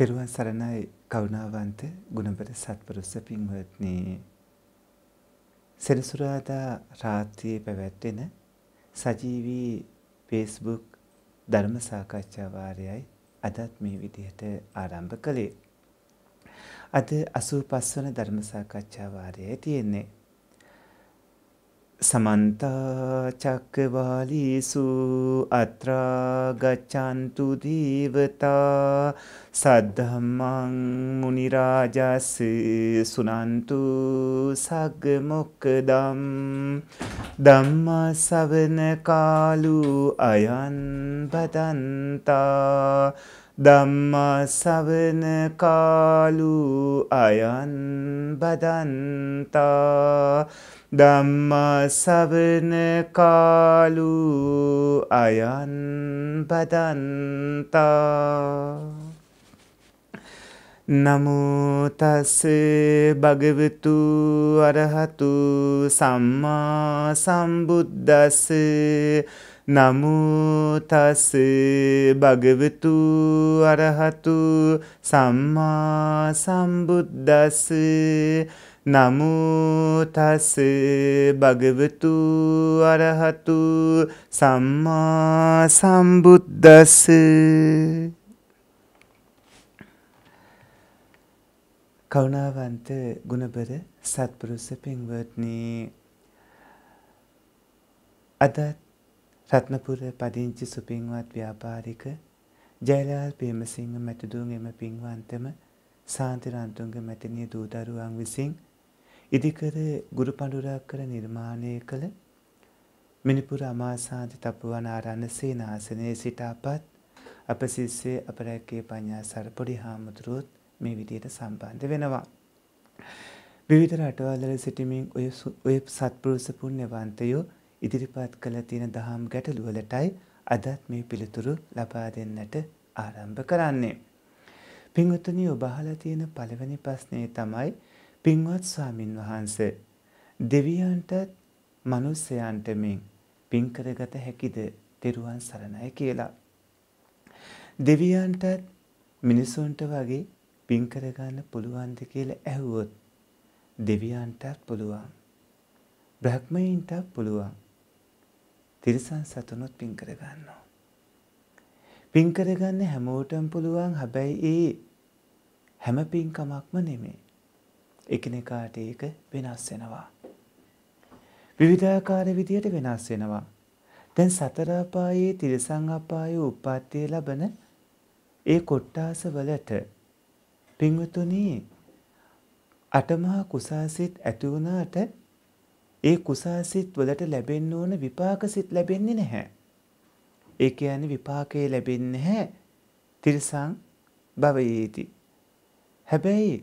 තෙරුවන් සරණයි කරුණාවන්ත ගුණබර සත්පුරුෂ පින්වත්නි. සෙනසුරාදා රාත්‍රියේ පැවැත්වෙන සජීවී Facebook ධර්ම සාකච්ඡා වාරයයි අදත් මේ විදිහට ආරම්භ කළේ. අද 85 වන ධර්ම සාකච්ඡා වාරයයි තියෙන්නේ. සමන්තාචක්කවාලීසු අත්‍රාගච්චන්තු දීවතා සද්ධම්මං මුනිරාජස් සුනන්තු සග්ගමොක්කදම් ධම්මසවන කාලු අයන් බදන්තා ධම්මසවන කාලු අයන් බදන්තා ධම්මසවන කාලු අයන් පදන්තා නමුතස්ස භගවතු අරහතු සම්මා සම්බුද්දස්ස නමුතස්ස භගවතු අරහතු සම්මා සම්බුද්දස්ස නමුතස් භගවතු අරහතු සම්මා සම්බුද්දස කවුණාවන්ත ගුණබර සත්පුරුස පින්වත්නී අදත් රත්නපුර පදිංචි සුපින්වත් ව්‍යාපාරික ජයලාල් පේමසිංහ මැතිදුන් එම පින්වන්තම සාන්තිරන්තුන්ග මැතිනිය දූදරුවන් විසින් ඉදිකර ගුරු පඬුරාකර නිර්මාණය කළ මිනිපුර අමාසාන්ති තපුවනාරණ සේනාසනයේ සිට අපත් අප සිස්සේ අපරැක්කේ පඤ්ඤාසාර පොඩි හාමුදුරුවොත් මේ විදියට සම්බන්ධ වෙනවා. විවිධ රටවල්වල සිටමින් ඔය ඔය සත්පුරුෂ පුණ්‍යවන්තයෝ ඉදිරිපත් කළ තියෙන දහම් ගැටලුවලටයි අදත් මේ පිළිතුරු ලබා දෙන්නට ආරම්භ කරන්නේ. පින්වතුනි ඔබ අහලා තියෙන පළවෙනි ප්‍රශ්නේ තමයි පින්වත් ස්වාමින් වහන්ස දෙවියන්ටත් මනුස්සයන්ට මෙන් පින් කරගත හැකිද තෙරුවන් සරණයි කියලා. දෙවියන්ටත් මිනිසුන්ට වගේ පින් කරගන්න පුළුවන්ද කියලා ඇහුවොත් දෙවියන්ටත් පුළුවන්. බ්‍රහ්මයින්ටත් පුළුවන්. තිරිසන් සතුනුත් පින් කරගන්නවා. පින් කරගන්න හැමෝටම පුළුවන් හැබැයි ඒ හැම පින්කමක්ම නෙමෙයි. එකිනෙකාට ඒක වෙනස් වෙනවා. විවිධාකාර විදියට වෙනස් වෙනවා. දැන් සතර අපායේ තිරසං අපායේ උප්පත්තිය ලබන ඒ කොට්ටාස වලට පින්වතුනි අටමහා කුසාසිත ඇති වුණාට ඒ කුසාසිත වලට ලැබෙන්න ඕන විපාකසිත ලැබෙන්නේ නැහැ. ඒ කියන්නේ විපාකේ ලැබෙන්නේ නැහැ තිරසං භවයේදී. හැබැයි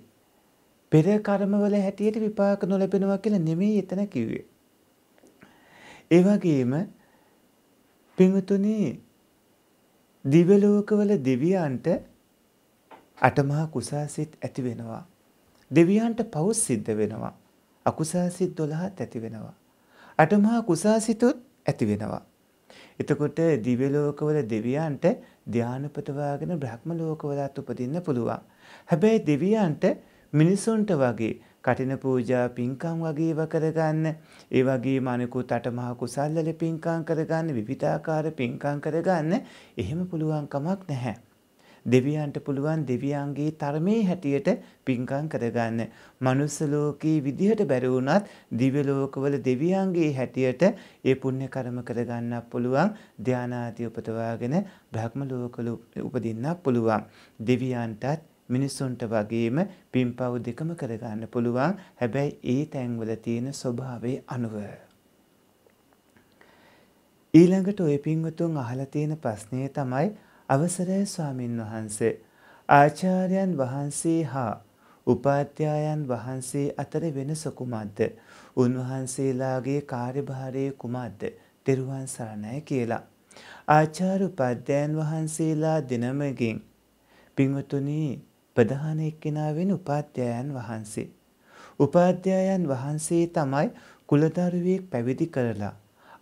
පෙර කර්මවල හැටියට විපාක නොලැබෙනවා කියලා නෙමෙයි එතන කිව්වේ. ඒ වගේම පින්තුනේ දිව ලෝකවල දෙවියන්ට අටමහා කුසාසිත ඇති වෙනවා. දෙවියන්ට පෞස් සිද්ධ වෙනවා. අකුසාසිත 12ත් ඇති වෙනවා. අටමහා කුසාසිතුත් ඇති වෙනවා. එතකොට දිව්‍ය ලෝකවල දෙවියන්ට ධානපත වාගෙන බ්‍රහ්ම ලෝකවලත් උපදින්න පුළුවන්. හැබැයි දෙවියන්ට මිනිසුන්ට වගේ කටින පූජා පින්කම් වගේව කරගන්න ඒ වගේ මනකුත් අටමහ කුසල්ලල පින්කම් කරගන්න විවිධාකාර පින්කම් කරගන්න එහෙම පුළුවන් කමක් නැහැ. දෙවියන්ට පුළුවන් දෙවියන්ගේ තරමේ හැටියට පින්කම් කරගන්න. මනුස්ස ලෝකේ විදිහට බැරි වුණත් දිව්‍ය ලෝකවල දෙවියන්ගේ හැටියට ඒ පුණ්‍ය කර්ම කරගන්නත් පුළුවන්. ධානාදී උපතවාගෙන බ්‍රහ්ම ලෝකවල උපදින්නත් පුළුවන්. දෙවියන්ටත් මිනිස්සුන්ට වගේම පින්පව් දෙකම කරගන්න පුළුවන් හැබැයි ඒ තැන්වල තියෙන ස්වභාවේ අනුව. ඊළඟට ඔය පින්වතුන් අහලා තියෙන ප්‍රශ්නය තමයි අවසරයි ස්වාමින් වහන්සේ ආචාර්යයන් වහන්සේ හා උපාධ්‍යායන් වහන්සේ අතර වෙනස කුමක්ද? උන්වහන්සේලාගේ කාර්යභාරය කුමක්ද? තෙරුවන් සරණයි කියලා. ආචාර්ය උපාධ්‍යයන් වහන්සේලා දෙනමගෙන් පින්වතුනි ප්‍රධාන එක්කෙනා වෙන උපාධ්‍යයන් වහන්සේ. උපාධ්‍යයන් වහන්සේ තමයි කුලදරුවෙක් පැවිදි කරලා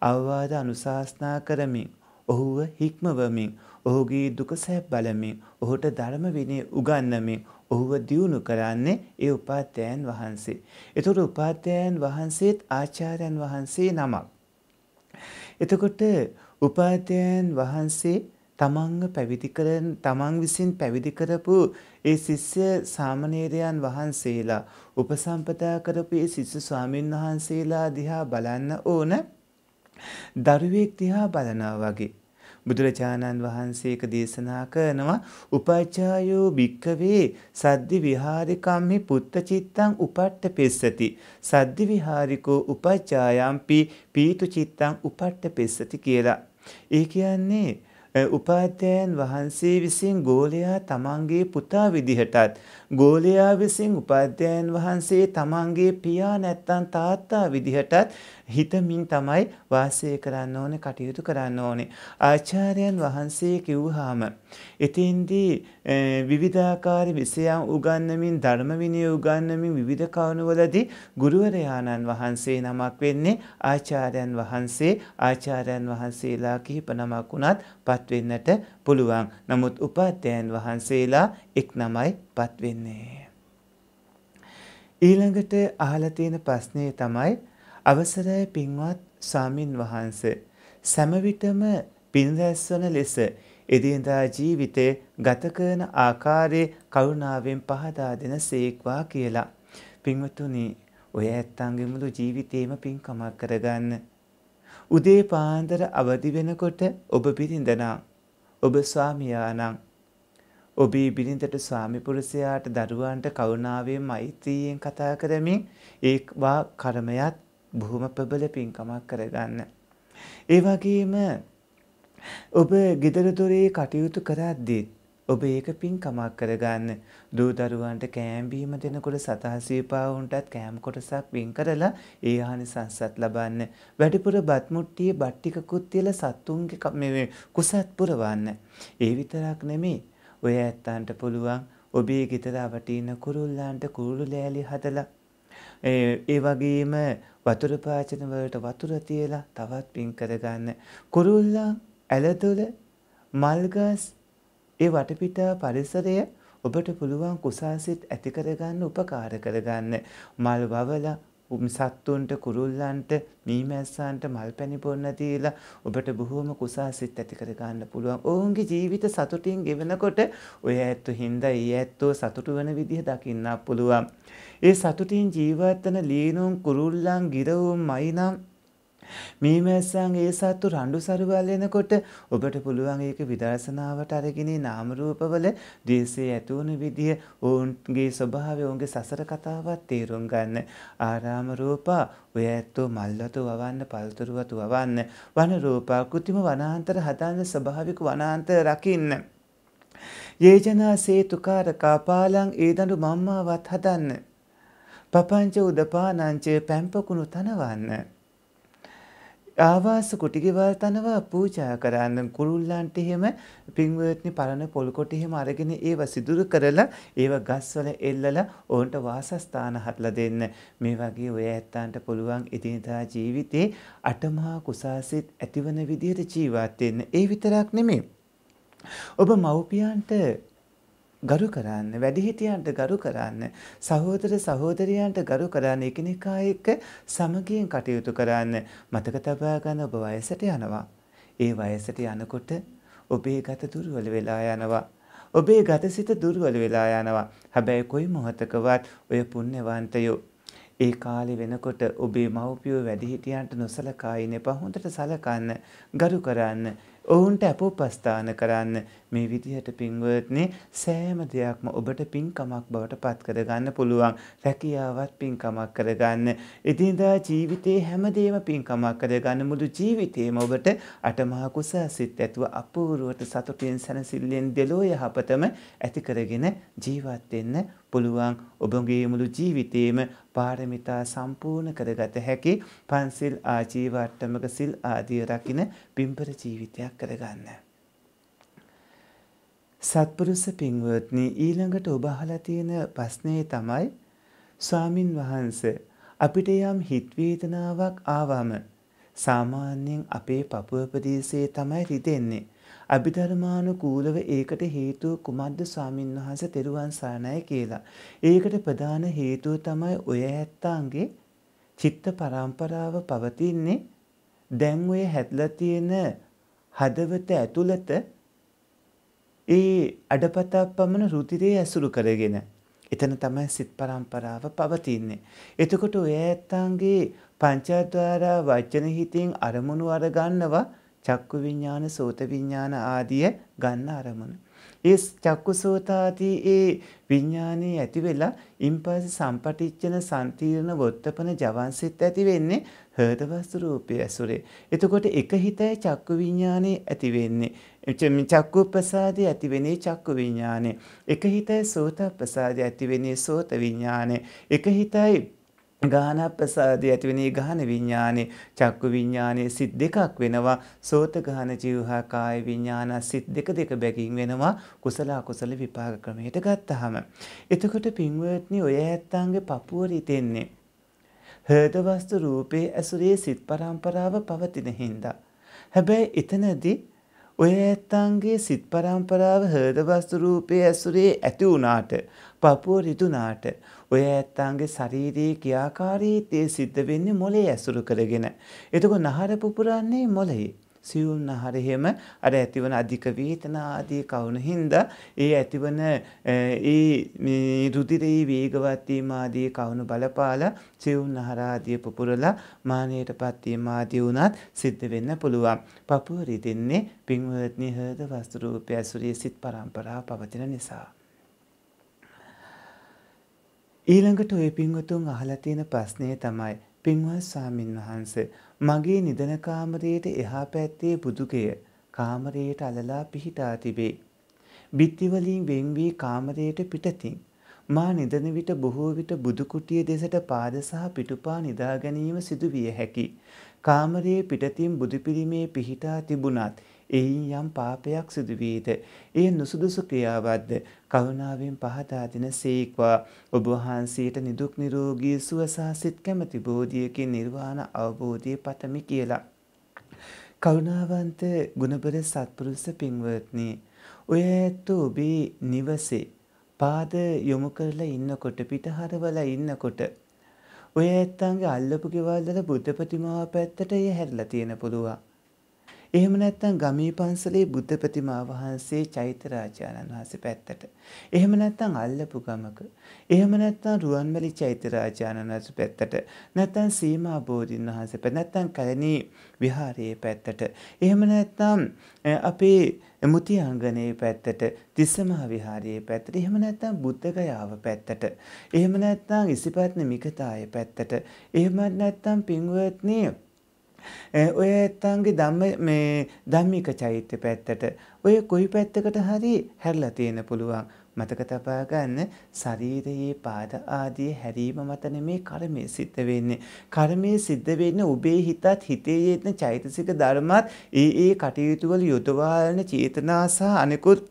අවවාද අනුශාසනා කරමින් ඔහුව හික්මවමින් ඔහුගේ දුකසැප් බලමින් ඔහුට ධර්ම විනය උගන්නමින් ඔහුව දියුණු කරන්නේ ඒ උපාත්‍යයන් වහන්සේ. එතුට උපාත්‍යයන් වහන්සේත් ආචාරයන් වහන්සේ නමක්. එතකොට උපාත්‍යයන් වහන්සේ තමන්ව පැවිදි කරන තමන් විසින් පැවිදි කරපු ඒ ශිෂ්‍ය සාමණේරයන් වහන්සේලා උපසම්පදා කරපු ඒ ශිෂ්‍ය ස්වාමින් වහන්සේලා දිහා බලන්න ඕන දරුවෙක් දිහා බලනවා වගේ බුදුරජාණන් වහන්සේක දේශනා කරනවා උපචායෝ භික්කවේ සද්දි විහාරිකම්හි පුත්තචිත්තං උපට්ඨ පෙස්සති සද්දි විහාරිකෝ උපචායම්පි පීතු චිත්තං උපට්ඨ පෙස්සති කියලා. ඒ කියන්නේ උපාත්‍යයන් වහන්සේ විසින් ගෝලයා තමන්ගේ පුතා විදිහටත් ගෝලයා විසින් උපාධ්‍යයන් වහන්සේ තමන්ගේ පියා නැත්තන් තාත්තා විදිහටත් හිතමින් තමයි වාසය කරන්න ඕනේ කටයුතු කරන්න ඕනේ. ආචාර්යයන් වහන්සේ කිව්වහම එතෙන්දී විවිධාකාර විෂයන් උගන්වමින් ධර්ම විනය උගන්වමින් විවිධ කවණවලදී ගුරුවරයාණන් වහන්සේ නමක් වෙන්නේ ආචාර්යයන් වහන්සේ ආචාර්යයන් වහන්සේලා කිහිප නමක් වුණත් පත් වෙන්නට පුළුවන්. නමුත් උපාධ්‍යයන් වහන්සේලා එක් නමයි දුප්පත් වෙන්නේ. ඊළඟට අහලා තියෙන ප්‍රශ්නේ තමයි අවසරයි පින්වත් ස්වාමින් වහන්සේ සෑම විටම පින් රැස්වන ලෙස එදිනදා ජීවිතේ ගත කරන ආකාරයේ කරුණාවෙන් පහදා දෙන සේක්වා කියලා. පින්වතුනි ඔය ඇත්තන්ගේ මුළු ජීවිතේම පින්කමක් කරගන්න. උදේ පාන්දර අවදි වෙනකොට ඔබ පිරිඳනම් ඔබ ස්වාමියානම් ඔබේ බිරිඳට ස්වාමිපුරුෂයාට දරුවන්ට කරුණාවෙන් මෛත්‍රියෙන් කතා කරමින් ඒවා කර්මයක් බොහොම ප්‍රබල පින්කමක් කරගන්න. ඒ වගේම ඔබ ගෙදර දොරේ කටයුතු කරද්දී ඔබ ඒක පින්කමක් කරගන්න දූ දරුවන්ට කෑම් බීම දෙනකොට සතහසීපාවුන්ටත් කෑම් කොටසක් වින් කරලා ඒ ආනිසංසත් ලබන්න වැඩිපුර බත් මුට්ටියේ බට්ටිකකුත් තියලා සත්තුන්ගේ මේ කුසත් පුරවන්න ඒ විතරක් නෙමෙයි ඔය ඇත්තන්ට පුළුවන් ඔබේ ගෙදර අවටින්න කුරුල්ලන්ට කුරුළු ලෑලි හදලා ඒ වගේම වතුර පාචන වලට වතුර තියලා තවත් පින් කරගන්න කුරුල්ලන් ඇලතුල මල්ගස් ඒ වටපිටා පරිසරය ඔබට පුළුවන් කුසාසිත ඇති කරගන්න උපකාර කරගන්න මල් වවලා සත්තුන්ට කුරුල්ලන්ට මීමැස්සන්ට මල් පැණි පොන්න දීලා ඔබට බොහෝම කුසාසිත ඇති කර ගන්න පුළුවන්. ඔවුන්ගේ ජීවිත සතුටින් ගෙවනකොට ඔය ඇත්තු හින්දා ඊ ඇත්තෝ සතුටු වෙන විදිහ දකින්නත් පුළුවන්. ඒ සතුටින් ජීවත් වන ලීනුන් කුරුල්ලන් ගිරවුන් මයිනම් මේ මැස්සන් ඒ සත්තු රණ්ඩු සරුවල් එනකොට ඔබට පුළුවන් ඒක විදර්ශනාවට අරගෙන නාම රූපවල ද්වේෂයේ ඇති වුණු විදිය ඔවුන්ගේ ස්වභාවය ඔවුන්ගේ සසර කතාවත් තේරුම් ගන්න. ආරාම රූපා ඔය ඇත්තෝ මල්වතු වවන්න පල්තුරුවතු වවන්න වන රූපා කෘතිම වනාන්තර හදන්න ස්වභාවික වනාන්තර රකින්න. යේජනා සේතුකාරකා පාලං ඒදඬු මම්මාවත් හදන්න. පපංච උදපානංච පැම්පකුණු තනවන්න. ආවාස කොටිගෙවල් තනවා පූජා කරන්න කුරුල්ලන්ට එහෙම පින්වත්නි පරණ පොල්කොට එහෙම අරගෙන ඒව සිදුරු කරලා ඒව ගස්වල එල්ලලා ඔවුන්ට වාසස්ථාන හදලා දෙන්න. මේ වගේ ඔය ඇත්තන්ට පුළුවන් එදිනදා ජීවිතේ අටමහා කුසාසිත ඇතිවන විදිහට ජීවත් වෙන්න. ඒ විතරක් නෙමෙයි. ඔබ මව්පියන්ට ගරු කරන්න වැඩිහිටියන්ට ගරු කරන්න සහෝදර සහෝදරයන්ට ගරු කරන්න එකිනෙකා එක්ක සමගියෙන් කටයුතු කරන්න මතක තබා ගන්න ඔබ වයසට යනවා ඒ වයසට යනකොට ඔබේ ගත දුර්වල වෙලා යනවා ඔබේ ගතසිත දුර්වල වෙලා යනවා හැබැයි කොයි මොහොතකවත් ඔය පුණ්‍යවන්තයෝ ඒ කාලේ වෙනකොට ඔබේ මව්පියෝ වැඩිහිටියන්ට නොසලකා ඉන්නේ පහොඳට සලකන්න, ගරු කරන්න, ඔවුන්ට අපෝපස්ථාන කරන්න, මේ විදිහට පින්වත්නි සෑම දෙයක්ම ඔබට පින්කමක් බවට පත් කරගන්න පුළුවන්. රැකියාවත් පින්කමක් කරගන්න. එදිනදා ජීවිතේ හැමදේම පින්කමක් කරගන්න මුළු ජීවිතේම ඔබට අටමහා කුසසිත ඇතුව අපූර්වට සතුටින් සැනසෙල්ලෙන් දෙලෝ යහපතම ඇති කරගෙන ජීවත් වෙන්න පුළුවන් ඔබගේ මුළු ජීවිතේම පාරමිතා සම්පූර්ණ කරගත හැකි පන්සිල් ආජීව අට්ටමක සිල් ආදී රකින්න පින්බර ජීවිතයක් කරගන්න. සත්පුරුස පින්වත්නි ඊළඟට ඔබ අහලා තියෙන ප්‍රශ්නේ තමයි ස්වාමින් වහන්ස අපිට යම් හිත වේදනාවක් ආවම සාමාන්‍යයෙන් අපේ පපුව ප්‍රදේශයේ තමයි රිදෙන්නේ අභිධර්මානුකූලව ඒකට හේතුව කුමක්ද ස්වාමින් වහන්සේ තෙරුවන් සරණයි කියලා. ඒකට ප්‍රධාන හේතුව තමයි ඔය ඇත්තාන්ගේ චිත්ත පරම්පරාව පවතින්නේ දැන් ඔය හැදලා තියෙන හදවත ඇතුළත ඒ අඩපතක් පමණ රුධිරයේ ඇසුරු කරගෙන එතන තමයි සිත් පරම්පරාව පවතින්නේ. එතකොට ඔය ඇත්තන්ගේ පංචාද්වාරා වචන හිතින් අරමුණු අරගන්නවා චක්කු විඤ්ඤාණ සෝත විඤ්ඤාණ ආදිය ගන්න අරමුණු. ඒ චක්කු සෝත ආදී ඒ විඤ්ඤාණේ ඇති වෙලා ඉන්පස්සේ සම්පටිච්ඡන සම්තිරණ වොත්තපන ජවන්සිට ඇති වෙන්නේ හෘද වස්තු රූපය ඇසුරේ. එතකොට එක හිතයි චක්කු විඤ්ඤාණේ ඇති වෙන්නේ. චක්කු ප්‍රසාදය ඇතිවෙනේ චක්කු විඤ්ඥානය. එක හිතයි සෝත ප්‍රසාදය ඇතිවෙනේ සෝත විඤ්ඥානය. එක හිතයි ගාන ප්‍රසාදය ඇතිවෙනේ ගාන විඤ්ඥානය චක්කු විඤ්ඥානය සිත් දෙකක් වෙනවා සෝත ගාන ජීවහා කාය විඤ්ඥාන සිත් දෙක දෙක බැකින් වෙනවා කුසලා කුසල විපාග ක්‍රමයට ගත්තහම. එතකොට පින්වටනි ඔය ඇත්තන්ගේ පපුුවරිතෙන්නේ. හදවස්තු රූපේ ඇසුරේ සිත් පරම්පරාව පවතින හින්දා. හැබැයි එතනදී ඔය ඇත්තන්ගේ සිත් පරම්පරාව හද වස්තු රූපය ඇසුරේ ඇති වුණාට පපුුව රිදුනාට ඔය ඇත්තන්ගේ ශරීරයේ ක්‍රියාකාරීතය සිද්ධ වෙන්නේ මොලේ ඇසුරු කරගෙන. එතකො නහර පුපුරන්නේ මොලෙහි. සියුම්න හරහෙම අර ඇතිවන අධික වේතන ආදී කවුණු හින්දා ඒ ඇතිවන ඒ රුධිරයේ වේගවත් වීම ආදී කවුණු බලපාලා සියුම්න හර ආදී පුපුරලා මානයටපත් වීම ආදී උනත් සිද්ධ වෙන්න පුළුවන්. පපුව රිදෙන්නේ පින්වත්නි හෘද වස්තු රූපය ඇසුරේ සිත් පරම්පරාව පවතින නිසා. ඊළඟට ඔය පින්වතුන් අහලා තියෙන ප්‍රශ්නය තමයි පින්වත් ස්වාමින් වහන්සේ මගේ නිදන කාමරයට එහා පැත්තේ බුදුකය කාමරයට අලලා පිහිටා තිබේ. බිත්තිවලින් වෙන්වී කාමරයට පිටතින් මා නිදන විට බොහෝ විට බුදු කුටිය දෙසට පාද සහ පිටුපා නිදා ගැනීම සිදු විය හැකි. කාමරයේ පිටතින් බුදු පිළිමේ පිහිටා තිබුණත් එයින් යම් පාපයක් සිදුවීද ඒ නුසුදුසු ක්‍රියාවද්ද කරුණාවෙන් පහදා දෙන සේක්වා ඔබ වහන්සේට නිදුක් නිරෝගී සුවසා සිත කැමැති බෝධියකින් නිර්වාණ අවබෝධය පතමි කියලා. කරුණාවන්ත ගුණබර සත්පුරුෂ පින්වත්නි ඔය ඇත්ත ඔබේ නිවසේ පාද යොමු කරලා ඉන්නකොට පිටහරවල ඉන්නකොට ඔය ඇත්තන්ගේ අල්ලපු ගෙවල් වල බුද්ධ ප්‍රතිමාව පැත්තට ඒ හැරිලා තියෙන පුළුවන්. එහෙම නැත්නම් ගමේ පන්සලේ බුද්ධ ප්‍රතිමා වහන්සේ චෛත්‍යරාජානන් වහන්සේ පැත්තට. එහෙම නැත්නම් අල්ලපු ගමක. එහෙම නැත්නම් රුවන්වැලි චෛත්‍යරාජානන් වහන්සේ පැත්තට. නැත්නම් සීමා බෝධින් වහන්සේ පැත්ත. නැත්නම් කලණී විහාරයේ පැත්තට. එහෙම නැත්නම් අපේ මුතියංගනේ පැත්තට තිස්සමහා විහාරයේ පැත්තට එහෙම නැත්නම් බුද්ධගයාව පැත්තට එහෙම නැත්නම් ඉසිපත්න මිකතාය පැත්තට එහෙම නැත්නම් පින්වත්නේ ඔය ඇත්තන්ගේ ධම්ම මේ ධම්මික චෛත්‍ය පැත්තට ඔය කොයි පැත්තකට හරි හැරලා තියෙන පුළුවන්. මතක තබා ගන්න ශරීරයේ පාද ආදී හැරීම මත නෙමේ කර්මය සිද්ධ වෙන්නේ. කර්මය සිද්ධ වෙන්නේ ඔබේ හිතත් හිතේ යෙදෙන චෛතසික ධර්මත් ඒ ඒ කටයුතු වල යොදවාගෙන චේතනා සහ අනිකුත්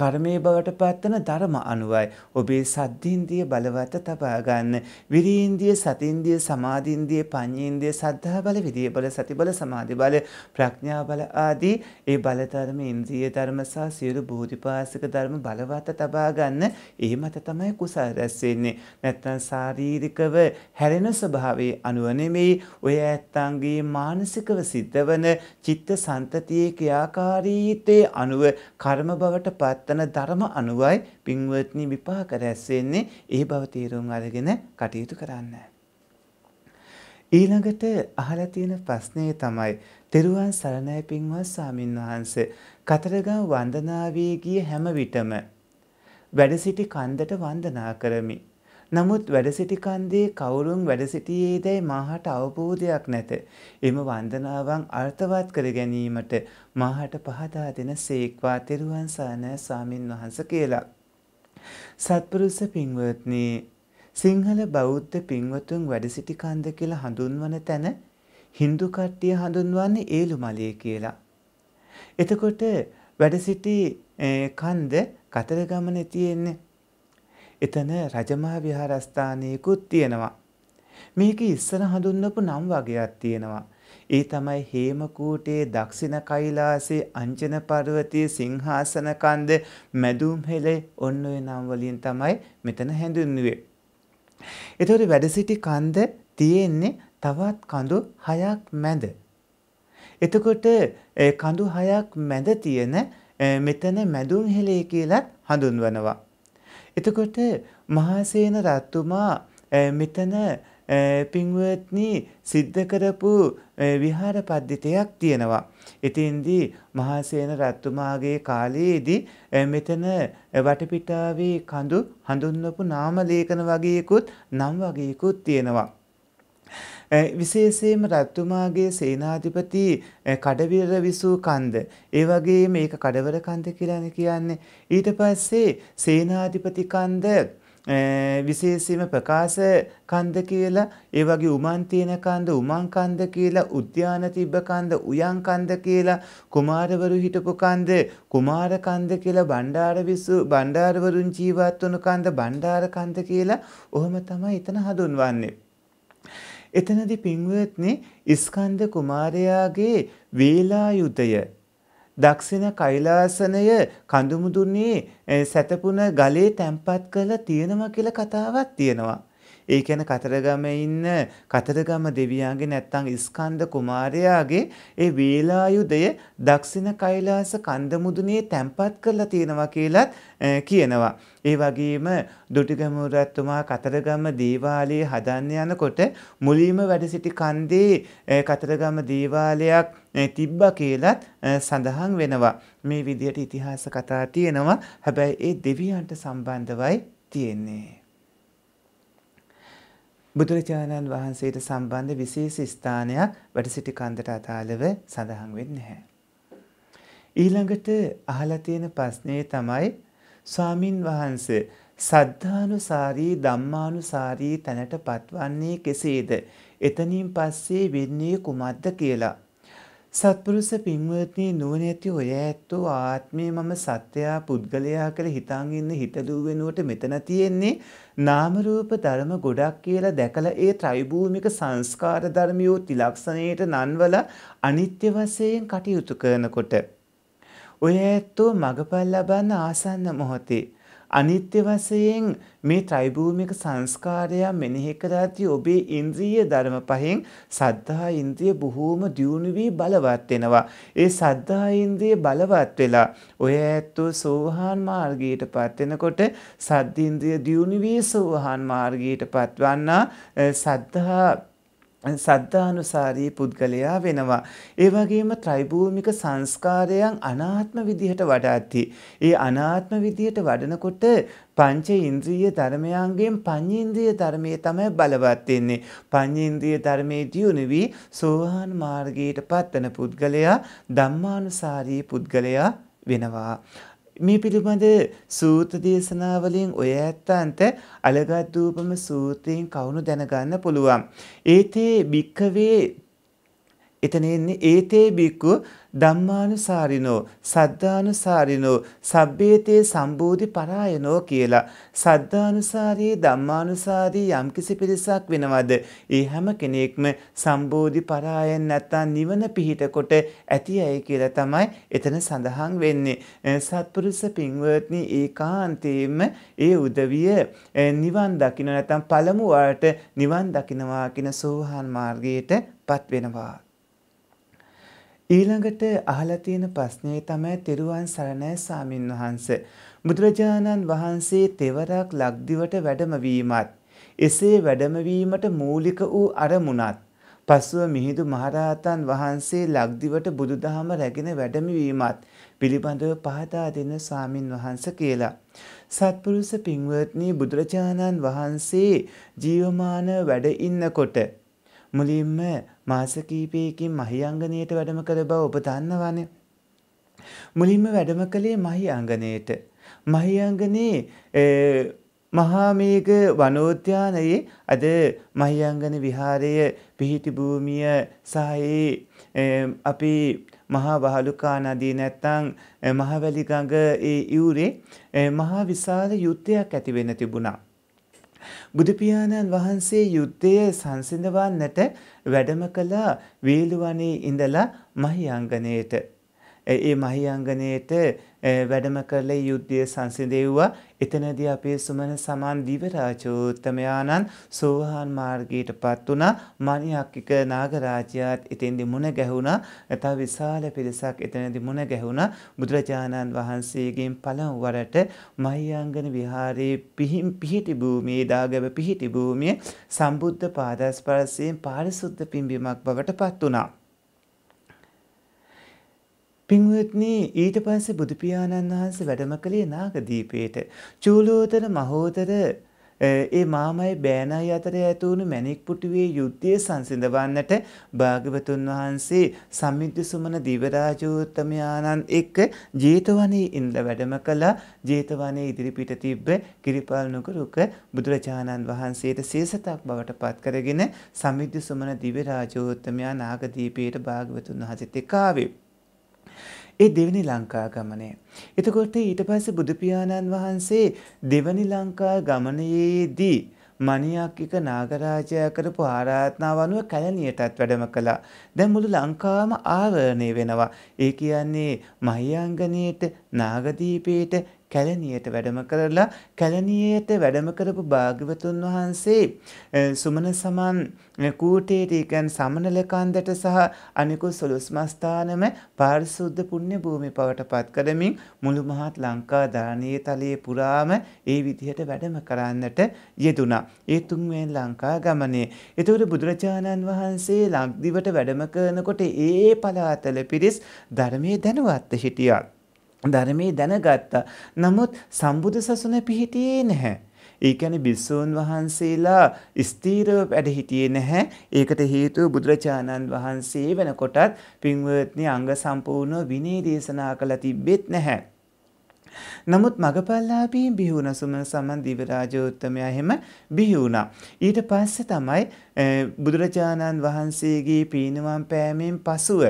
කර්මයේ බවට පත්වන ධර්ම අනුවයි ඔබේ සද්ධින්දිය බලවත් තබා ගන්න. විරීන්දිය, සතින්දිය, සමාධින්දිය, පඤ්ඤේන්දිය, සද්ධා බල, විරිය බල, සති බල, සමාධි බල, ප්‍රඥා බල ආදී ඒ බල ධර්ම, ඉන්ද්‍රිය ධර්ම සහ සියලු බෝධිපාසක ධර්ම බලවත් තබා ගන්න. ඒ මත තමයි කුසල රැස් වෙන්නේ. නැත්නම් ශාරීරිකව හැරෙන ස්වභාවයේ අනුව නෙමෙයි ඔය ඇත්තන්ගේ මානසිකව සිද්ධවන චිත්ත සන්තතියේ ක්‍රියාකාරීත්වයේ අනුව කර්ම බවට බවට පත්වන ධර්ම අනුවයි පින්වත්නි විපාක රැස්වෙන්නේ ඒ බව තීරුම් අරගෙන කටයුතු කරන්න. ඊළඟට අහලා තියෙන ප්‍රශ්නේ තමයි තෙරුවන් සරණයි පින්වත් සාමින් වහන්සේ කතරගම වන්දනාවේ ගිය හැම විටම වැඩ සිටි කන්දට වන්දනා කරමි. නමුත් වැඩසිටිකන්දේ කවුරුන් වැඩසිටියේදැයි මහට අවබෝධයක් නැත. එම වන්දනාවන් අර්ථවත් කර ගැනීමට මහට පහදා දෙන සේක්වා තෙරුවන් සානෑ ස්වාමින් වහන්ස කියලා. සත්පුරුස පින්වත්නී සිංහල බෞද්ධ පින්වතුන් වැඩසිටි කන්ද කියලා හඳුන්වන තැන Hindu කට්ටිය හඳුන්වන්නේ ඒලු මලේ කියලා. එතකොට වැඩසිටි කන්ද කතරගමනේ තියෙන්නේ එතන රජමහා විහාරස්ථානයකුත් තියෙනවා. මේක ඉස්සර හඳුන්වපු නම් වගයක් තියෙනවා. ඒ තමයි හේමකූටේ දක්ෂිණ කෛලාසේ අංජන පර්වතයේ සිංහාසන කන්ද මැදුම් හෙළේ ඔන්න ඔය නම් වලින් තමයි මෙතන හැඳින්වුවේ. ඒතකොට වැඩසිටි කන්ද තියෙන්නේ තවත් කඳු හයක් මැද. එතකොට කඳු හයක් මැද තියෙන මෙතන මැදුම් හෙළේ කියලත් හඳුන්වනවා. එතකොට මහාසේන රත්තුමා මෙතන පින්වත්නි සිද්ධ කරපු විහාර පද්ධතියක් තියෙනවා. ඉතින්දී මහාසේන රත්තුමාගේ කාලයේදී මෙතන වටපිටාවේ කඳු හඳුන්වපු නාම ලේඛන වගේකුත් නම් වගේකුත් තියෙනවා. විශේෂයෙන්ම රජතුමාගේ සේනාධිපති කඩවිර විසූ කන්ද ඒ වගේම ඒක කඩවර කන්ද කියලානේ කියන්නේ ඊට පස්සේ සේනාධිපති කන්ද විශේෂයෙන්ම ප්‍රකාශ කන්ද කියලා ඒ වගේ උමන් තියෙන කන්ද උමන් කන්ද කියලා උද්‍යාන තිබ්බ කන්ද උයන් කන්ද කියලා කුමාරවරු හිටපු කන්ද කුමාර කන්ද කියලා බණ්ඩාර විසු බණ්ඩාරවරුන් ජීවත් වුණු කන්ද බණ්ඩාර කන්ද කියලා ඔහොම තමයි එතන හඳුන්වන්නේ එතනදි පින්වත්නි ස්කන්ධ කුමාරයාගේ වේලායුධය දක්ෂින කෛලාසනය කඳුමුදුනේ සැතපුන ගලේ තැම්පත් කරලා තියෙනවා කියලා කතාවක් තියෙනවා. ඒ කියන්නේ කතරගමේ ඉන්න කතරගම දෙවියන්ගේ නැත්තම් ස්කන්ධ කුමාරයාගේ ඒ වේලායුධය දක්ෂින කෛලාස කන්ද මුදුනේ තැම්පත් කරලා තියෙනවා කියලත් කියනවා. ඒ වගේම දොටිගම රජතුමා කතරගම දේවාලයේ හදන්න යනකොට මුලින්ම වැඩ සිටි කන්දේ කතරගම දේවාලයක් තිබ්බ කියලත් සඳහන් වෙනවා. මේ විදිහට ඉතිහාස කතා තියෙනවා. හැබැයි ඒ දෙවියන්ට සම්බන්ධවයි තියෙන්නේ. බුදුරජාණන් වහන්සේට සම්බන්ධ විශේෂ ස්ථානයක් වැඩසිටි කන්දට අතාලව සඳහන් වෙන්නේ නැහැ. ඊළඟට අහලා තියෙන ප්‍රශ්නේ තමයි ස්වාමින් වහන්සේ සද්ධානුසාරී ධම්මානුසාරී තැනට පත්වන්නේ කෙසේද? එතනින් පස්සේ වෙන්නේ කුමක්ද කියලා. සත්පුරුස පින්වත්නී නුවණ ඇති ඔය ඇත්තෝ ආත්මය මම සත්‍යයා පුද්ගලයා කළ හිතාන් ඉන්න හිතලූ වෙනුවට මෙතන තියෙන්නේ නාම රූප ධර්ම ගොඩක් කියලා දැකලා ඒ ත්‍රිභූමික සංස්කාර ධර්මියෝ තිලක්ෂණයට නන්වල අනිත්‍ය වශයෙන් කටයුතු කරනකොට ඔය ඇත්තෝ මගපල් ලබන්න ආසන්න මොහොතේ අනිත්‍ය වශයෙන් මේ ත්‍රිභූමික සංස්කාරය මෙනෙහි කරද්දී ඔබේ ඉන්ද්‍රිය ධර්ම පහෙන් සද්ධා ඉන්ද්‍රිය බොහෝම දියුණු වී බලවත් වෙනවා. ඒ සද්ධා ඉන්ද්‍රිය බලවත් වෙලා ඔය ඇත්තෝ සෝහාන් මාර්ගයටපත් වෙනකොට සද්ද ඉන්ද්‍රිය දියුණු වී සෝහාන් මාර්ගයටපත් වන්නා සද්ධා සද්ධානුසාරී පුද්ගලයා වෙනවා. ඒ වගේම ත්‍රිභූමික සංස්කාරයන් අනාත්ම විදිහට වඩාති. ඒ අනාත්ම විදිහට වඩනකොට පංච ඉන්ද්‍රිය ධර්මයන්ගෙන් පඤ්චේන්ද්‍රිය ධර්මයේ තමයි බලවත් වෙන්නේ. පඤ්චේන්ද්‍රිය ධර්මයේ දියුණු වී සෝහාන් මාර්ගයට පත්වන පුද්ගලයා ධම්මානුසාරී පුද්ගලයා වෙනවා. මේ පිළිබඳ සූත්‍ර දේශනාවලින් ඔය ඇත්තන්ට අලගත් දූපම සූත්‍රයෙන් කවුණු දැනගන්න පුළුවන්. ඒතේ භික්කවේ එතන එන්නේ ඒතේ බික්කු ධම්මානුසාරිනෝ සද්ධානුසාරිනෝ සබ්බේතේ සම්බෝධි පරායනෝ කියලා සද්ධානුසාරී ධම්මානුසාරී යම්කිසි පිරිසක් වෙනවද ඒ හැම කෙනෙක්ම සම්බෝධි පරායන් නැත්තම් නිවන පිහිටකොට ඇති අය කියලා තමයි එතන සඳහන් වෙන්නේ සත්පුරුෂ පින්වත්නි ඒකාන්තයෙන්ම ඒ උදවිය නිවන් දකින්න නැත්තම් පළමු වාට නිවන් දකින්නවා කියන සෝහන් මාර්ගයට පත් වෙනවා ඊළඟට අහලා තියෙන ප්‍රශ්නේ තමයි තෙරුවන් සරණයි සාමින් වහන්ස. බුදුරජාණන් වහන්සේ තෙවරක් ලක්දිවට වැඩමවීමත් එසේ වැඩමවීමට මූලික වූ අරමුණත් පසුව මිහිඳු මහරහතන් වහන්සේ ලක්දිවට බුදුදහම රැගෙන වැඩමවීමත් පිළිබඳව පහදා දෙන සාමින් වහන්ස කියලා. සත්පුරුෂ පින්වත්නි බුදුරජාණන් වහන්සේ ජීවමාන වැඩ ඉන්නකොට මුලින්ම මාස කීපයකින් මහියංගනයට වැඩම කළ බව ඔබ දන්නවනේ. මුලින්ම වැඩම කළේ මහියංගනයට. මහියංගනයේ මහාමේග වනෝද්‍යානයේ අද මහියංගන විහාරය පිහිටි භූමිය සහයේ අපි මහා වහලුකා නදී නැත්තං මහවැලිගඟ ඒ යුරේ මහා විශාල යුද්ධයක් ඇති වෙන තිබුණා. බුදුපියාණන් වහන්සේ යුද්ධය සංසිඳවන්නට වැඩම කළ වේලුවනේ ඉඳලා මහියංගණයට ඒ මහියංගණයට වැඩම කරල යුද්ධය සංසිදෙව්වා එතනද අපේ සුමන සමන් දිවරාජෝත්තමයාණන් සෝහන් මාර්ගයට පත් වුණා මනියක්කික නාගරාජයාත් එතෙන්දි මුණ ගැහුණා ඇතා විශාල පිරිසක් එතනදි මුණ ගැහුණ බුදුරජාණන් වහන්සේගෙන් පළමු වරට මහියංගන විහාරයේ පිහිම් පිහිටි භූමියේ දාගැබ පිහිටි භූමිය සම්බුද්ධ පාදස්පරසයෙන් පාරිසුද්ධ පිම්බිමක් බවට පත් වුණා. පින්වත්නි ඊට පස්සේ බුදු පියාණන් වහන්සේ වැඩම කළේ නාගදීපේට. චූලෝතර මහෝතර ඒ මාමයි බෑනයි අතර ඇති වුණු මැණික් පුටුවේ යුද්ධය සංසිඳවන්නට භාගවතුන් වහන්සේ සම්මිද්ද සුමන දිවරාජෝත්තමයාණන් එක්ක ජේතවනයේ ඉඳලා වැඩම කළා. ජේතවනයේ ඉදිරිපිට තිබ්බ කිරිපාලනුක රුක බුදුරජාණන් වහන්සේට සේසතක් බවට පත් කරගෙන සම්මිද්ද සුමන දිවරාජෝත්තමයා නාගදීපයට භාගවතුන් වහන්සේත් එක්ක ආවේ. ඒ දෙවනි ලංකා ගමනේ. එතකොට ඊට පස්සේ බුදුපියාණන් වහන්සේ දෙවනි ලංකා ගමනයේදී මණියක් එක නාගරාජයා කරපු ආරාධනාව අනුව කැලණියටත් වැඩම කළා. දැන් මුළු ලංකාවම ආවරණය වෙනවා. ඒ කියන්නේ මහියංගනේට නාගදීපේට කැලණියට වැඩම කරලා කැලණියට වැඩම කරපු භාග්‍යවතුන් වහන්සේ සුමන සමන් කූටේට ඉකන් සමනල කන්දට සහ අනිකුත් සොළොස්මස්ථානම පාරිශුද්ධ පුණ්‍ය භූමි බවට පත් කරමින් මුළු මහත් ලංකා දානීය තලයේ පුරාම ඒ විදිහට වැඩම කරන්නට යෙදුණා. ඒ තුන්වෙනි ලංකා ගමනේ. ඒතකොට බුදුරජාණන් වහන්සේ ලක්දිවට වැඩම කරනකොට ඒ පළාතල පිරිස් ධර්මයේ දැනුවත් හිටියා. ධර්මයේ දැනගත්තා. නමුත් සම්බුදු සසුන පිහිටියේ නැහැ. ඒ කියන්නේ බිස්සෝන් වහන්සේලා ස්ථීරව වැඩ හිටියේ නැහැ. ඒකට හේතුව බුදුරජාණන් වහන්සේ වෙනකොටත් පින්වත්නි අංග සම්පූර්ණ විනී දේශනා කළ තිබෙත් නැහැ. නමුත් මගපල්ලාපීන් බිහුණ සුමන සමන් දිවරාජෝත්තමයා එහෙම බිහිවුණා. ඊට පස්සේ තමයි බුදුරජාණන් වහන්සේගේ පීනුවම් පෑමෙන් පසුව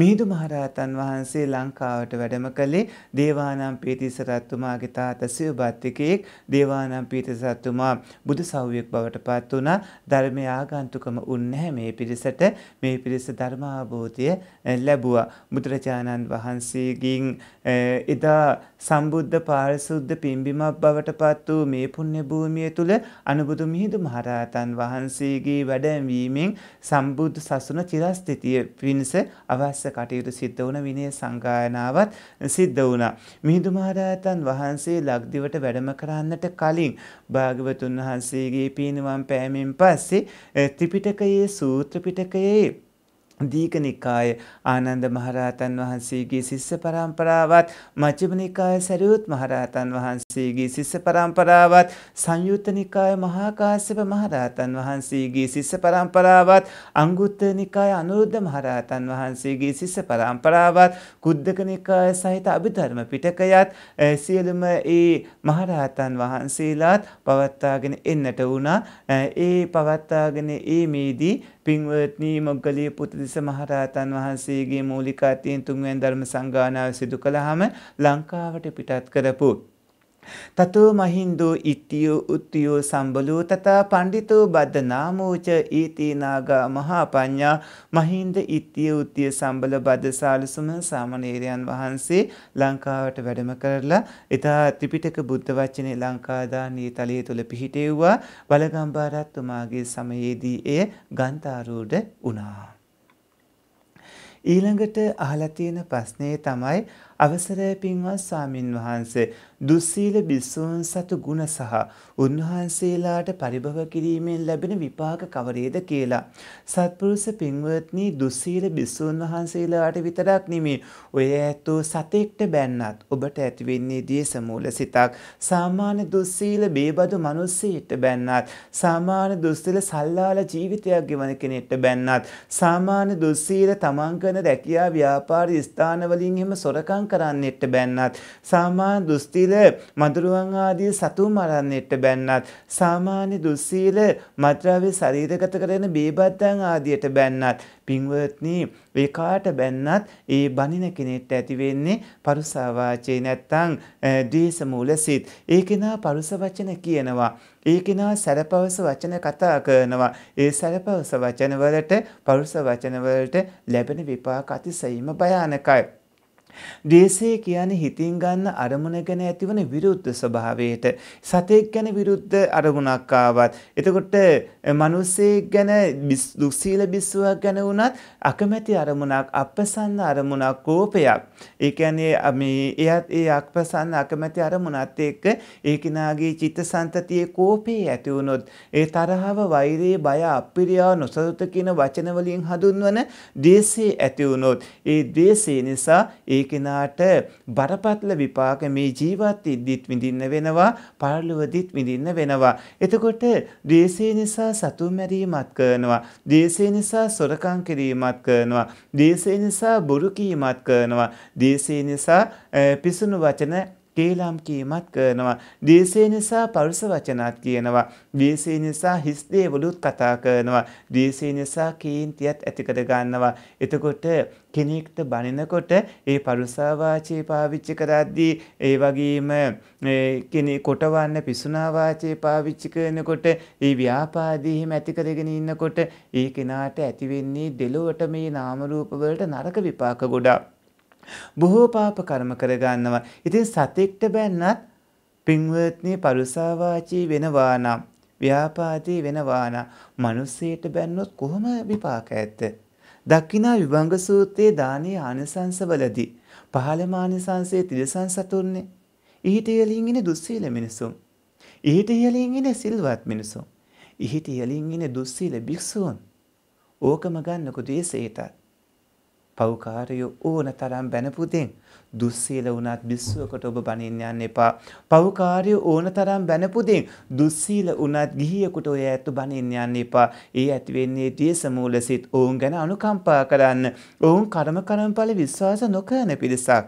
මිහිඳු මහරහතන් වහන්සේ ලංකාවට වැඩම කළේ දේවානම් පීතිස රත්තුමාගේ තාත සිව්බත්තිකයෙක් දේවානම් පීතිස රත්තුමා බුදු සව්‍යයක් බවට පත් වුණා ධර්මයේ ආගන්තුකම උන්නේ මේ පිරිසට මේ පිරිස ධර්ම අවබෝධය ලැබුවා බුදුරජාණන් වහන්සේගෙන් එදා සම්බුද්ධ පාරිශුද්ධ පිම්බිමක් බවට පත් වූ මේ පුණ්‍ය භූමිය තුල අනුබුදු මිහිඳු මහරහතන් වහන්සේගේ වැඩමවීමෙන් සම්බුද්ධ සසුන චිරස්ථිතිය පිණිස අවශ්‍ය කටයුතු සිද්ධ වුණ විනය සංගායනාවත් සිද්ධ වුණා. මිහිඳු මහරහතන් වහන්සේ ලක්දිවට වැඩම කරන්නට කලින් භාගවතුන් වහන්සේගේ පිරිනිවන් පෑමෙන් පස්සේ ත්‍රිපිටකයේ සූත්‍ර පිටකයේ දීකනිකාය ආනන්ද මහරහතන් වහන්සේගේ ශිස්ස පරම්පරාවත් මජ්ජිමනිකාය සැරියුත් මහරහතන් වහන්සේගේ ශිස්ස පරම්පරාවත් සංයුත්තනිකාය මහාකාශ්‍යප මහරහතන් වහන්සේගේ ශිස්ස පරම්පරාවත් අංගුත්තරනිකාය අනුරුද්ධ මහරහතන් වහන්සේගේ ශිස්ස පරම්පරාවත් කුද්දකනිකාය සහිත අභිධර්ම පිටකයත් සියලුම ඒ මහරහතන් වහන්සේලාත් පවත්වාගෙන එන්නට වුණා ඒ පවත්වාගෙන ඒ මේදී පින්වත්නී මොග්ගලිය පුතේ සුද්ධදෙස මහරහතන් වහන්සේගේ මූලික අතියෙන් තුන්වෙනි ධර්ම සංගායනාව සිදු කළාම ලංකාවට පිටත් කරපු තතෝ මහින්දෝ ඉත්තියෝ උත්තියෝ සම්බලෝ තථා පණ්ඩිතෝ බද්ද නාමෝච ඊතිනාගා මහා පඤ්ඤා මහින්ද ඉත්තිය උත්තිය සම්බල බද්දසාලසම සාමණේරයන් වහන්සේ ලංකාවට වැඩම කරලා එදා ත්‍රිපිටක බුද්ධ වචනේ ලංකාදානී තලයේ තුල පිහිටෙව්වා බලගම්බාරත්තුමාගේ සමයේදී එය ගන්තාරූඪ වුණා ඊළඟට අහලා තියෙන ප්‍රශ්නේ තමයි අවසරය පින්වත් සාමින් වහන්සේ දුස්සීල බිස්සූන් සතු ගුණ සහ උන්වහන්සේලාට පරිභව කිරීමෙන් ලැබෙන විපාක කවරේද කියලා. සත්පුරුෂ පින්වත්නි දුස්සීල බිස්සූන් වහන්සේලාට විතරක් නෙමේ ඔය ඇත්තෝ සතෙක්ට බැන්නත් ඔබට ඇතිවෙන්නේ දේශමූල සිතක්. සාමාන්‍ය දුස්සීල බේබදු මිනිස්සෙක්ට බැන්නත් සාමාන්‍ය දුස්සීල සල්ලාල ජීවිතයක් ගෙවන කෙනෙක්ට බැන්නත් සාමාන්‍ය දුස්සීල තමන් කරන රැකියා ව්‍යාපාර ස්ථානවලින් එහෙම සොරකම් සෙල්ලම් කරන්නෙට බැන්නත් සාමා දුස්තිල මදුරුවන් ආදී සතු මරන්නෙට බැන්නත් සාමාන්‍ය දුස්සීල මත්‍රාවේ ශරීරගත කරන බේබද්දන් ආදියට බැන්නත් පින්වත්නි ඒ කාට බැන්නත් ඒ බනින කෙනෙක්ට ඇති වෙන්නේ පරුසාවාචේ නැත්තම් ද්වේෂ මූල සිත්. ඒ කෙනා පරුස වචන කියනවා. ඒ කෙනා සැරපවස වචන කතා කරනවා. ඒ සැරපවස වචන වලට පරුස වචන වලට ලැබෙන විපාක අතිශයින්ම භයානකයි. දේශය කියන්නේ හිතින් ගන්න අරමුණ ගැන ඇතිවන විරුද්ධ ස්වභාවයට සතෙක් ගැන විරුද්ධ අරමුණක් ආවත් එතකොට මිනිස්සෙක් ගැන දුක්සීල බිස්සුවක් ගැන වුණත් අකමැති අරමුණක් අපසන්න අරමුණක් කෝපයක්. ඒ කියන්නේ මේ එයත් ඒ අපසන්න අකමැති අරමුණත් එක්ක ඒ කෙනාගේ චිත්තසංතතියේ කෝපේ ඇති වුණොත් ඒ තරහව වෛරය බය අපිරියාව නොසතුට කියන වචන වලින් හඳුන්වන දේශේ ඇති වුණොත් ඒ දේශේ නිසා ඒ කෙනාට බරපතල විපාක මේ ජීවත් ඉද්දිත් විඳින්න වෙනවා පරලොවදිත් විඳින්න වෙනවා. එතකොට දේශේ නිසා සතුන් මැරීමත් කරනවා. දේශය නිසා සොරකම් කිරීමත් කරනවා. දේශය නිසා බොරු කීමත් කරනවා. දේශය නිසා පිසුණු වචන කේලම් කීමත් කරනවා. දේශය නිසා පරුස වචනත් කියනවා. දේශය නිසා හිස් දේවලුත් කතා කරනවා. දේශය නිසා කීන්තියත් ඇතිකර ගන්නවා. එතකොට කෙනෙක්ට බනිනකොට ඒ පරුසාවාචයේ පාවිච්චි කරද්දී ඒ වගේම කෙනෙ කොටවන්න පිසුනාවාචයේ පාවිච්චි කරනකොට ඒ ව්‍යාපාදීහිම ඇතිකරගෙන ඉන්නකොට ඒ කෙනාට ඇතිවෙන්නේ දෙලොවට මේ නාමරූපවලට නරක විපාක ගොඩා. බොහෝ පාප කර්ම කරගන්නවා. ඉතින් සතෙක්ට බැන්නත් පින්වත්නි පරුසාවාචී වෙනවා නම් ව්‍යාපාදී වෙනවා නම් මිනිස්සෙට බැන්නොත් කොහොම විපාක ඇත්ද? දක්ෂිනා විභංග සූත්‍රයේ දානීය ආනිසංසවලදී පහළම ආනිසංසයේ තිරසන් සතුන්නේ ඊට ඉහළින් ඉන්නේ දුස්සීල මිනිසුන්. ඊට ඉහළින් ඉන්නේ සිල්වත් මිනිසුන්. ඊට ඉහළින් ඉන්නේ දුස්සීල භික්ෂූන්. ඕකම ගන්නකො ද්වේෂයටත් පෞකාරයෝ ඕනතරම් බැනපුදෙන් දුස්සීල වුණත් බිස්සුවකට ඔබ බණින්න යන්න එපා. පෞකාරයෝ ඕනතරම් බැනපුදෙන් දුස්සීල වුණත් ගිහියෙකුට ඔය ඇත්තු බණින්න යන්න එපා. ඒ ඇති වෙන්නේ ද්වේෂමූල සිත් ඔවුන් ගැන අනුකම්පා කරන්න. ඔවුන් කර්ම කර්මඵල විශ්වාස නොකරන පිරිසක්.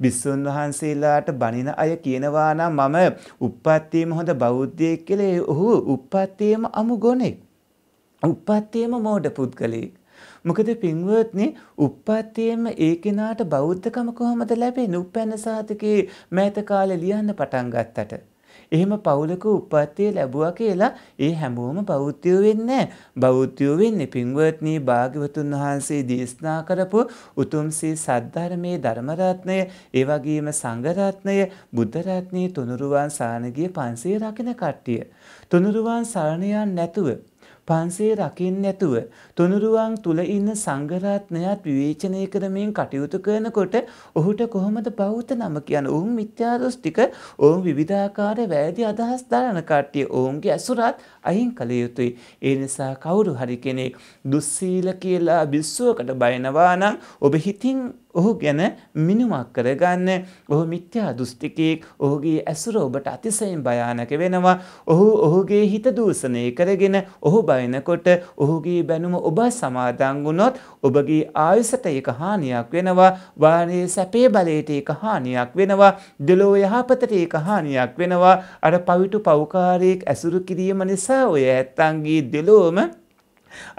බිස්සුන් වහන්සේලාට බණින අය කියනවා නම් මම උප්පත්තියම හොඳ බෞද්ධයෙක් කියලා ඔහු උප්පත්තියම අමු ගොනේ. උප්පත්තියම මෝඩ පුද්ගලෙක්. මොකද පින්වත්නි උප්පත්තියෙම ඒ කෙනාට බෞද්ධකම කොහොමද ලැබෙන්නේ? උපැන්න සාතකේ මෑත කාලේ ලියන්න පටන් ගත්තට. එහෙම පවුලක උප්පත්තිය ලැබුවා කියලා ඒ හැමෝම බෞද්ධයෝ වෙන්නේ බෞද්ධයෝ වෙන්නේ පින්වත්නි භාග්‍යවතුන් වහන්සේ දේශනා කරපු උතුම් සී සද්ධර්මයේ ධර්ම රත්නය, ඒ වගේම සංඝ රත්නය, බුද්ධ රත්නයේ තුනුරුවන් සානගිය 500 රකින්න කට්ටිය. තුනුරුවන් සරණ යන්නේ නැතුව පන්සේ රකින් නැතුව තුනුරුවන් තුළ ඉන්න සංගරත්නයත් විවේචනය කරමින් කටයුතු කරනකොට ඔහුට කොහොමද බෞද්ධ නම කියන ඔවුන් මිත්‍යාදෘෂ්ටික ඔවුන් විවිධාකාර වැෑදි අදහස් දරන කට්ටිය ඔවුන්ගේ ඇසුරත් අහින් කළ යුතුයි. ඒ නිසා කවුරු හරි කෙනෙක් දුස්සීල කියලා බිස්සුවකට බයනවා නම් ඔබ හිතින් ඔහු ගැන මිනුමක් කරගන්න ඔහු මිත්‍යා දෘෂ්ටිකයෙක් ඔහුගේ ඇසුර ඔබට අතිසයෙන් භයානක වෙනවා ඔහු ඔහුගේ හිත දූෂණය කරගෙන ඔහු බයනකොට ඔහුගේ බැනුම ඔබ සමාදන් වුණොත් ඔබගේ ආයුෂට ඒක හානියක් වෙනවා වානේ සැපේ බලයට ඒක හානියක් වෙනවා දෙලෝ යහපතට ඒක හානියක් වෙනවා අර පවිටු පවුකාරයෙක් ඇසුරු කිරීම නිසා ඔය ඇත්තන්ගේ දෙලෝම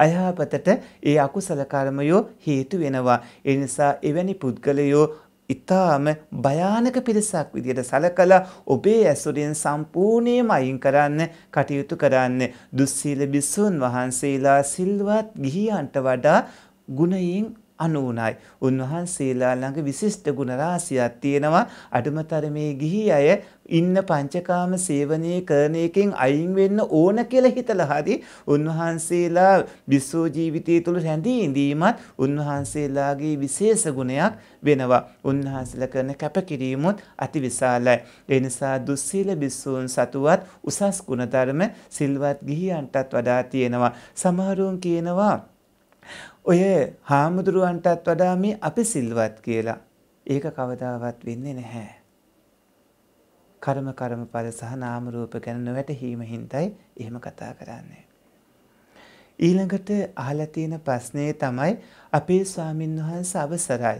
අයහපතට ඒ අකුසල කර්මයෝ හේතු වෙනවා. ඒ නිසා එවැනි පුද්ගලයෝ ඉතාම භයානක පිරිසක් විදියට සලකලා ඔබේ ඇසුරින් සම්පූර්ණයෙන්ම අයින් කරන්න කටයුතු කරන්න දුස්සීල බිසුන් වහන්සේලා සිල්වත් ගිහියන්ට වඩා ගුණයෙන් අනුනයි. උන්වහන්සේලා ළඟ විශිෂ්ට ගුණ රාශියක් තියෙනවා. අඩමතරමේ ගිහි අය ඉන්න පංචකාම සේවනයේ කරන එකෙන් අයින් වෙන්න ඕන කියලා හිතලා හරි උන්වහන්සේලා විශ්ව ජීවිතය තුළ රැඳී ඉඳීමත් උන්වහන්සේලාගේ විශේෂ ගුණයක් වෙනවා. උන්වහන්සේලා කරන කැපකිරීමුත් අතිවිශාලයි. ඒ නිසා දුස්සීල බිස්සූන් සතුවත් උසස් ගුණධර්ම සිල්වත් ගිහියන්ටත් වඩා තියෙනවා. සමහරුන් කියනවා ඔය හාමුදුරුවන්ටත් වඩා මේ අපි සිල්වත් කියලා. ඒක කවදාවත් වෙන්නේ නැහැ. කර්ම කර්මඵල සහ නාම රූප ගැන නොවැටහීම හින්දායි එහෙම කතා කරන්නේ. ඊළඟට අහලා තියෙන ප්‍රශ්නේ තමයි අපේ ස්වාමින්වහන්සේ අවසරයි.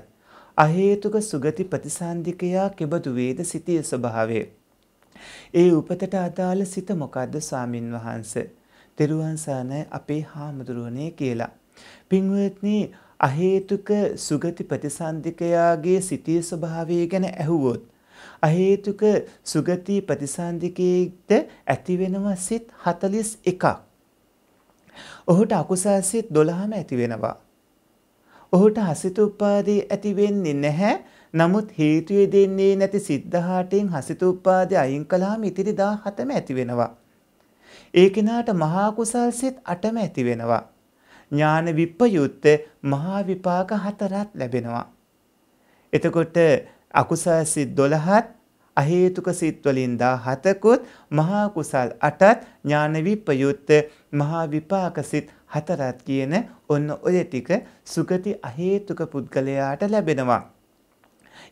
අහේතුක සුගති ප්‍රතිසන්දිකයා කෙබඳු වේද සිටිය ස්වභාවය. ඒ උපතට අදාළ සිත මොකද්ද ස්වාමින්වහන්සේ? තෙරුවන් සරණයි අපේ හාමුදුරුවනේ කියලා. පින්වත්නි අහේතුක සුගති ප්‍රතිසන්දිකයාගේ සිතේ ස්වභාවය ගැන ඇහුවොත් අහේතුක සුගති ප්‍රතිසන්දිකයේද ඇතිවෙනවා සිත් 41ක්. ඔහුට අකුසල් සිත් 12ම ඇති වෙනවා. ඔහුට හසිතුප්පාදේ ඇති වෙන්නේ නැහැ. නමුත් හේතුය දෙන්නේ නැති සිත් 18න් හසිතුප්පාදේ අයින් කළාම ඉතිරි 17ම ඇති වෙනවා. ඒ කෙනාට මහා කුසල් සිත් 8ම ඇති වෙනවා. ඥාන විප්පයුත්ත මහා විපාක හතරක් ලැබෙනවා. එතකොට අකුසල් සිත් 12ත් අහේතුක සිත් වලින් 17කුත් මහා කුසල් 8ත් ඥාන විප්පයුත්ත මහා විපාක සිත් හතරක් කියන ඔන්න ඔය ටික සුගති අහේතුක පුද්ගලයාට ලැබෙනවා.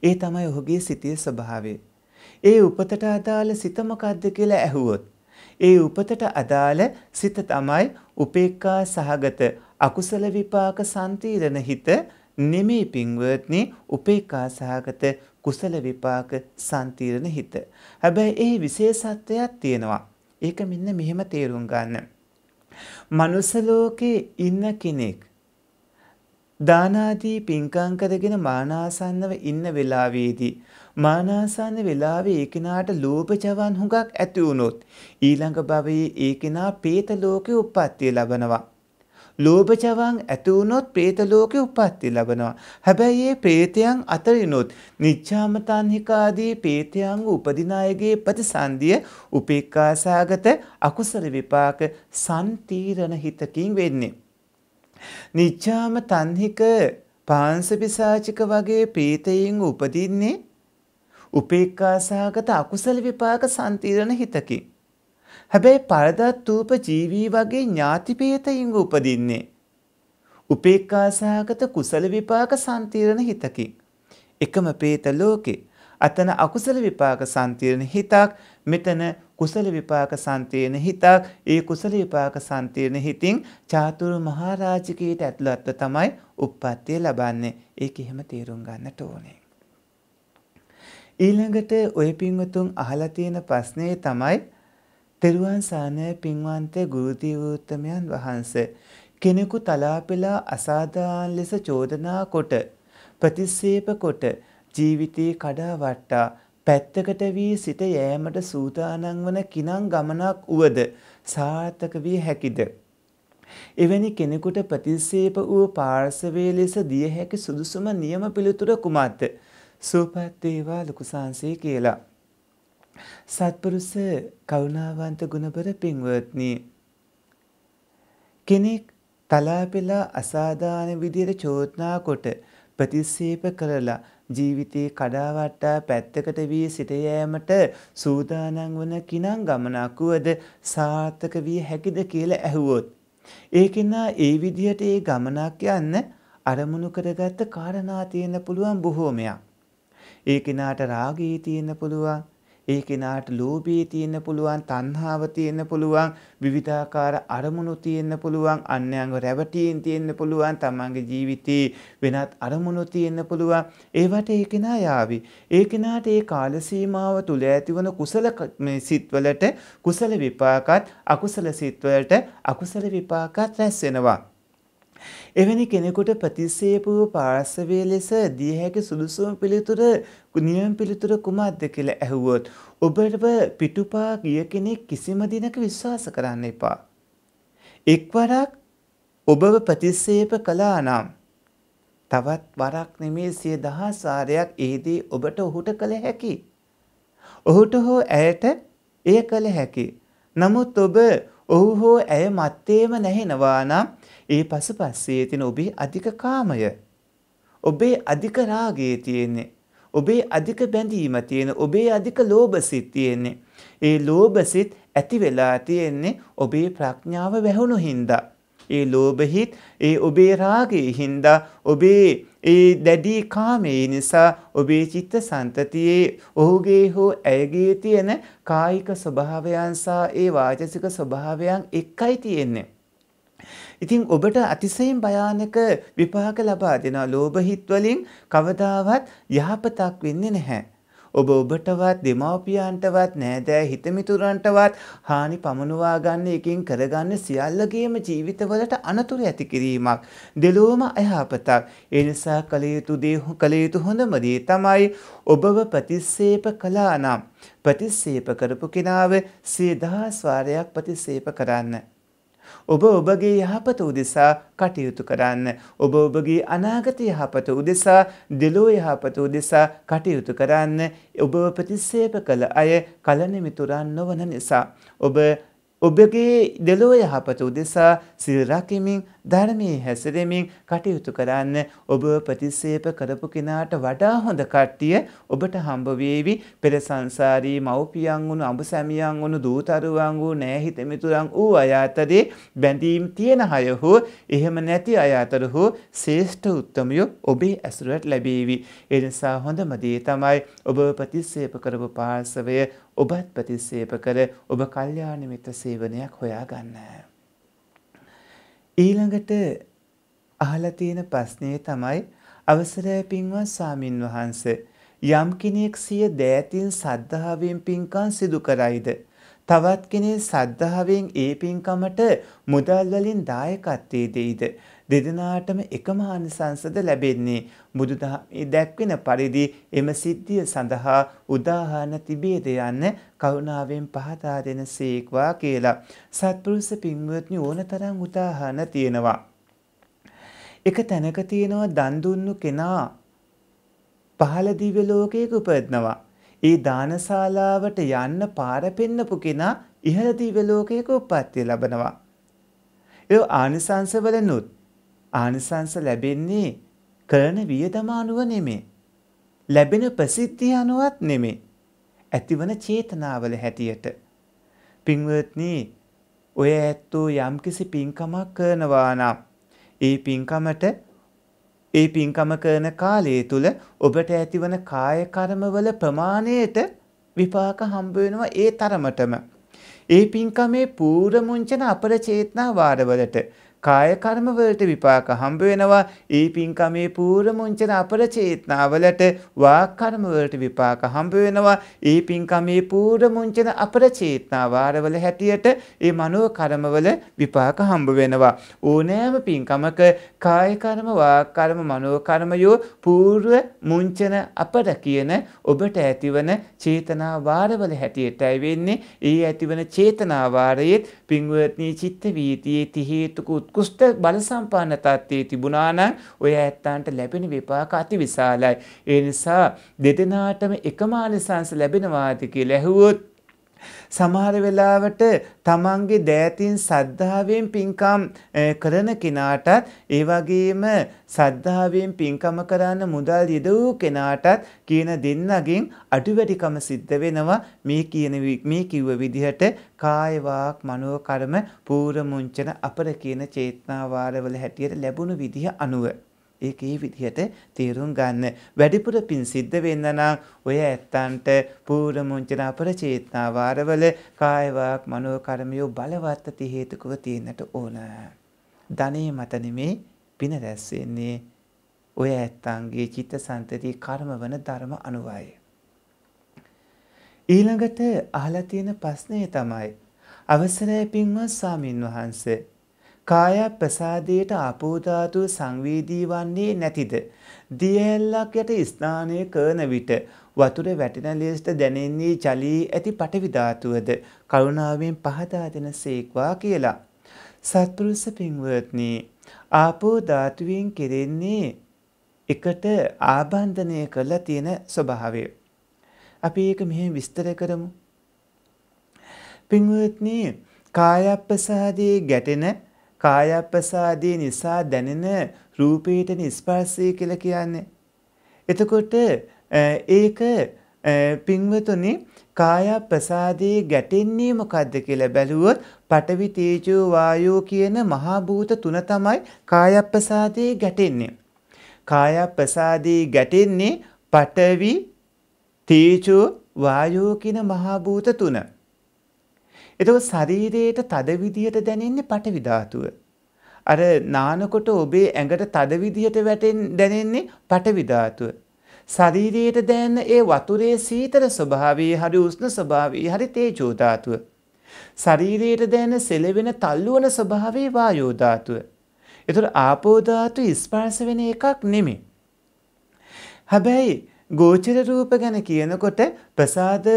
ඒ තමයි ඔහුගේ සිතේ ස්වභාවය. ඒ උපතට අදාළ සිත මොකද්ද කියලා ඇහුවොත් ඒ උපතට අදාළ සිත තමයි උපේක්ඛා සහගත අකුසල විපාක සම්තිරණ හිත නෙමේ පින්වත්නි උපේක්ඛා සහගත කුසල විපාක සම්තිරණ හිත. හැබැයි ඒ විශේෂත්වයක් තියෙනවා. ඒක මෙන්න මෙහෙම තේරුම් ගන්න. මනුස්ස ලෝකේ ඉන්න කෙනෙක් දානාදී පින්කම් කරගෙන මානාසන්නව ඉන්න වෙලාවේදී මානාසන්න වෙලාවේ ඒ කෙනාට ලෝභජවන් හුඟක් ඇති වුණොත් ඊළඟ භවයේ ඒ කෙනා പ്രേත ලෝකේ උප්පත්තිය ලබනවා ලෝභජවන් ඇති වුණොත් പ്രേත ලෝකෙ උප්පත්ති ලබනවා. හැබැයි මේ പ്രേතයන් අතරිනුත් නිච්ඡාමතන්හිකාදී പ്രേතයන් උපදින අයගේ ප්‍රතිසන්දිය උපේක්ඛාසාගත අකුසල විපාක සම්තිරණ හිතකින් වෙන්නේ. නිච්ඡාම තන්හික පාංශ පිසාචික වගේ ප්‍රීතයෙන් උපදින්නේ උපේක්ඛාසහගත අකුසල විපාක සම්තිරණ හිතකින්. හැබැයි පරදත්තූප ජීවී වගේ ඥාතිපේතයින් උපදින්නේ. උපේක්කාසහගත කුසල විපාක සන්තීරණ හිතකින්. එකම පේත ලෝකෙ අතන අකුසල විපාක සන්තීරණ හිතක් මෙතන කුසල විපාක සන්තීරණ හිතක් ඒ කුසල විපාක සන්තීරණ හිතින් චාතුරු මහරාජකයට ඇතුළත්ව තමයි උප්පත්තිය ලබන්නේ ඒක එහෙම තේරුම් ගන්නට ඕනේ. ඊළඟට ඔය පින්වතුන් අහලා තියෙන ප්‍රශ්නේ තමයි තෙරුවන් සානය පින්වන්තය ගුරුතීවූත්තමයන් වහන්ස. කෙනෙකු තලාපෙලා අසාධාන් ලෙස චෝදනා කොට. ප්‍රතිස්සේප කොට ජීවිතයේ කඩා වට්ටා පැත්තකට වී සිට යෑමට සූදානන් වන කිනම් ගමනක් වුවද සාර්ථක වී හැකිද. එවැනි කෙනෙකුට ප්‍රතිස්සේප වූ පාර්සවේ ලෙස දිය හැකි සුදුසුම නියම පිළිතුර කුමත්ද. සූපත් ඒවා ලොකුසාන්සේ කියලා. සත්පුරුෂ කරුණාවන්ත ගුණබර පින්වත්නි කෙනෙක් තලාපෙලා අසාධාන විදියට චෝදනා කොට ප්‍රතිස්සේප කරලා ජීවිතේ කඩාවට්ටා පැත්තකට වී සිට යෑමට සූදානම් වන කිනම් ගමනක් වුවද සාර්ථක විය හැකිද කියලා ඇහුවොත් ඒ කෙනා ඒ විදියට ඒ ගමනක් යන්න අරමුණු කරගත්ත කාරණා තියෙන පුළුවන් බොහෝමයක්. ඒ කෙනාට රාගී තියෙන පුළුවන් ඒ කෙනාට ලෝභී තියෙන්න පුළුවන්, තණ්හාව තියෙන්න පුළුවන්, විවිධාකාර අරමුණු තියෙන්න පුළුවන්, අන්‍යයන්ව රැවටීම් තියෙන්න පුළුවන්, තමන්ගේ ජීවිතේ වෙනත් අරමුණු තියෙන්න පුළුවන්. ඒවට ඒ කෙනා යාවි. ඒ කෙනාට ඒ කාල සීමාව තුල ඇතිවන කුසල සිත්වලට කුසල විපාකත් අකුසල සිත්වලට අකුසල විපාකත් රැස් වෙනවා. එවැනි කෙනෙකුට ප්‍රතිසේප වූ පාර්ශවයේ ලෙස දිය හැකි සුදුසුම පිළිතුර නියම පිළිතුර කුමක්ද කියලා ඇහුවොත් ඔබට පිටුපා ගිය කෙනෙක් කිසිම දිනක විශ්වාස කරන්න එපා. එක්වරක් ඔබව ප්‍රතිසේප කළා නම් තවත් වරක් නෙමේ සිය දහස් වාරයක් ඒදී ඔබට ඔහුට කළ හැකි. ඔහුට හෝ ඇයට එය කළ හැකි. නමුත් ඔබ ඔහු හෝ ඇය මත්තේම නැහෙනවා නම් ඒ පසුපස්සේ තියෙන ඔබේ අධික කාමය. ඔබේ අධික රාගයේ තියෙන්නේ. ඔබේ අධික බැඳීම තියෙන ඔබේ අධික ලෝභසිත තියෙන්නේ. ඒ ලෝභසිත ඇති වෙලා තියෙන්නේ ඔබේ ප්‍රඥාව වැහුණු හින්දා. ඒ ලෝභහිත් ඒ ඔබේ රාගයේ හින්දා ඔබේ ඒ දැඩි කාමයේ නිසා ඔබේ චිත්ත සන්තතියේ ඔහුගේ හෝ ඇයගේ තියෙන කායික ස්වභාවයන් සහ ඒ වාචසික ස්වභාවයන් එක්කයි තියෙන්නේ. ඉතින් ඔබට අතිශයින් භයානක විපාක ලබා දෙනවා. ලෝභ හිත් වලින් කවදාවත් යහපතක් වෙන්නේ නැහැ. ඔබ ඔබටවත් දෙමව්පියන්ටවත් නෑදෑ හිතමිතුරන්ටවත් හානි පමනවා ගන්න එකින් කරගන්න සියල්ලගේම ජීවිතවලට අනතුරු ඇති කිරීමක් දෙලොවම අයහපතක් ඒ නිසා කළ යුතු දේ කළ යුතු හොඳම දේ තමයි ඔබව ප්‍රතිස්සේප කළා නම් ප්‍රතිස්සේප කරපු කෙනාව සිය දහස් වාරයක් ප්‍රතිස්සේප කරන්න ඔබ ඔබගේ යහපත උදෙසා කටයුතු කරන්න. ඔබ ඔබගේ අනාගත යහපත උදෙසා දෙලෝ යහපත උදෙසා කටයුතු කරන්න ඔබ ප්‍රතිස්සේප කළ අය කලනමිතුරන් නොවන නිසා. ඔබ ඔබගේ දෙලෝ යහපත උදෙසා සිල්රකිමින් ධර්මයේ හැසිරෙමින් කටයුතු කරන්න ඔබ ප්‍රතිසේප කරපු කෙනාට වඩා හොඳ කට්ටිය ඔබට හම්බ වේවි පෙර සංසාරී මව්පියන් වුණු අඹ සැමියන් වුණු දූතරුවන් වූ නෑහිත මිතුරන් වූ අය අතරේ බැඳීම් තියෙන අය හෝ එහෙම නැති අය අතර හෝ ශ්‍රේෂ්ඨ උත්තමයෝ ඔබේ ඇසුරට ලැබේවි ඒ නිසා හොඳම දේ තමයි ඔබ ප්‍රතිසේප කරපු පාර්ශවය ඔබත් ප්‍රතිසේප කර ඔබ කල්යාණ මිත්‍ර සේවනයක් හොයා ගන්න. ඊළඟට අහලා තියෙන ප්‍රශ්නය තමයි අවසරය පින්වත් සාමින් වහන්ස යම් කෙනෙක් සිය දෑතින් සද්ධාවෙන් පින්කම් සිදු කරයිද තවත් කෙනෙක් සද්ධාවෙන් ඒ පින්කමට මුදල් වලින් දායකත්වයේ දෙයිද දෙදෙනාටම එකම ආනිසංසද ලැබෙන්නේ බුදුදහමේ දැක්වෙන පරිදි එම සිද්ධිය සඳහා උදාහරණ තිබේද යන්න කරුණාවෙන් පහදා දෙන සීක්වා කියලා සත්පුරුෂ පින්වත්නි ඕනතරම් උදාහරණ තියෙනවා එක තැනක තියෙනවා දන් දුන්නු කෙනා පහළ දිව්‍ය ලෝකයක උපදිනවා ඒ දානශාලාවට යන්න පාර පෙන්නපු කෙනා ඉහළ දිව්‍ය ලෝකයක උප්පත්තිය ලබනවා ඒ ආනිසංසවලනුත් ආනිසංස ලැබෙන්නේ කරන වියදම අනුව නෙමේ. ලැබෙන ප්‍රසිද්ධිය අනුවත් නෙමේ. ඇතිවන චේතනාවල හැටියට. පින්වත්නි ඔය ඇත්තෝ යම්කිසි පින්කමක් කරනවා නම් ඒ පින්කමට ඒ පින්කම කරන කාලය තුල ඔබට ඇතිවන කාය කර්මවල ප්‍රමාණයට විපාක හම්බ වෙනවා ඒ තරමටම. ඒ පින්කමේ පූර්ව මුංචන අපර චේතනා වාරවලට කාය කර්මවලට විපාක හම්බ වෙනවා ඒ පින්කමේ පූර්ව මුංචන අපරචේතනාවලට වාක් කර්මවලට විපාක හම්බ වෙනවා ඒ පින්කමේ පූර්ව මුංචන අපරචේතනාවාරවල හැටියට ඒ මනෝ කර්මවල විපාක හම්බ වෙනවා ඕනෑම පින්කමක කාය කර්ම වාක් කර්ම මනෝ කර්මයෝ පූර්ව මුංචන අපර කියන ඔබට ඇතිවන චේතනාවාරවල හැටියටයි වෙන්නේ ඒ ඇතිවන චේතනාවාරයේත් පින්වත්නි චිත්ත වීතියේ තිහේතුකුත් කුෂ්ඨ බල සම්පන්නතා තිබුණා නම් ඔය ඇත්තන්ට ලැබෙන විපාක අතිවිශාලයි. ඒ නිසා දෙදෙනාටම එකම ආනිසංස ලැබෙනවාද කියලා ඇහුවොත් සමහර වෙලාවට තමන්ගේ දෑතින් සද්ධාවෙන් පින්කම් කරන කෙනාටත් ඒ වගේම සද්ධාවෙන් පින්කම කරන්න මුදල් යෙදවූ කෙනාටත් කියන දෙන්නගෙන් අඩුවැටිකම සිද්ධ වෙනවා මේ කියන මේ කිව්ව විදිහට කායවාක් මනෝ කර්ම පූර්ව මුංචන අපර කියන චේතනාවාරවල හැටියට ලැබුණු විදිහ අනුව ඒක ඒ විදිහට තීරුම් ගන්න. වැඩිපුර පින් සිද්ධ වෙන්න නම් ඔය ඇත්තන්ට පූර්ව මුංචන අපරචේතනා වාරවල කාය වාක් මනෝ කර්මියෝ බලවත් ඇති හේතුකව තියෙන්නට ඕන. ධනේ මත නෙමේ පින රැස් වෙන්නේ ඔය ඇත්තන්ගේ චිත්තසන්තති කර්මවන ධර්ම අනුවයි. ඊළඟට අහලා තියෙන ප්‍රශ්නේ තමයි අවසරයි පින්වත් සාමින් වහන්සේ කාය ප්‍රසාදයට ආපෝ ධාතුව සංවේදී වන්නේ නැතිද? දියැලක් යට ස්නානය කරන විට වතුර වැටෙන ලෙසට දැනෙන්නේ ජලී ඇති පටවි ධාතුවද කරුණාවෙන් පහදා දෙනසේක්වා කියලා. සත්පුරුෂ පින්වත්නි ආපෝ ධාතුවෙන් කෙරෙන්නේ එකට ආබන්ධනය කරලා තියෙන ස්වභාවය. අපි ඒක මෙහෙම විස්තර කරමු. පින්වත්නි කායප්පසාදී ගැටෙන කායප්‍රසාදේ නිසා දැනෙන රූපීට ස්පර්ශය කියලා කියන්නේ. එතකොට ඒක පින්වතුනි කාය ප්‍රසාදයේ ගැටෙන්නේ මොකද්ද කියලා බැලුවොත් පඨවි තේජෝ වායෝ කියන මහා භූත තුන තමයි කාය ප්‍රසාදයේ ගැටෙන්නේ. කාය ප්‍රසාදයේ ගැටෙන්නේ පඨවි තේජෝ වායෝ කියන මහා භූත තුන. එතකොට ශරීරයට තද විදියට දැනෙන්නේ පටවි ධාතුව. අර නානකොට ඔබේ ඇඟට තද විදියට වැටෙන් දැනෙන්නේ පටවි ධාතුව. ශරීරයට දැනෙන ඒ වතුරේ සීතල ස්වභාවය හරි උෂ්ණ ස්වභාවය හරි තේජෝ ධාතුව. ශරීරයට දැනෙන සෙලවෙන තල්ලුවන ස්වභාවය වායෝ ධාතුව. ඒතර ආපෝ ධාතු ස්පර්ශ වෙන එකක් නෙමෙයි. හැබැයි ගෝචර රූප ගැන කියනකොට ප්‍රසාද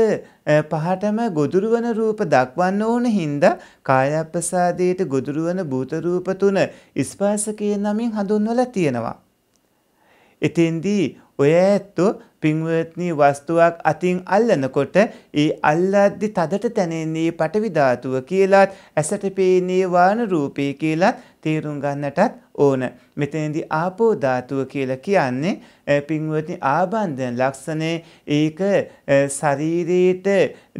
පහටම ගොදුරුවන රූප දක්වන්න ඕන හින්දා කායප්‍රසාදයට ගොදුරුවන භූත රූප තුන ස්පර්ශ කියන නමින් හඳුන්වලා තියෙනවා. එතෙන්දී ඔය ඇත්තෝ පින්වත්නී වස්තුවක් අතින් අල්ලනකොට ඒ අල්ලද්දි තදට තැනෙන්නේ පටවිධාතුව කියලත් ඇසට පේනේ වාන රූපය කියලත් තේරුම් ගන්නටත් ඕන. මෙතනදි ආපෝධාතුව කියල කියන්නේ පින්වති ආබන්ධන ලක්ෂණය ඒක සරීරයට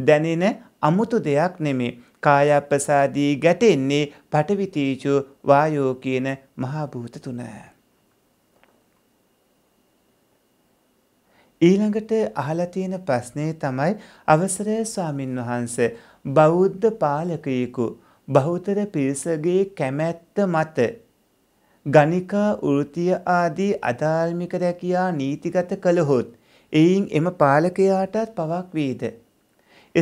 දැනෙන අමුතු දෙයක් නෙමේ. කායප්පසාදී ගැටෙන්නේ පටවිතීචු වායෝ කියන මහාභූත තුනෑ. ඊළඟට අහලා තියෙන ප්‍රශ්නේ තමයි අවසරය ස්වාමින් වහන්සේ බෞද්ධ පාලකයෙකු බහුතර පිරිසගේ කැමැත්ත මත ගණිකා වෘත්තිය ආදී අධාර්මික රැකියා නීතිගත කළහොත් එයින් එම පාලකයාටත් පවක් වේද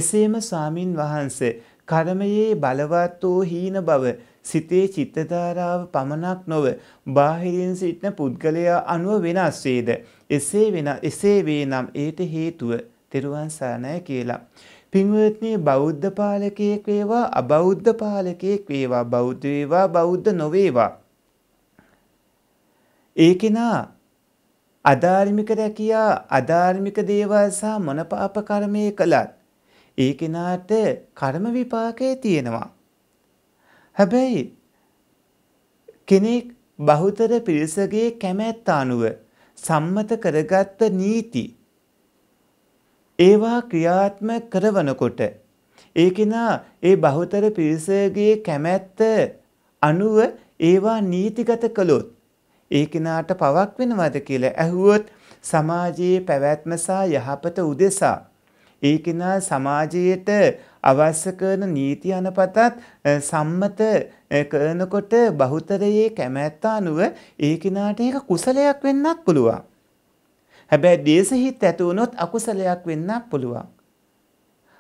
එසේම ස්වාමින් වහන්සේ කර්මයේ බලවත් වූ හීන බව සිතේ චිත්තධාරාව පමණක් නොව බාහිරින් සිටින පුද්ගලයා අනුව වෙනස් වේද එසේ වෙන එසේ වේනම් ඒට හේතුව තෙරුවන් සරණයි කියලා. පින්වත්නි බෞද්ධ පාලකයෙක් වේවා අබෞද්ධ පාලකයෙක් වේවා බෞද්ධ වේවා බෞද්ධ නොවේවා. ඒ කෙනා අධාර්මික රැකියා අධාර්මික දේවල් සහ මොනපාප කර්මයේ කළත් ඒ කෙනාට කර්ම විපාකය තියෙනවා. හැබැයි කෙනෙක් බහුතර පිරිසගේ කැමැත්ත අනුව සම්මත කරගත්ත නීති ඒවා ක්‍රියාත්ම කරවනකොට ඒ කෙනා ඒ බහුතර පිරිසගේ කැමැත්ත අනුව ඒවා නීතිගත කළොත් ඒ කෙනාට පවක් වෙනවද කියලා ඇහුවොත් සමාජයේ පැවැත්ම සහ යහපත උදෙසා ඒ කෙනා සමාජයට අවශ්‍ය කරන නීති අනපතත් සම්මත කරනකොට බහුතරයේ කැමැත්තානුව ඒ කිනාට ඒක කුසලයක් වෙන්නත් පුළුවන්. හැබැයි දේශහිත ඇතුවනොත් අකුසලයක් වෙන්නත් පුළුවන්.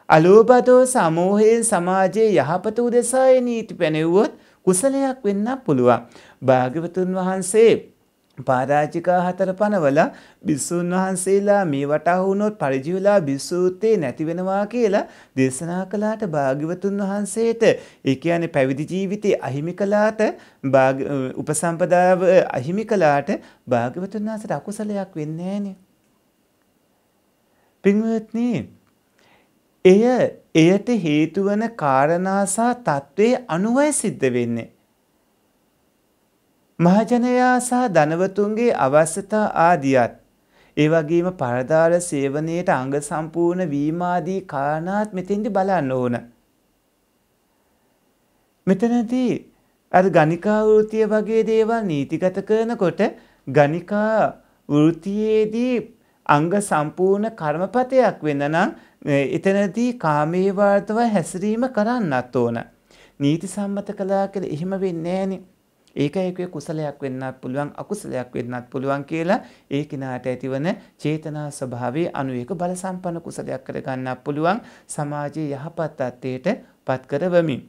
අලෝබදෝ සමූහයෙන් සමාජයේ යහපත උදෙසාය නීති පැනෙව්වොත් කුසලයක් වෙන්නත් පුළුවන්. භාග්‍යවතුන් වහන්සේ පාරාජිකා හතර පනවල බිස්සූන් වහන්සේලා මේ වටා වුණොත් පරිජිවලා බිස්සූත්තේ නැති වෙනවා කියලා දේශනා කළාට භාග්‍යවතුන් වහන්සේට ඒ කියන්නේ පැවිදි ජීවිතේ අහිමි කළාට උපසම්පදාව අහිමි කළාට භාග්‍යවතුන් වහන්සේට අකුසලයක් වෙන්නේ නැහනේ. එය එයට හේතු වන කාරණාසා తත්වේ අනුවයි සිද්ධ වෙන්නේ. මහජනයා සහ ධනවතුන්ගේ අවශ්‍යතා ආදියත් ඒ වගේම පරදාර සේවනයට අංග සම්පූර්ණ වීම ආදී කාරණාත් මෙතෙන්දි බලන්න ඕන. මෙතනදී අර ගණිකා වෘත්තිය වගේ දේවල් නීතිගත කරනකොට ගණිකා වෘත්තියේදී අංග සම්පූර්ණ කර්මපතයක් වෙන්න නම් එතනදී කාමේ වර්තව හැසිරීම කරන්නත් ඕන. නීති සම්මත කළා කියලා එහෙම වෙන්නේ නැහනේ. ඒක ඒකේ කුසලයක් වෙන්නත් පුළුවන් අකුසලයක් වෙන්නත් පුළුවන් කියලා ඒ කිනාට ඇතිවන චේතනා ස්වභාවයේ අනු ඒක බල සම්පන්න කුසලයක් කරගන්නත් පුළුවන් සමාජයේ යහපත් තත්ත්වයට පත් කරවමින්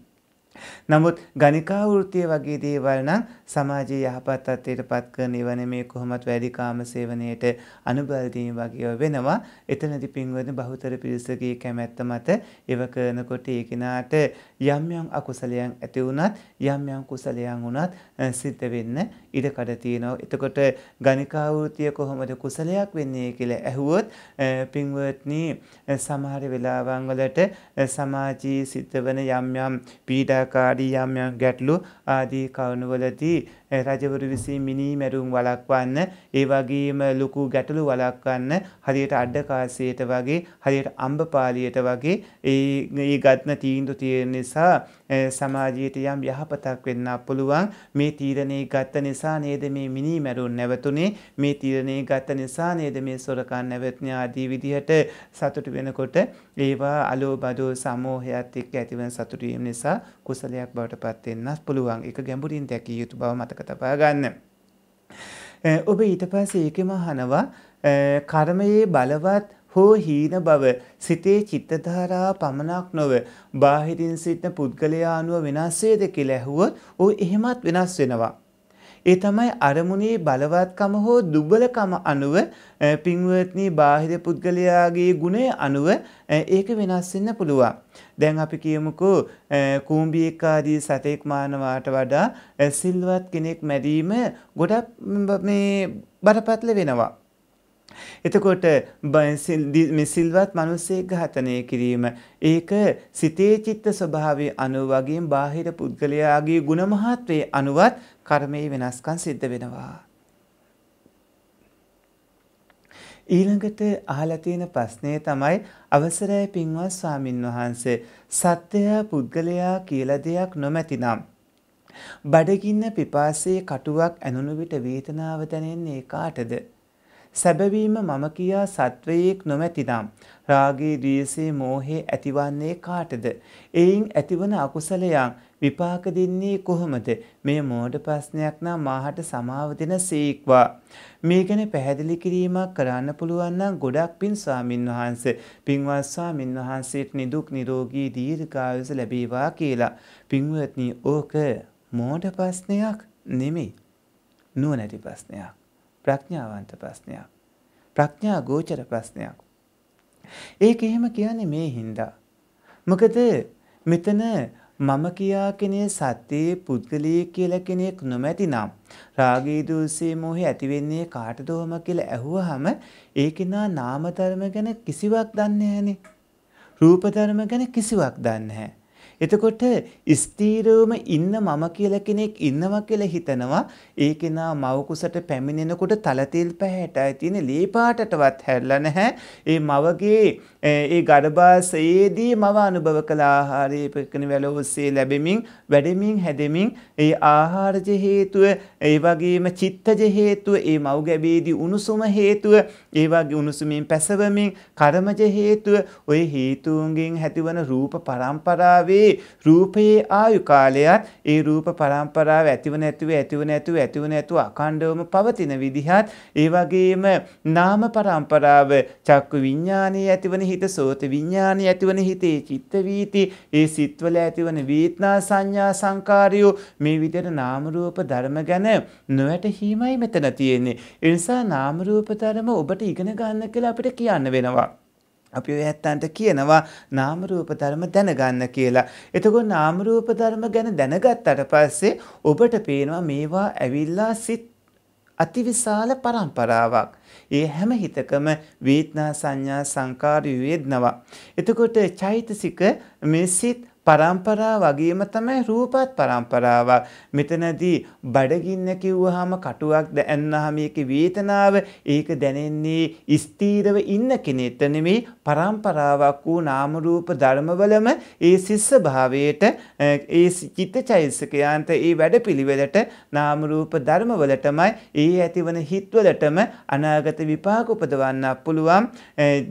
නමුත් ගණිකා වෘත්තිය වගේ දේවල් නම් සමාජයේ යහපත් තත්ත්වයට පත් කරන ඉවන මේ කොහොමත් වැඩි කාම සේවනයේට අනුබල දීම වගේ වෙනවා. එතනදී පින්වත්නි බහුතර පිරිසගේ කැමැත්ත මත ඒව කරනකොට ඒ කිනාට යම් යම් අකුසලයන් ඇති වුණත් යම් යම් කුසලයන් වුණත් සිද්ධ වෙන්න ඉඩ කඩ තියෙනවා. එතකොට ගණිකා වෘත්තිය කොහොමද කුසලයක් වෙන්නේ කියලා ඇහුවොත් පින්වත්නි සමහර වෙලාවන් වලට සමාජයේ සිද්ධ වෙන යම් යම් පීඩා ක්‍රියාකාරී යම් යම් ගැටලු ආදී කරුණුවලදී රජවරු විසින් මිනී මැරුම් වළක්වන්න ඒ වගේම ලොකු ගැටලු වළක්වන්න හරියට අඩ්ඩකාසයට වගේ හරියට අම්බපාලියට වගේ ඒ ගත්න තීන්දු තියෙන නිසා සමාජයට යම් යහපතක් වෙන්න පුළුවන් මේ තීරණේ ගත්ත නිසා නේද මේ මිනී මැරුම් නැවතුනේ මේ තීරණේ ගත්ත නිසා නේද මේ සොරකන් නැවතුනේ ආදී විදිහට සතුට වෙනකොට ඒවා අලෝබදෝ සමෝහයත් එක්ක ඇතිවන සතුටීම නිසා කුසලයක් බවට පත් වෙන්නත් පුළුවන් ඒක ගැඹුරින් දැකිය යුතු බව මතක මතක තබා ගන්න. ඔබ ඊට පස්සේ ඒකෙම අහනවා කර්මයේ බලවත් හෝ හීන බව සිතේ චිත්තධාරා පමණක් නොව බාහිරින් සිටින පුද්ගලයා අනුව වෙනස් වේද කියලා ඇහුවොත් ਉਹ එහෙමත් වෙනස් වෙනවා. ඒ තමයි අරමුණේ බලවත්කම හෝ දුබලකම අනුව පින්වත්නි බාහිර පුද්ගලයාගේ ගුණය අනුව ඒක වෙනස් වෙන්න පුළුවන්. දැන් අපි කියමුකු කූම්බියෙක් ආදී සතෙක් මානවාට වඩා සිල්වත් කෙනෙක් මැරීම ගොඩක් මේ බරපතල වෙනවා. එතකොට සිල්වත් මනුස්සයෙක් ඝාතනය කිරීම ඒක සිතේ චිත්ත ස්වභාවය අනුව වගේම බාහිර පුද්ගලයාගේ ගුණමහත්වයේ අනුවත් කර්මයේ වෙනස්කම් සිද්ධ වෙනවා. ඊළඟට අහලා තියෙන ප්‍රශ්නේ තමයි අවසරයි පින්වත් ස්වාමින් වහන්සේ සත්‍යය පුද්ගලයා කියලා දෙයක් නොමැතිනම් බඩගින්න පිපාසයේ කටුවක් ඇනුණු විට වේදනාව දැනෙන්නේ කාටද සැබවීම මම කියා සත්වයේක් නොමැතිනම් රාගේ ද්වේෂේ මෝහේ ඇතිවන්නේ කාටද එයින් ඇතිවන අකුසලයන් විපාක දෙන්නේ කොහොමද? මේ මෝඩ ප්‍රශ්නයක් නම් මාහට සමාව දෙන සීක්වා. මේ ගැන පැහැදිලි කිරීමක් කරන්න පුළුවන් නම් ගොඩක් පින් ස්වාමින්වහන්සේ. පින්වත් ස්වාමින්වහන්සේට නිදුක් නිරෝගී දීර්ඝායුෂ ලැබේවා කියලා. පින්වත්නි ඕක මෝඩ ප්‍රශ්නයක් නෙමෙයි. නුවණැති ප්‍රශ්නයක්. ප්‍රඥාවන්ත ප්‍රශ්නයක්. ප්‍රඥා ගෝචර ප්‍රශ්නයක්. ඒක එහෙම කියන්නේ මේ හින්දා. මොකද මෙතන මම කියා කෙනේ සත්‍යයේ පුද්ගලයේ කියලා කෙනෙක් නොමැතිනම් රාගී දෝෂේ මොහි ඇති වෙන්නේ කාටදෝම කියලා ඇහුවහම ඒ කෙනා නාම ධර්ම ගැන කිසිවක් දන්නේ නැහනේ. රූප ධර්ම ගැන කිසිවක් දන්නේ නැහැ. එතකොට ස්ථීරවම ඉන්න මම කියලා කෙනෙක් ඉන්නවා කියලා හිතනවා ඒ කෙනා මව කුසට පැමිණෙනකොට තලතිල් පැහැටයි තියෙන ලේ පාටටවත් හැරලා නැහැ ඒ මවගේ ඒ ගර්භාෂයේදී මව අනුභව කළ ආහාරයේ පෙකන වැල ඔස්සේ ලැබෙමින් වැඩෙමින් හැදෙමින් ඒ ආහාරජ හේතුව ඒ වගේම චිත්තජ හේතුව ඒ මව් ගැබේදී උණුසුම හේතුව ඒ වගේ උණුසුමින් පැසවමින් කර්මජ හේතුව ওই හේතුන්ගෙන් ඇතිවන රූප පරම්පරාවේ ඒ රූපයේ ආයු කාලයත් ඒ රූප පරම්පරාව ඇතිව නැතිව ඇතිව නැතුව ඇතිව නැතුව අඛණ්ඩවම පවතින විදිහත් ඒ වගේම නාම පරම්පරාව චක්කු විඥානයේ ඇතිවන හිත සෝත විඥානයේ ඇතිවන හිතේ චිත්ත වීති ඒ සිත්වල ඇතිවන වේදනා සංඥා සංකාරයෝ මේ විදිහට නාම රූප ධර්ම ගැන නොවැටහීමයි මෙතන තියෙන්නේ. ඒ නිසා නාම රූප ධර්ම ඔබට ඉගෙන ගන්න කියලා අපිට කියන්න වෙනවා. අපි ඔය ඇත්තන්ට කියනවා නාමරූප ධර්ම දැනගන්න කියලා. එතකොට නාමරූප ධර්ම ගැන දැනගත්තට පස්සේ ඔබට පේනවා මේවා ඇවිල්ලා සිත් අතිවිශාල પરම්පරාවක්. ඒ හැම හිතකම වේදනා සංඥා සංකාර වේදනවා. එතකොට චෛතසික මේ සිත් પરම්පරා වගේම තමයි රූපත් પરම්පරාවක්. මෙතනදී බඩගින්න කිව්වහම කටුවක් දැන්නහම ඒකේ වේදනාව ඒක දැනෙන්නේ ස්ථීරව ඉන්න කෙනෙක්ට නෙමෙයි પરම්පරාවක් වූ නාම රූප ධර්මවලම ඒ සිස්ස භාවයට ඒ චිත්තචෛසිකයන්ට ඒ වැඩපිළිවෙලට නාම රූප ධර්මවලටමයි ඒ ඇතිවන හිත්වලටම අනාගත විපාක උපදවන්න පුළුවන්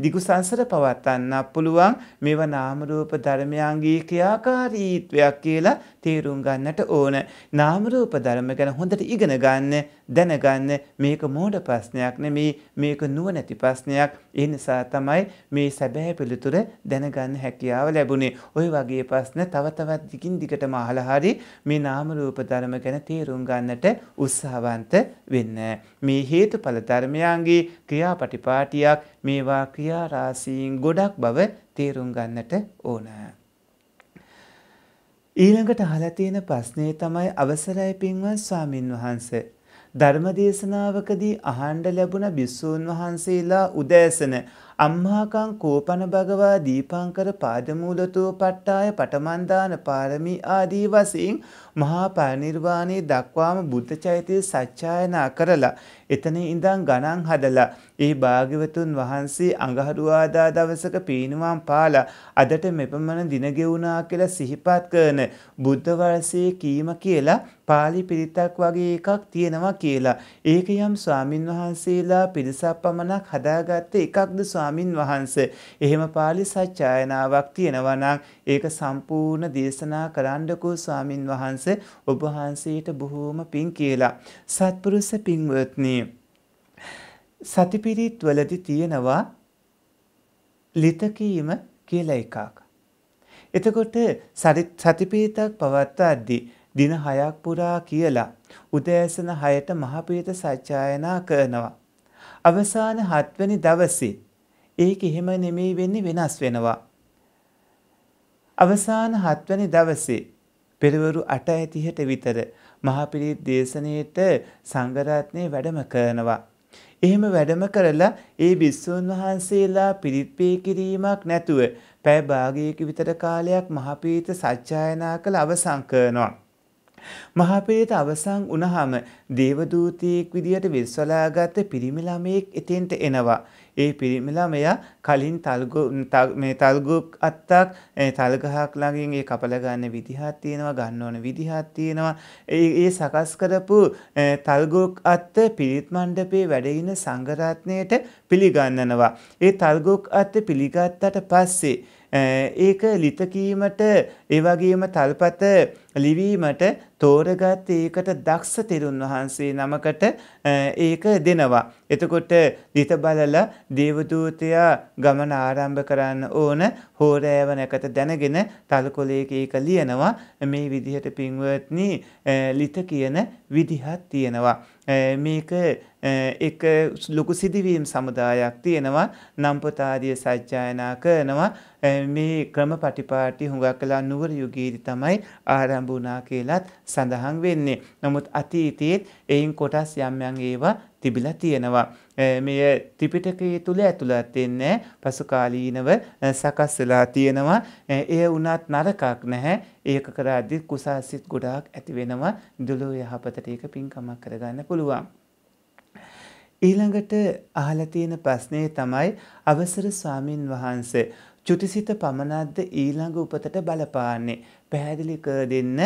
දිගු සංසර පවත්වන්න පුළුවන් මේවා නාම රූප ධර්මයන්ගේ කියා ක්‍රියාකාරීත්වයක් කියලා තේරුම් ගන්නට ඕන. නාම රූප ධර්ම ගැන හොඳට ඉගෙන ගන්න, දැනගන්න මේක මෝඩ ප්‍රශ්නයක් නෙමේ, මේක නුවණැති ප්‍රශ්නයක්. ඒ නිසා තමයි මේ සැබෑ පිළිතුර දැනගන්න හැකියාව ලැබුණේ. ওই වගේ ප්‍රශ්න තව තවත් දිගින් දිගටම අහලා හරි මේ නාම රූප ධර්ම ගැන තේරුම් ගන්නට උත්සාහවන්ත වෙන්න. මේ හේතුඵල ධර්මයන්ගේ ක්‍රියාපටිපාටියක් මේවා ක්‍රියාරාශීන් ගොඩක් බව තේරුම් ගන්නට ඕනෑ. ඊළඟට අහලා තියෙන ප්‍රශ්නේ තමයි අවසරයි පින්වත් ස්වාමින් වහන්ස. ධර්මදේශනාවකදී අහඬ ලැබුණ බිස්සූන් වහන්සේලා උදෑසන අම්මාකං කෝපන භගවා දීපංකර පාදමූලතෝ පට්ටාය පටමන්දාන පාරමී ආදී වශයෙන් මහා පරිනිර්වාණය දක්වාම බුද්ධ චෛත්‍ය සත්‍යයනා කරලා එතන ඉඳන් ගණන් හදලා ඒ භාග්‍යවතුන් වහන්සේ අඟහරුවාදා දවසක පීනුවම් පාලා අදට මෙපමණ දින ගෙවුනා කියලා සිහිපත් කරන බුද්ධ වර්ෂයේ කීම කියලා පාලි පිරිතක් වගේ එකක් තියෙනවා කියලා. ඒක යම් ස්වාමින් වහන්සේලා පිරිසක් පමණක් හදාගත්ත එකක්ද ස්වාමින් වහන්සේ. එහෙම පාලි සත්‍යයනාවක් තියෙනවා නම් ඒක සම්පූර්ණ දේශනා කරන්නකෝ ස්වාමින් වහන්සේ. වහන්ස ඔබහන්සේට බොහෝම පින් කියලා. සත්පුරුස පින්වත්නී. සතිපිරිත් වලදි තියෙනවා ලිතකීම කියල එකක්. එතකොට සතිපීතක් පවත්තා අද්දි දින හයක් පුරා කියලා උදෑසන හයට මහපීත සච්ඡායනා කරනවා. අවසාන හත්වනි දවසේ ඒක එහෙම නෙමෙයි වෙන්නේ වෙනස් වෙනවා. අවසාන හත්වනි දවසේ පෙරවරු 8:30ට විතර මහපිරිත් දේශනෙට සංඝරත්නය වැඩම කරනවා. එහෙම වැඩම කරලා ඒ බිස්සුන් වහන්සේලා පිරිත් පේ කිරීමක් නැතුව පැය භාගයක විතර කාලයක් මහපීත සජ්ජායනා කළ අවසන් කරනවා. මහපීත අවසන් වුණාම දේවදූතයෙක් විදියට විශ්වලාගත් පිරිමි ළමයෙක් එතෙන්ට එනවා. ඒ පිරිමිලා මෙයා කලින් මේ තල්ගුක් අත්තක් තල්ගහක් ළඟින් ඒ කපල ගන්න විදිහත් තියෙනවා ගන්න ඕන විදිහත් තියෙනවා ඒ සකස් කරපු තල්ගුක් අත්ත පිරිත් මණ්ඩපේ වැඩඉන සංගරත්නයට පිළිගන්නනවා. ඒ තල්ගුක් අත්ත පිළිගත්තට පස්සේ ඒක ලිතකීමට ඒ වගේම තල්පත ලිවීමට තෝරගත් ඒකට දක්ෂ තෙරුන් වහන්සේ නමකට ඒක දෙනවා. එතකොට දිත බලලා දේවදූතයා ගමන ආරම්භ කරන්න ඕන හෝරෑව නැකත දැනගෙන තල්කොලේක ඒක ලියනවා මේ විදිහට පින්වත්නි ලිත කියන විදිහක් තියෙනවා. මේක එක ලොකු සිදුවීම් සමුදායක් තියෙනවා නම් පොතාදිය සජ්ජායනා කරනවා මේ ක්‍රම පටිපාටි හුඟක් කළා නුවර යුගයේදී තමයි ආරම්භ වුණා කියලත් සඳහන් වෙන්නේ. නමුත් අතීතයේත් එයින් කොටස් යම් යම් ඒවා තිබිලා තියෙනවා. මේ ත්‍රිපිටකය තුල ඇතුළත් වෙන්නේ පසුකාලීනව සකස් වෙලා තියෙනවා. එය වුණත් නරකක් නැහැ. ඒක කරද්දී කුසාසිත ගොඩාක් ඇති වෙනවා. දුලෝ යහපතට ඒක පින්කමක් කරගන්න පුළුවන්. ඊළඟට අහලා තියෙන ප්‍රශ්නේ තමයි අවසර ස්වාමින් වහන්සේ චුතිසිත පමණක්ද ඊළඟ උපතට බලපාන්නේ. පැහැදිලි කර දෙන්න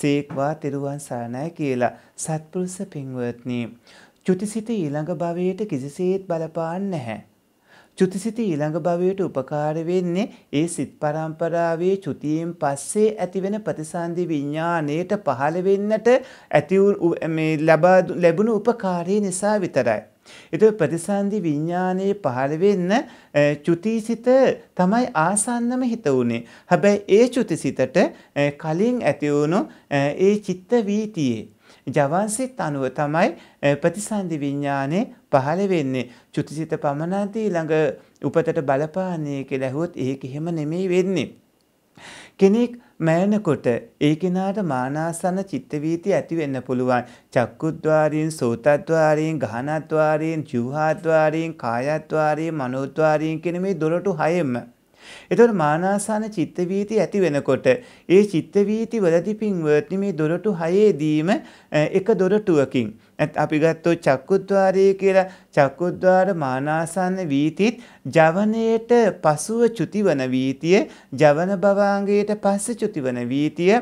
සේක්වා තෙරුවන් සරණයි කියලා. සත්පුරුෂ පින්වත්නි. චුතිසිත ඊළඟ භවයට කිසිසේත් බලපාන්නේ නැහැ. චුතිසිත ඊළඟ භවයට උපකාර වෙන්නේ ඒ සිත් පරම්පරාවේ චුතියෙන් පස්සේ ඇතිවෙන ප්‍රතිසන්දි විඥාණයට පහළ වෙන්නට ඇති මේ ලැබුණු උපකාරය නිසා විතරයි. එතකොට ප්‍රතිසන්දි විඥානයේ පහළ වෙන්න චුතිසිත තමයි ආසන්නම හිත උනේ. හැබැයි ඒ චුතිසිතට කලින් ඇති වුණු ඒ චිත්ත වීතියේ ජවන්සිත අනුව තමයි ප්‍රතිසන්දි විඥානේ පහළ වෙන්නේ. චුතිසිත පමණදී ළඟ උපතට බලපාන්නේ කියලා ඇහුවොත් ඒක එහෙම නෙමෙයි වෙන්නේ. කෙනෙක් මෑනකොට ඒ කෙනාට මානාසන චිත්තවීති ඇති වෙන්න පුළුවන්. චක්කුද්්වාරයෙන්, සෝතද්්වාරයෙන්, ගහනද්්වාරයෙන්, ජීවහද්්වාරයෙන්, කායද්්වාරයෙන්, මනෝද්්වාරයෙන් කියන මේ 12 හයෙම එතකොට මානාසන චිත්තවීති ඇති වෙනකොට ඒ චිත්තවීති වලදී පින්වත්නි මේ 12 හයේදීම එක දොරටුවකින් ඇත් අපි ගත්තෝ චක්කුද්්වාරය කියලා චක්කුද්්වාර මානාසන්න වීතිත් ජවනයට පසුව චුතිවන වීතිය ජවන භවාංගයට පස්ස චුතිවන වීතිය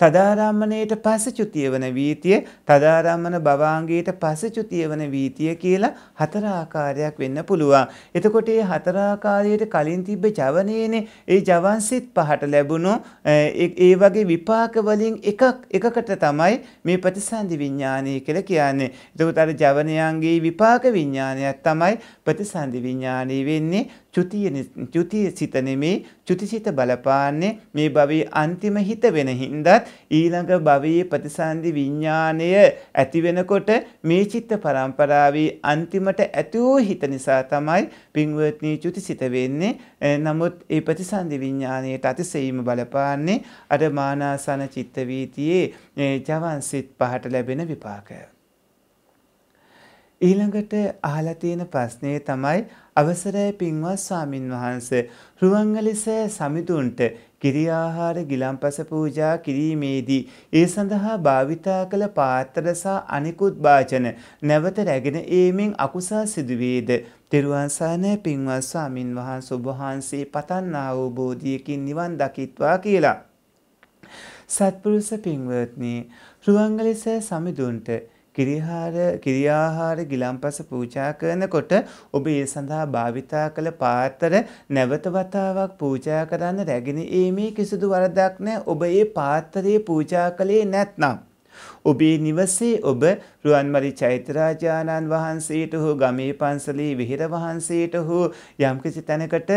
තදාරම්මණයට පසචුතිය වන වීතිය තදාරම්මන භවාංගයට පසචුතිය වන වීතිය කියලා හතර ආකාරයක් වෙන්න පුළුවන්. එතකොට මේ හතර ආකාරයට කලින් තිබ්බ ජවනයේනේ ඒ ජවන්සිට පහට ලැබුණු ඒ වගේ විපාක වලින් එකක් එකකට තමයි මේ ප්‍රතිසන්දි විඥානය කියලා කියන්නේ. එතකොට අර ජවනයන්ගේ විපාක විඥානයක් තමයි ප්‍රතිසන්දි විඥානය වෙන්නේ. චුතිය චුතිය සිත නෙමේ චුතිසිත බලපාන්නේ මේ භවයේ අන්තිම හිත වෙන හින්දාත් ඊළඟ භවයේ ප්‍රතිසන්දි විඥාණය ඇති වෙනකොට මේ චිත්ත පරම්පරාවේ අන්තිමට ඇති වූ හිත නිසා තමයි පින්වත්නි චුතිසිත වෙන්නේ නමුත් ඒ ප්‍රතිසන්දි විඥාණයට අතිසෙයිම බලපාන්නේ අර මානාසන චිත්ත වීතියේ ජවන්සිත පහට ලැබෙන විපාකය ඊළඟට අහලා තියෙන ප්‍රශ්නේ තමයි අවසරය පින්වත් ස්වාමින් වහන්සේ රුවන්වැලිසෑය සමිඳුන්ට කිරියාහාර ගිලම්පස පූජා කිරීමේදී ඒ සඳහා භාවිතා කළ පාත්‍ර සහ අනිකුත් වාචන නැවත රැගෙන ඒමෙන් අකුසල් සිදුවේද තෙරුවන් සරණයි පින්වත් ස්වාමින් වහන්සේ ඔබ වහන්සේ පතන්නා වූ බෝධියකින් නිවන් දකිත්වා කියලා සත්පුරුෂ පින්වත්නි රුවන්වැලිසෑය සමිඳුන්ට කිරිහාර කිරියාහාර ගිලම්පස පූජා කරනකොට ඔබ ඒ සඳහා භාවිතා කළ පාත්‍ර නැවත වතාවක් පූජා කරන්න රැගෙන ඒමේ කිසිදු වරදක් නැහැ ඔබ ඒ පාත්‍රයේ පූජා කළේ නැත්නම් ඔබේ නිවසේ ඔබ රුවන්මලි චෛත්‍යරාජානන් වහන්සේට හෝ ගමේ පන්සලේ විහෙර වහන්සේට හෝ යම්කිසි තැනකට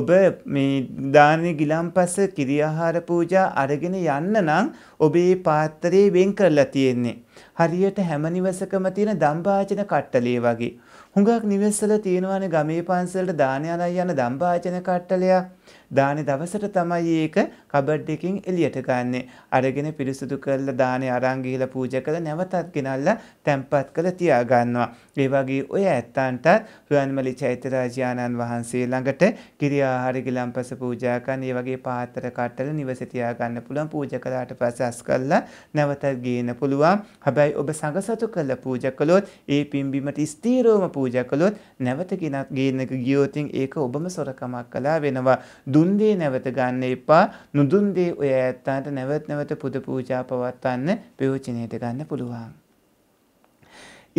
ඔබ මේ දානි ගිලම්පස කිරියාහාර පූජා අරගෙන යන්න නම් ඔබේ පාත්‍රයේ වෙන් කරලා තියෙන්නේ. හරියට හැම නිවසකම තියෙන දම්භාජන කට්ටලේ වගේ. හුඟක් නිවෙස්සල තියෙනවනේ ගමේ පන්සලට දානය අරන් යන දම්භාජන කට්ටලයක්. දානේ දවසට තමයි ඒක කබඩ් එකකින් එළියට ගන්නෙ. අරගෙන පිරිසුදු කරලා දානේ අරන් ගිහිලා පූජා කරලා නැවතත් ගෙනල්ලා තැම්පත් කරලා තියා ගන්නවා. ඒ වගේ ඔය ඇත්තන්ටත් රුවන්මලි චෛත්‍යරාජානන් වහන්සේ ළඟට කිරි ආහාර ගිලම්පස පූජා කරන ඒ වගේ පාත්‍ර කටල නිවසේ තියා ගන්න පුළුවන් පූජා කළාට පස්සේ අස් කරලා නැවතත් ගේන්න පුළුවන්. හැබැයි ඔබ සංඝසතු කරලා පූජා කළොත් ඒ පිම්බීමට ස්ථීරවම පූජා කළොත් නැවත ගිනක් ගේන්නක ගියොත් ඒක ඔබම සොරකමක් කළා වෙනවා. දුන් දේ නැවත ගන්න එපා. නුදුන් දේ ඔය ඇත්තන්ට නැවත නැවත පුද පූජා පවත්වන්න ප්‍රයෝජනෙට ගන්න පුළුවන්.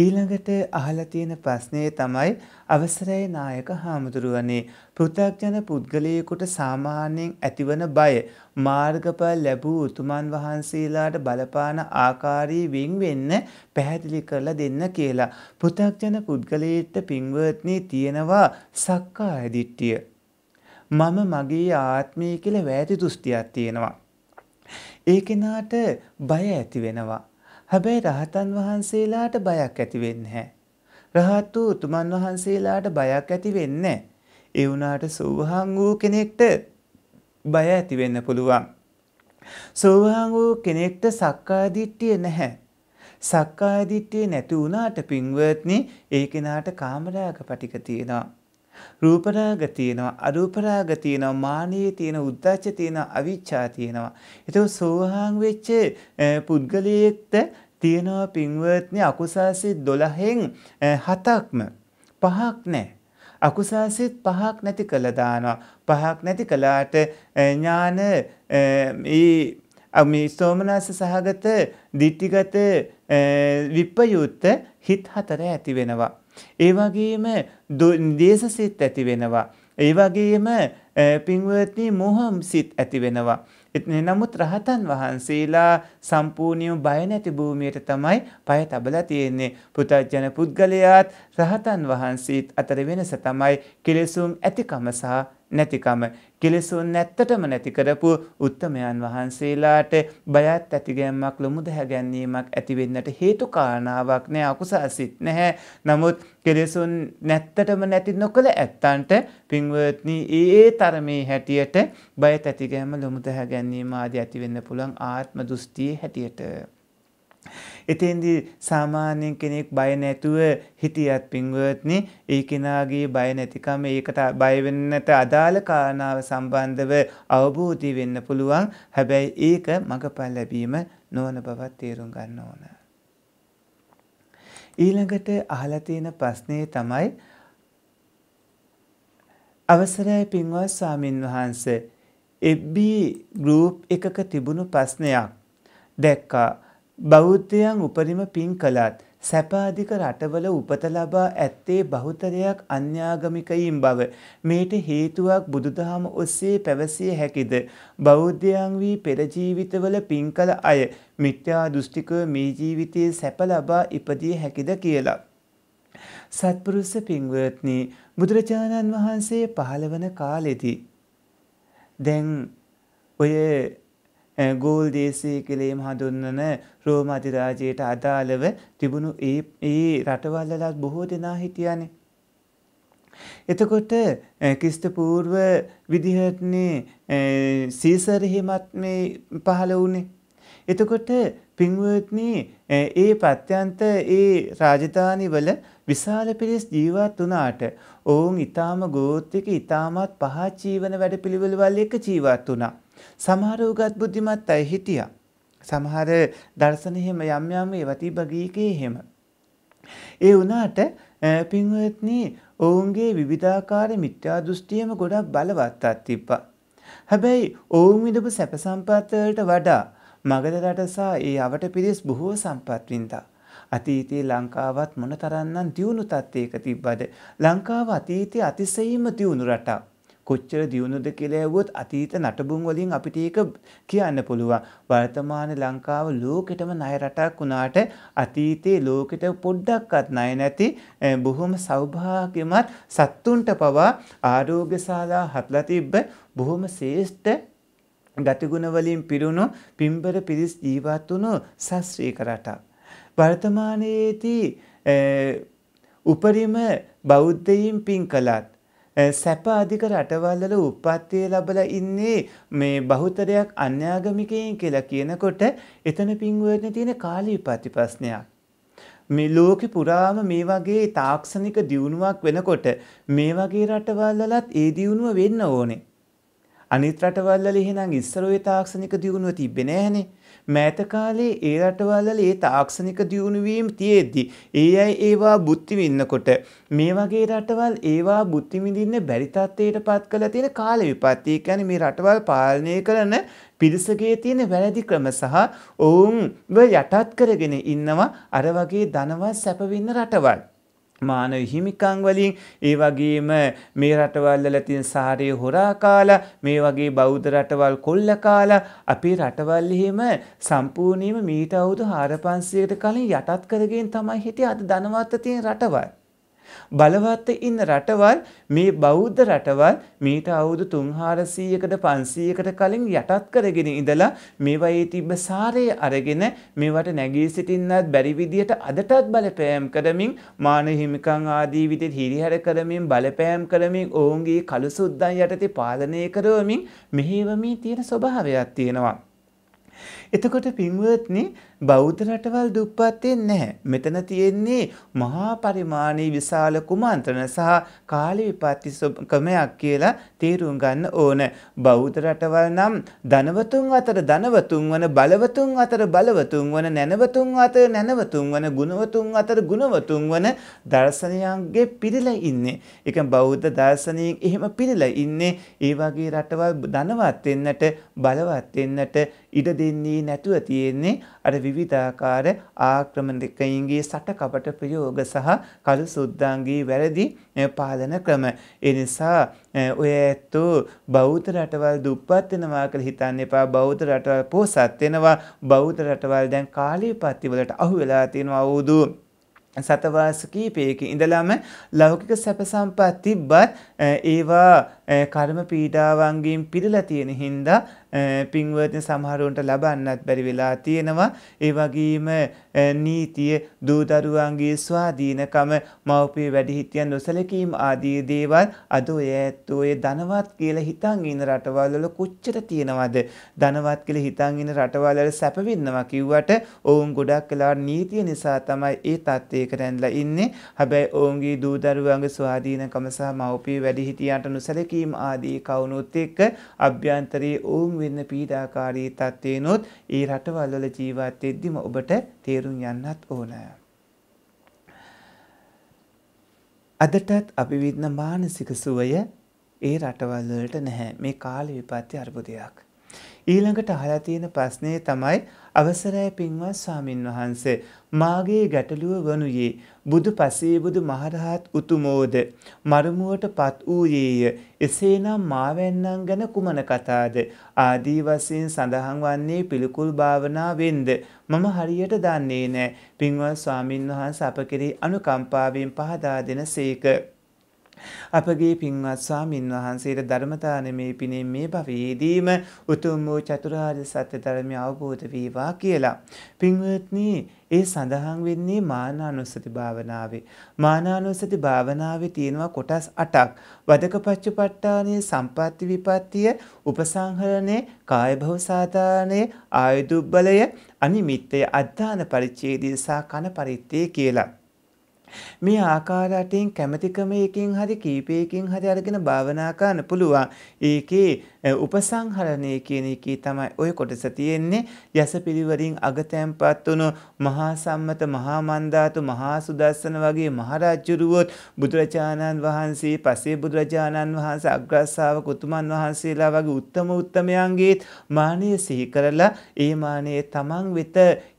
ඊළඟට අහලා තියෙන ප්‍රශ්නේ තමයි අවසරයි නායක හාමුදුරුවනේ පෘථග්ජන පුද්ගලයෙකුට සාමාන්‍යයෙන් ඇතිවන බය මාර්ගඵල ලැබූ උතුමන් වහන්සේලාට බලපාන ආකාරී වින් වෙන්න පැහැදිලි කරලා දෙන්න කියලා. පෘථග්ජන පුද්ගලයෙට පින්වත්නි තියෙනවා සක්කාය දිට්ඨිය. මම මගේ ආත්මය කියලා වැරදි දෘෂ්ටියක් තියෙනවා. ඒ කෙනාට බය ඇති වෙනවා. හැබැයි රහතන් වහන්සේලාට බයක් ඇති වෙන්නේ රහත් වූ උතුමන් වහන්සේලාට බයක් ඇති වෙන්නේ ඒ වුණාට සෝවහන් වූ කෙනෙක්ට බය ඇති වෙන්න පුළුවන්. සෝවහන් වූ කෙනෙක්ට සක්කාදිට්ඨිය නැහැ. සක්කාදිට්ඨිය නැති වුණාට පින්වත්නි ඒ කෙනාට කාමරාග පටික තියෙනවා. රූප රාග තියෙනවා අරූප රාග තියෙනවා මානිය තියෙනවා උද්දච්ච තියෙනවා අවිච්ඡා තියෙනවා එතකොට සෝහාන් වෙච්ච පුද්ගලයෙක්ට තියෙනවා පින්වත්නි අකුසාසී 12න් 7ක්ම පහක් නැහැ අකුසාසිත පහක් නැති කළ දානවා පහක් නැති කළාට ඥාන මේ සෝමනස්ස සහගත දිට්ටිගත විප්පයුත්ත හිත් හතර ඇති වෙනවා ඒ වගේම දේශසිත ඇති වෙනවා. ඒ වගේම පින්වත්නි මොහම් සිත් ඇති වෙනවා. නමුත් රහතන් වහන්සේලා සම්පූර්ණියම බය නැති භූමියට තමයි පය තබලා තියෙන්නේ. පුතජන පුද්ගලයාත් රහතන් වහන්සේත් අතර වෙනස තමයි කෙලෙසුම් ඇතිකම සහ නැතිකම. කෙලෙසුන් නැත්තටම නැති කරපු උත්තමයන් වහන්සේලාට බයත් ඇතිගැම්මක් ලොමුදැහැ ගැනීමක් ඇති වෙන්නට හේතු කාරණාවක් නෑ අකුසාසිත නැහැ. නමුත් කෙලෙසුන් නැත්තටම නැති නොකළ ඇත්තන්ට පින්වත්නි ඒ තරමේ හැටියට බය ඇතිගැම්ම ලොමුදැහැ ගැනීම ආදී ඇති වෙන්න පුළුවන් ආත්ම දෘෂ්ටියේ හැටියට. එතෙන්දි සාමාන්‍යයෙන් කෙනෙක් බය නැතුව හිටියත් පින්වත්නි ඒ කෙනාගේ බය නැතිකම ඒකට බය වෙන්නට අදාළ කාරණාව සම්බන්ධව අවබෝධී වෙන්න පුළුවන්. හැබැයි ඒක මගපල් ලැබීම නොවන බවත් තේරුම් ගන්න ඕන. ඊළඟට අහලා තියෙන ප්‍රශ්නේ තමයි අවසරයි පින්වත් ස්වාමින් වහන්සේ FB ගෲප් එකක තිබුණු ප්‍රශ්නයක් දැක්කා බෞද්ධයන් උපරිම පින් කළත් සැපාධික රටවල උපත ලබා ඇත්තේ බහුතරයක් අන්‍යාගමිකයින් බව. මේට හේතුවක් බුදුදහම ඔස්සේ පැවසිය හැකිද. බෞද්ධයන් වී පෙරජීවිතවල පින් කළ අය මිත්‍යා දෘෂ්ටික මේ ජීවිතයේ සැප ලබා ඉපදිය හැකිද කියලා. සත්පුරුෂ පින්වත්නි බුදුරජාණන් වහන්සේ පහළ වන කාලෙති. දැන් ඔය ගෝල් දේශය කළේම හඳුන්වන රෝම අධිරාජයට අදාළව තිබුණු ඒ ඒ රටවල්ලලත් බොහෝ දෙනා හිටියනේ. එතකොට ක්‍රිස්ත පූර්ව විදිහටනේ සීසර් හිමත් මේ පහළ වුණේ. එතකොට පින්වත්නි ඒ ප්‍රත්‍යන්ත ඒ රාජධානි වල විශාල පිරිස් ජීවත් වුණාට ඔවුන් ඊටාම ගෝත්‍රික ඊටාමත් පහත් ජීවන වැඩපිළිවෙළ වල එක ජීවත් වුණා. සමහර උගත් බුද්ධිමත් අය හිටියා. සමහර දර්ශන එහෙම යම් යම් ඒවති බගීකේ එහෙම. ඒ වුණාට පින්වත්නි ඔවුන්ගේ විවිධාකාර මිත්‍යා දෘෂ්ටියම ගොඩක් බලවත්තාත් තිබ්බා. හැබැයි ඔවුන් විඳපු සැප සම්පත් වලට වඩා මගධ රට සහ ඒ අවට පිරිස් බොහෝ සම්පත් වින්දා. අතීතයේ ලංකාවත් මොනතරම්නම් දියුණු තත්ත්වයක තිබ්බද ලංකාව අතීතයේ අතිශයින්ම දියුණු රටක්. කොච්චර දියුණුද කියලා ඇහුවොත් අතීත නටබුන් වලින් අපිට ඒක කියන්න පුළුවන්. වර්තමාන ලංකාව ලෝකෙටම ණය රටක් වුණාට අතීතයේ ලෝකෙට පොඩ්ඩක්වත් ණය නැති බොහොම සෞභාග්‍යමත් සත්තුන්ට පවා ආරෝග්‍ය ශාලා හදලා තිබ්බ බොහොම ශ්‍රේෂ්ඨ ගතිගුණ වලින් පිරුණු පින්බර පිරිස් ජීවත් වුණු ශාස්ත්‍රීය රටක්. වර්තමානයේදී උපරිම බෞද්ධයින් පින් කළත් සැප අධික රටවල්වල උපත්තිය ලබලා ඉන්නේ මේ බහුතරයක් අන්‍යාගමිකයෙන් කියලා කියනකොට එතන පින්වර්ණ තියෙන කාලී විපත්ති ප්‍රශ්නයක්. මේ ලෝකෙ පුරාම මේ වගේ තාක්ෂණික දියුණුවක් වෙනකොට මේ වගේ රටවල්වලත් ඒ දියුණුව වෙන්න ඕනේ. අනිත් රටවල්වල එහෙනම් ඉස්සර ওই තාක්ෂණික දියුණුව තිබ්බේ නැහනේ. මෑත කාලේ ඒ රටවල්වල ඒ තාක්ෂණික දියුණුවීම් තියෙද්දි ඒ අය ඒවා බුද්ධි වින්නකොට මේ වගේ රටවල් ඒවා බුද්ධි විඳින්න බැරි තත්ත්වයට පත් කරලා තියෙන කාල විපත්ති කියන්නේ මේ රටවල් පාලනය කරන පිරිසගේ තියෙන වැරදි ක්‍රම සහ ඔවුන්ව යටත් කරගෙන ඉන්නවා අර වගේ ධනවත් සැපවින්න රටවල් මානව හිමිකං වලින් ඒ වගේම මේ රටවල් වල තියෙන සාරය හොරා කාලා මේ වගේ බෞද්ධ රටවල් කොල්ල කාලා අපේ රටවල් එහෙම සම්පූර්ණයෙන්ම මීට අවුරුදු 4500කට කලින් යටත් කරගෙන තමයි හිටියේ අද ධනවත් තියෙන රටවල්. බලවත් ඉන්න රටවල් මේ බෞද්ධ රටවල් මීට අවුරුදු 300කට 500කට කලින් යටත් කරගෙන ඉඳලා මේවායේ තිබ්බ සාරය අරගෙන මේවට නැගී සිටින්නත් බැරි විදියට අදටත් බලපෑම් කරමින් මාන හිමිකම් ආදී විදිහට හිරිහැර කරමින් බලපෑම් කරමින් ඔවුන්ගේ කලුසුද්දන් යටතේ පාලනය කරවමින් මෙහෙවමින් තියෙන ස්වභාවයක් තියෙනවා එතකොට පින්වත්නි බෞද්ධ රටවල් දුප්පත් නැහැ. මෙතන තියෙන්නේ මහා පරිමාණී විශාල කුමන්ත්‍රණ සහ කාලි විපත්ති ක්‍රමයක් කියලා තේරුම් ගන්න ඕන. බෞද්ධ රටවල් නම් ධනවතුන් අතර ධනවතුන් වන බලවතුන් අතර බලවතුන් වන නැනවතුන් අතර නැනවතුන් වන ගුණවතුන් අතර ගුණවතුන් වන දර්ශනයන්ගේ පිරිලා ඉන්නේ. ඒක බෞද්ධ දර්ශනයෙන් එහෙම පිරිලා ඉන්නේ. ඒ වගේ රටවල් ධනවත් වෙන්නට බලවත් වෙන්නට ඉඩ දෙන්නේ වෙන්නේ නැතුව තියෙන්නේ අර විවිධාකාර ආක්‍රමණිකයින්ගේ සටකපට ප්‍රයෝග සහ කළු සුද්දාන්ගේ වැරදි පාලන ක්‍රම. ඒ නිසා ඔය ඇත්තෝ බෞද්ධ රටවල් දුප්පත් වෙනවා කියලා හිතන්න එපා. බෞද්ධ රටවල් පොහසත් වෙනවා. බෞද්ධ රටවල් දැන් කාලේ පත්තිවලට අහු වෙලා තියෙනවා වුදු. සතවාස කීපයක ඉඳලම ලෞකික සැප සම්පත් තිබ්බත් ඒවා කර්ම පීඩාවන්ගේම් පිරලා තියෙන හින්දා පින්වර්තන සමහරුවන්ට ලබන්නත් බැරි වෙලා තියෙනවා. ඒ වගේම නීතිය දූදරුවන්ගේ ස්වාධීනකම මව්පිය වැඩිහිටියන් නොසලකීම් ආදී දේවල් අද ඔය ඇත්තෝ ඔය ධනවත් කියලා හිතන් ඉන්න රටවල් වල කොච්චර තියෙනවද? ධනවත් කියලා හිතන් ඉන්න රටවල් වල සැප විඳනවා කිව්වට ඔවුන් ගොඩක් වෙලා නීතිය නිසා තමයි ඒ තත්ත්වයකට ඇඳලා ඉන්නේ. හැබැයි ඔවුන්ගේ දූදරුවන්ගේ ස්වාධීනකම සහ මව්පිය වැඩිහිටියන්ට නොසලකීම් වගකීම් ආදී කවුනුත් එක්ක අභ්‍යන්තරයේ ඔවුන් වෙන්න පීඩාකාරී තත්ත්වේනොත් ඒ රටවල්වල ජීවත් වෙද්දිම ඔබට තේරුම් යන්නත් ඕන. අදටත් අපි විඳන මානසික සුවය ඒ රටවල් වලට නැහැ. මේ කාල විපත්‍ය අර්බුදයක්. ඊළඟට අහලා තියෙන ප්‍රශ්නේ තමයි අවසරයි පින්වත් ස්වාමින් වහන්සේ මාගේ ගැටලුව වනුයේ බුදු පසේ බුදු මහරහත් උතුමෝද මරමුවටපත් වූයේය එසේනම් මාවැන්නන් ගැන කුමන කතාද ආදී වශයෙන් සඳහන් වන්නේ පිළිකුල් භාවනාවෙන්ද මම හරියට දන්නේ නැහැ පින්වත් ස්වාමින් වහන්සේ අප කෙරෙහි අනුකම්පාවෙන් පහදා දෙන සීක අපගේ පින්වත් ස්වාමින් වහන්සේට ධර්මතාන මේ පිනේ මේ භවයේදීම උතුම් වූ චතුරාර්ය සත්‍ය ධර්මය අවබෝධ වේවා කියලා. පින්වත්නි ඒ සඳහන් වෙන්නේ මානානුස්සති භාවනාවේ. මානානුස්සති භාවනාවේ තියෙනවා කොටස් 8ක්. වදකපච්චපට්ඨානයේ සම්පatti විපත්තිය, උපසංහරණේ, කාය භව සාධාරණේ, ආයුධ බලය, අනිමිත්තේ අද්දාන පරිච්ඡේදය සහ කන පරිත්තේ කියලා. මේ ආකාර අටෙන් කැමැතිකම එකකින් හරි කීපයකින් හරි අරගෙන භාවනා කරන්න පුළුවන්. ඒකේ උපසංහරණය කියන එකේ තමයි ওই කොටස තියෙන්නේ යස පිළිවරින් අගතැන්පත් වුණු මහා සම්මත මහා මන්දාතු මහා සුදස්සන වගේ මහරජුරුවොත් බුදුරජාණන් වහන්සේ පසේ බුදුරජාණන් වහන්සේ අග්‍රස්සාව කුතුමන් වහන්සේලා වගේ උත්තම උත්තමයන්ගේ මානය සිහි කරලා ඒ මානය තමන් වෙත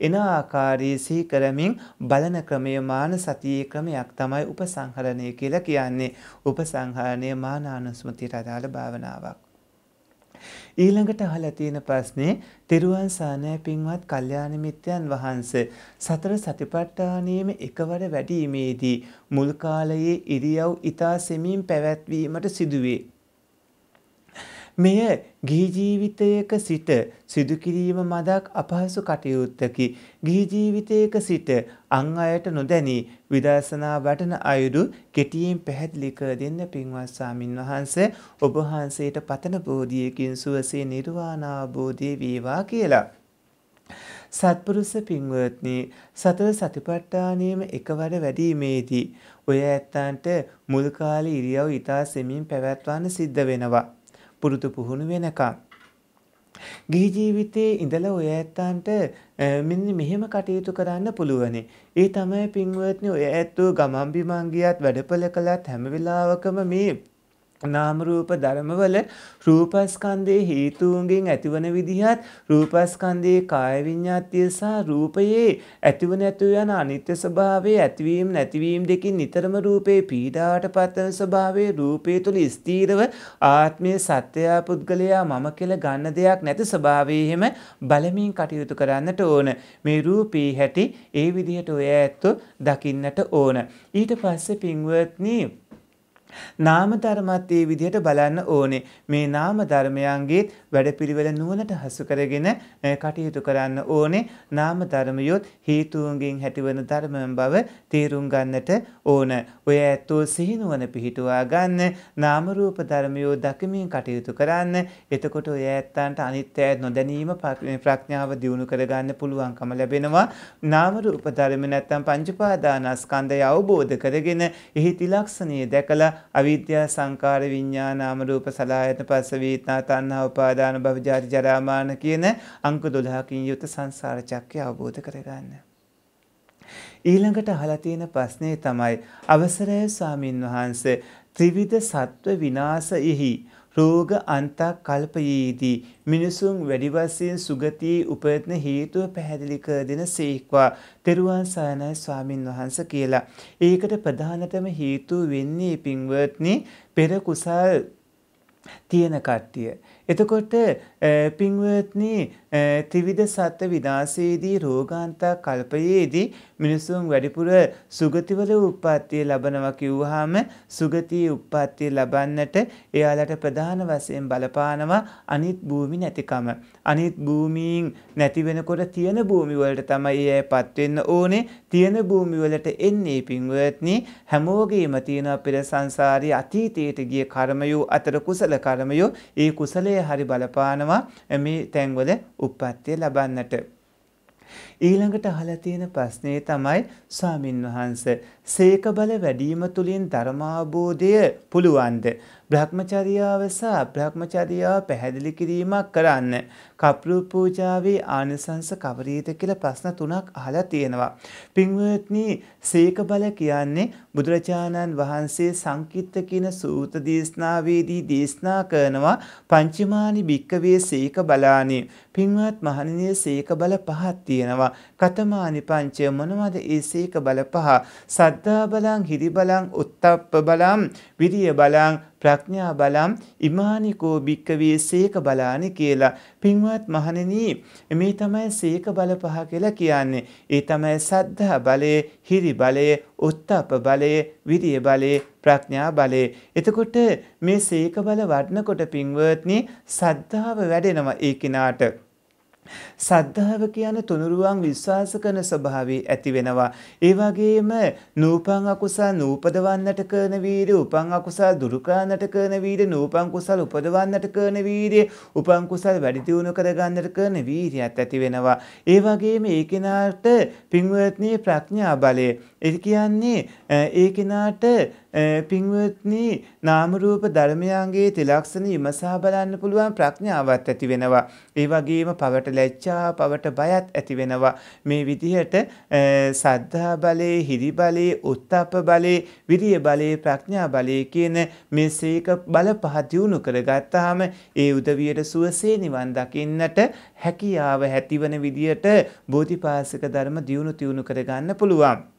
එන ආකාරයේ සිහි කරමින් බලන ක්‍රමය මාන සතියේ ක්‍රමයක් තමයි උපසංහරණය කියලා කියන්නේ උපසංහරණය මානානුස්මතියට අදාළ භාවනාවක් ඊළඟට අහලා තියෙන ප්‍රශ්නේ තිරුවන් සානය පින්වත් කල්යාණ මිත්‍යන් වහන්සේ සතර සතිපට්ඨානියෙම එකවර වැඩිීමේදී මුල් කාලයේ ඉරියව් ඊතා සෙමින් පැවැත්වීමට සිදුවේ. මෙය ගිහි ජීවිතයක සිට සිදු කිරීම මදක් අපහසු කටයුත්තකි. ගිහි ජීවිතයක සිට අන් අයට නොදැනි විදර්ශනා වටන අයුරු කෙටියෙන් පැහැදිලි කර දෙන්න පින්වත් සාමින් වහන්සේ ඔබ වහන්සේට පතන බෝධියකින් සුවසේ නිර්වාණ අවබෝධය වේවා කියලා. සත්පුරුෂ පින්වත්නි සතර සතිපට්ඨානයේම එකවර වැඩිීමේදී ඔය ඇත්තන්ට මුල් කාලේ ඉරියව් ඊතා සෙමින් පැවැත්වන්න සිද්ධ වෙනවා. පුරුදු පුහුණු වෙනකම්. ගිහි ජීවිතයේ ඉඳලා ඔය ඇත්තන්ට මෙන්න මෙහෙම කටයුතු කරන්න පුළුවනි. ඒ තමයි පින්වත්නි ඔය ඇත්තෝ ගමන් බිමන් ගියත් වැඩපළ කළත් හැම වෙලාවකම මේ නාමරූප ධර්මවල රූපස්කන්දය හේතුවන්ගෙන් ඇතිවන විදිහත් රූපස්කන්දයේ කායවිඤ්ඥාතිය සහ රූපයේ ඇතිව නැතුව යන අනිත්‍ය ස්භාවේ ඇතිවීම් නැතිවීම් දෙකින් නිතරම රූපේ පීඩාට පත්වන ස්භාවේ රූපය තුළ ස්තීරව ආත්මය සත්‍යයා පුද්ගලයා මම කියල ගන්න දෙයක් නැති ස්භාවයහෙම බලමින් කටයුතු කරන්නට ඕන මේ රූපී හැටි ඒ විදිහට ඔය ඇත්තු දකින්නට ඕන ඊට පස්සෙ පින්වත්නී නාම ධර්මත් ඒ විදිහට බලන්න ඕනේ. මේ නාම ධර්මයන්ගේ වැඩපිළිවෙල නුවණට හසු කරගෙන කටයුතු කරන්න ඕනේ. නාම ධර්මියොත් හේතුන්ගෙන් හැටිවන ධර්මම් බව තේරුම් ගන්නට ඕන. ඔය ඇත්තෝ සිහිනුවන පිහිටුවා ගන්න නාම රූප ධර්මියෝ දකිමින් කටයුතු කරන්න. එතකොට ඔය ඇත්තන්ට අනිත්‍යය නොදැනීම ප්‍රඥාව දියුණු කරගන්න පුළුවන්කම ලැබෙනවා. නාම රූප ධර්ම නැත්තම් පංචපාදානස්කන්ධය අවබෝධ කරගෙන එහි තිලක්ෂණයේ දැකලා අවිද්‍යා සංකාර විඤ්ඤානාම රූප සලආයතන පස්ස වේතනා තණ්හා උපාදාන භව ජාති ජරා මරණ කියන අංක 12කින් යුත් සංසාර චක්‍රය අවබෝධ කරගන්න. ඊළඟට අහලා තියෙන ප්‍රශ්නේ තමයි අවසරය ස්වාමින් වහන්සේ ත්‍රිවිධ සත්ව විනාශයෙහි රෝග අන්තක් කල්පයේදී මිනිසුන් වැඩි වශයෙන් සුගතියේ උපයත්න හේතුව පැහැදිලි කර දෙන සේක්වා තෙරුවන් සරණයි ස්වාමින් වහන්සේ කියලා. ඒකට ප්‍රධානතම හේතුව වෙන්නේ පින්වත්නි පෙර කුසල් තියෙන කට්ටිය. එතකොට පින්වත්නි ත්‍රිවිධ සත්ත්ව විනාශයේදී රෝගාන්තා කල්පයේදී මිනිසුන් වැඩිපුර සුගතිවල උප්පත්තිය ලබනවා කිව්වහම සුගතිය උප්පත්තිය ලබන්නට එයාලට ප්‍රධාන වශයෙන් බලපානවා අනිත් භූමි නැතිකම. අනිත් භූමීන් නැති වෙනකොට තියෙන භූමි වලට තමයි ඒපත් වෙන්න ඕනේ. තියෙන භූමි වලට එන්නේ පින්වත්නි හැමෝගෙම තියෙන පෙර සංසාරයේ අතීතයට ගිය කර්මයෝ අතර කුසල කර්මයෝ ඒ කුසලයේ හරි බලපානවා මේ තැන්වල උප්පත්තිය ලබන්නට ඊළඟට අහලා තියෙන ප්‍රශ්නේ තමයි ස්වාමින් වහන්ස සීක බල වැඩිම තුලින් ධර්මාබෝධය පුළුවන්ද භ්‍රමචර්යාව සහ භ්‍රමචර්යාව පැහැදිලි කිරීමක් කරන්න කප්රු පූජාවේ ආනිසංස කවරීද කියලා ප්‍රශ්න තුනක් අහලා තියෙනවා පින්වත්නි සීක බල කියන්නේ බුදුරජාණන් වහන්සේ සංකීර්ත කියන සූත දේශනාවේදී දේශනා කරනවා පංචමානි භික්කවේ සීක බලානි පින්වත් මහණෙනි සීක බල පහක් තියෙනවා කතමානි පංචය මොනවද ඒ සීක බල පහ සද්ධා බලං හිරි බලං උත්තප්ප බලං විරිය බලං ප්‍රඥා බලම් ඉමානිකෝ භික්කවේ සේක බලානි කියලා. පින්වත් මහණෙනී මේ තමයි සේක බල පහ කියලා කියන්නේ. ඒ තමයි සද්ධා බලය, හිරි බලය, උත්තප්ප බලය, විරිය බලය, ප්‍රඥා බලය. එතකොට මේ සේක බල වඩනකොට පින්වත්නි සද්ධාව වැඩෙනවා ඒ කිනාට. සද්ධාව කියන තුනුරුවන් විශ්වාස කරන ස්වභාවය ඇති වෙනවා. ඒ වගේම නූපන් අකුසල් නූපදවන්නට කරන වීරිය, උපන් අකුසල් දුරු කරන්නට කරන වීරිය, නූපන් කුසල් උපදවන්නට කරන වීරිය, උපන් කුසල් වැඩි දියුණු කරගන්නට කරන වීරියත් ඇති වෙනවා. ඒ වගේම ඒ කෙනාට පින්වත්නි ප්‍රඥා බලය. ඒ කියන්නේ ඒ කෙනාට පින්වත්නි නාම රූප ධර්මයන්ගේ තිලක්ෂණ විමසා බලන්න පුළුවන් ප්‍රඥාවක් ඇති වෙනවා. ඒ වගේම පවට ලැජ්ජා, පවට බයත් ඇති වෙනවා. මේ විදිහට සද්ධා බලේ, හිරි බලේ, උත්තප්ප බලේ, විරිය බලේ, ප්‍රඥා බලේ කියන මේ සීක බල පහ දියුණු කරගත්තාම ඒ උදවියට සුවසේ නිවන් දකින්නට හැකියාව ඇතිවන විදිහට බෝධිපාසක ධර්ම දියුණු තියුණු කරගන්න පුළුවන්.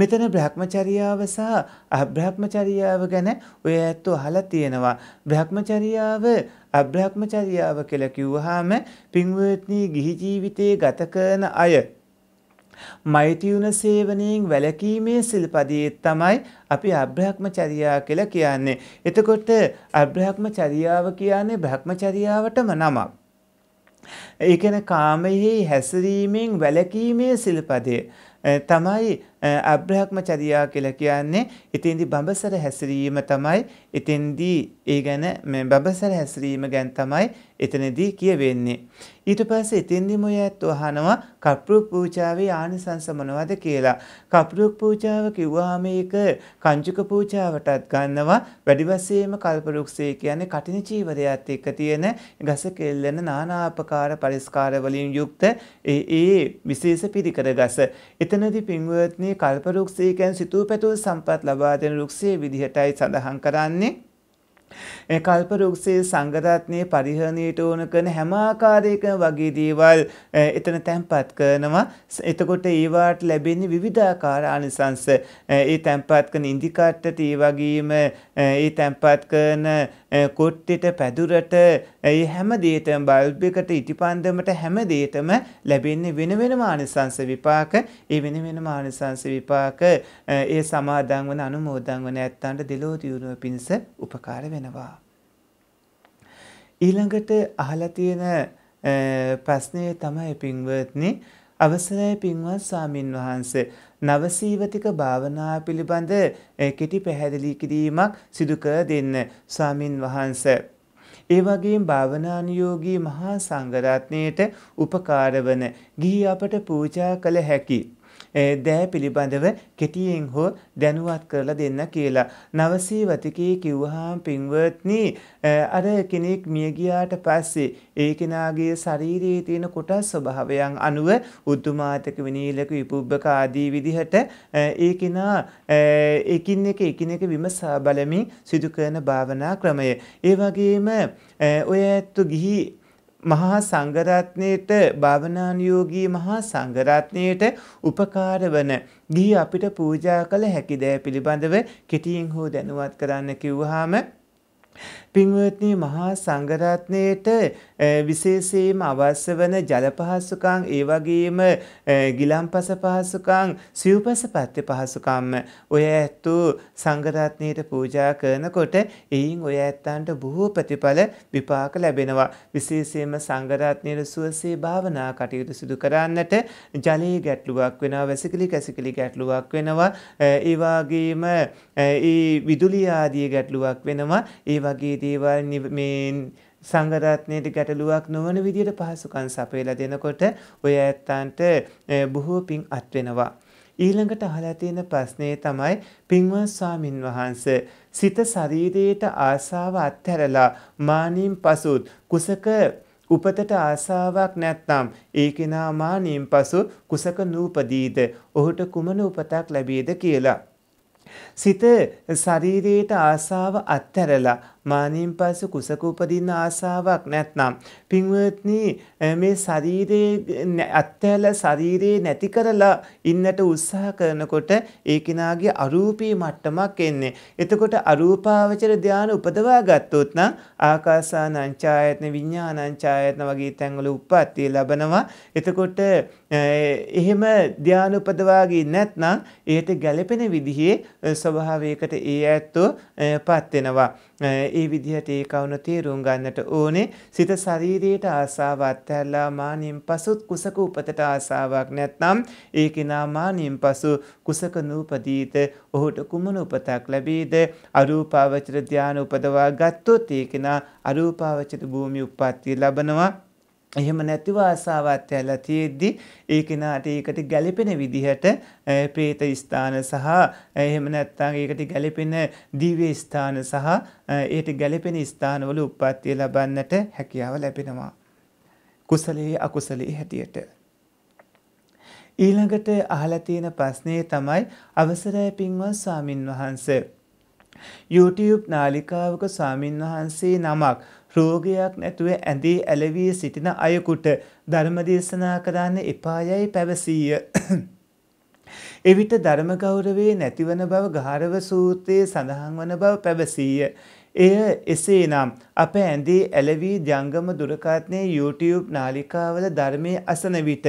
මෙතන බ්‍රහ්මචර්යාව සහ අබ්‍රහ්මචර්යාව ගැන ඔය ඇත්තෝ අහලා තියෙනවා. බ්‍රහ්මචර්යාව අබ්‍රහ්මචර්යාව කියලා කිව්වහම පින්වත්නි ගිහි ජීවිතේ ගත කරන අය මෛත්‍රිුණ සේවනයෙන් වැළකීමේ සිල්පදයේ තමයි අපි අබ්‍රහ්මචර්යා කියලා කියන්නේ. එතකොට අබ්‍රහ්මචර්යාව කියන්නේ බ්‍රහ්මචර්යාවටම නමක්. ඒ කියන්නේ කාමයේ හැසිරීමෙන් වැළකීමේ සිල්පදය තමයි අබ්‍රහක්මචරියා කියලා කියන්නේ ඉතින්දි බඹසර හැසිරීම තමයි ඉතින්දි ඒ ගැන මේ බඹසර හැසිරීම ගැන තමයි එතනදී කියවෙන්නේ ඊට පස්සේ ඉතින්දි මොයත් අහනවා කප්රුක් පූජාවේ ආනිසංස මොනවද කියලා කප්රුක් පූජාව කිව්වහම ඒක කංජුක පූජාවටත් ගන්නවා වැඩි වශයෙන්ම කල්පරුක්සේ කියන්නේ කටින චීවරයත් එක්ක තියෙන ගස කෙල්ලන নানা ආකාර පරිස්කාර වලින් යුක්ත ඒ ඒ විශේෂ පිරිකර ගස එතනදී පින්වත්නි මේ කල්ප රුක්ෂය කියන්නේ සිතූ පැතුූ සම්පත් ලබා දෙන රුක්ෂයේ විදිහටයි සඳහන් කරන්නේ. කල්පරුක්සේ සංගරත්නය පරිහරණයට ඕන කරන හැමාකාරයක වගේ දේවල් එතන තැන්පත් කරනවා එතකොට ඒවාට ලැබෙන්නේ විවිධාකාර ආනිසංස ඒ තැන්පත් කරන ඉදිකට්ටට ඒ වගේම ඒ තැන්පත් කරන කොට්ටෙට පැදුරට ඒ හැම දේටම බල්බෙකට ඉටිපන්දමට හැම දේටම ලැබෙන්නේ වෙන වෙනම ආනිසංස විපාක ඒ වෙන වෙනම ආනිසංස විපාක ඒ සමාදන් වන අනුමෝදන් වන ඇත්තන්ට දෙලෝ දියුණුව පිණිස උපකාර වෙනවා ඊළඟට අහලා තියෙන ප්‍රශ්නය තමයි පින්වත්නි අවසරයි පින්වත් ස්වාමින් වහන්ස නවසීවතික භාවනා පිළිබඳ කෙටි පැහැදිලි කිරීමක් සිදු කර දෙන්න ස්වාමින් වහන්ස. ඒ වගේම භාවනානුයෝගී මහා සංඝරත්නයට උපකාර වන ගිහි අපට පූජා කළ හැකි දෑ පිළිබඳව කෙටියෙන් හෝ දැනුවත් කරලා දෙන්න කියලා. නවසී වතිකී කිව්වහාම් පින්වත්නි අර කෙනෙක් මියගියාට පස්සේ ඒ කෙනාගේ ශරීරයේ තියෙන කොටස් ස්වභාවයන් අනුව උද්දුමාතක විනීලක විපුබ්බක ආදී විදිහට ඒ කෙනා එකින් එක එකින් එක විමසා බලමින් සිදු කරන භාවනා ක්‍රමය. ඒ වගේම ඔය ඇත්තු ගිහි මහා සංඝරත්නයට භාවනානුයෝගී මහා සංඝරත්නයට උපකාර වන ගිහි අපිට පූජා කළ හැකි දෑ පිළිබඳව කෙටියෙන් හෝ දැනුවත් කරන්න කිව්වහම පින්වත්නි මහා සංඝරත්නයේට විශේෂයෙන්ම අවශ්‍ය වන ජල පහසුකම් ඒ වගේම ගිලම්පස පහසුකම් සිව්පසපත්ති පහසුකම් ඔය ඇත්තු සංඝරත්නයට පූජා කරනකොට එයින් ඔය ඇත්තන්ට බොහෝ ප්‍රතිඵල විපාක ලැබෙනවා විශේෂයෙන්ම සංඝරත්නයේ සුවසේ භාවනා කටයුතු සිදු කරන්නට ජලයේ ගැටලුවක් වෙනවා වැසිකිලි කැසිකිලි ගැටලුවක් වෙනවා ඒ වගේම ඒ විදුලි ආදී ගැටලුවක් වෙනවා ඒ වගේ දේවල් මේ සංගරත්නයට ගැටලුවක් නොවන විදියට පහසුකන් සපේල දෙනකොට ඔය ඇත්තන්ට බොහෝ පින් අත්වෙනවා. ඊළඟට අහලතියෙන ප්‍රශ්නය තමයි පින්වත් ස්වාමින් වහන්ස. සිත ශරීරයට ආසාව අත්හැරලා මානීම් පසුත් කුසක උපතට ආසාවක් නැත්නම් ඒ කෙනා මානීම් පසු කුසක නූපදීද ඔහුට කුමන උපතක් ලැබේද කියලා. සිත ශරීරයට ආසාව අත්හැරලා මානින් පසු කුසක උපදින්න ආසාවක් නැත්නම් පින්වත්නි මේ ශරීරයේ අත්හැල ශරීරේ නැති කරලා ඉන්නට උත්සාහ කරනකොට ඒ කෙනාගේ අරූපී මට්ටමක් එන්නේ. එතකොට අරූපාවචර ධානය උපදවා ගත්තොත් නම් ආකාසානංචායතන විඥානංචායතන වගේ තැන්වල උප්පත්තිය ලබනවා. එතකොට එහෙම ධානය උපදවාගේ නැත්නම් ඒට ගැළපෙන විදිහේ ස්වභාවයකට ඒ ඇත්තෝ පත් වෙනවා. ඒ විදිහට ඒ කවුන තේරුම් ගන්නට ඕනේ සිත ශරීරයට ආසාව අත්හැරලා මානින් පසුත් කුසක උපතට ආසාවක් නැත්නම් ඒ කෙනා මානින් පසු කුසක නූපදීත ඔහුට කුමන උපතක් ලැබේද අරූපාවචර ධානය උපදවා ගත්තොත් ඒ කෙනා අරූපාවචර භූමි උප්පත්තිය ලබනවා එහෙම නැතිව ආසාවත් ඇල්ලා තියෙද්දි ඒ කෙනාට ඒකට ගැළපෙන විදිහට പ്രേත ස්ථාන සහ එහෙම නැත්නම් ඒකට ගැළපෙන දිව්‍ය ස්ථාන සහ ඒට ගැළපෙන ස්ථානවල උප්පත්තිය ලබන්නට හැකියාව ලැබෙනවා. කුසලයේ අකුසලයේ හැටියට. ඊළඟට අහලා තියෙන ප්‍රශ්නේ තමයි අවසරයි පින්වත් ස්වාමින් වහන්සේ YouTube නාලිකාවක ස්වාමින් වහන්සේ නමක් රෝගයක් නැතුව ඇඳේ ඇලවී සිටින අයකුට ධර්මදේශනා කරන්න එපායයි පැවසීය. එවිට ධර්ම ගෞරවේ නැතිවන බව ගාරව සූත්‍රයේ සඳහන් වන බව පැවසීය. එය එසේනම් අප ඇඳේ ඇලවී ජංගම දුරකථනයේ YouTube නාලිකාවල ධර්මයේ අසන විට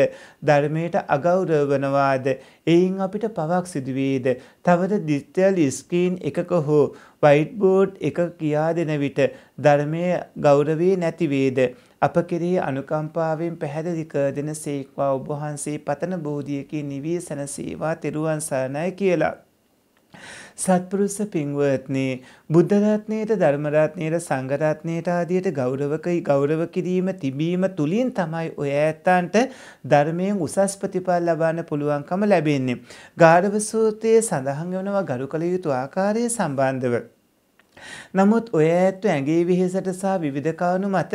ධර්මයට අගෞරව වනවාද? එයින් අපිට පවක් සිදුවේද? තවද ඩිජිටල් ස්ක්‍රීන් එකක හෝ වයිට් බෝඩ් එක කියා දෙන විට ධර්මයේ ගෞරවේ නැතිවේද? අප කෙරෙහි අනුකම්පාවෙන් පැහැදිලි කර දෙන සේක්වා ඔබ වහන්සේ පතන බෝධියකින් නිවී සැනසීවා තෙරුවන් සරණයි කියලා. සත්පුරුෂ පින්වත්නි බුද්ධ රත්නයේට ධර්ම රත්නයේට සංඝ රත්නයේට ආදියට ගෞරවකයි ගෞරව කිරීම තිබීම තුලින් තමයි ඔය ඇත්තන්ට ධර්මයෙන් උසස් ප්‍රතිඵල ලබන්න පුළුවන්කම ලැබෙන්නේ. ගාරව සූත්‍රයේ සඳහන් වෙනවා ගරුකල යුතු ආකාරය සම්බන්ධව නමුත් ඔය ඇත්තු ඇගේ විහෙසට සහ විවිධ කවුණු මත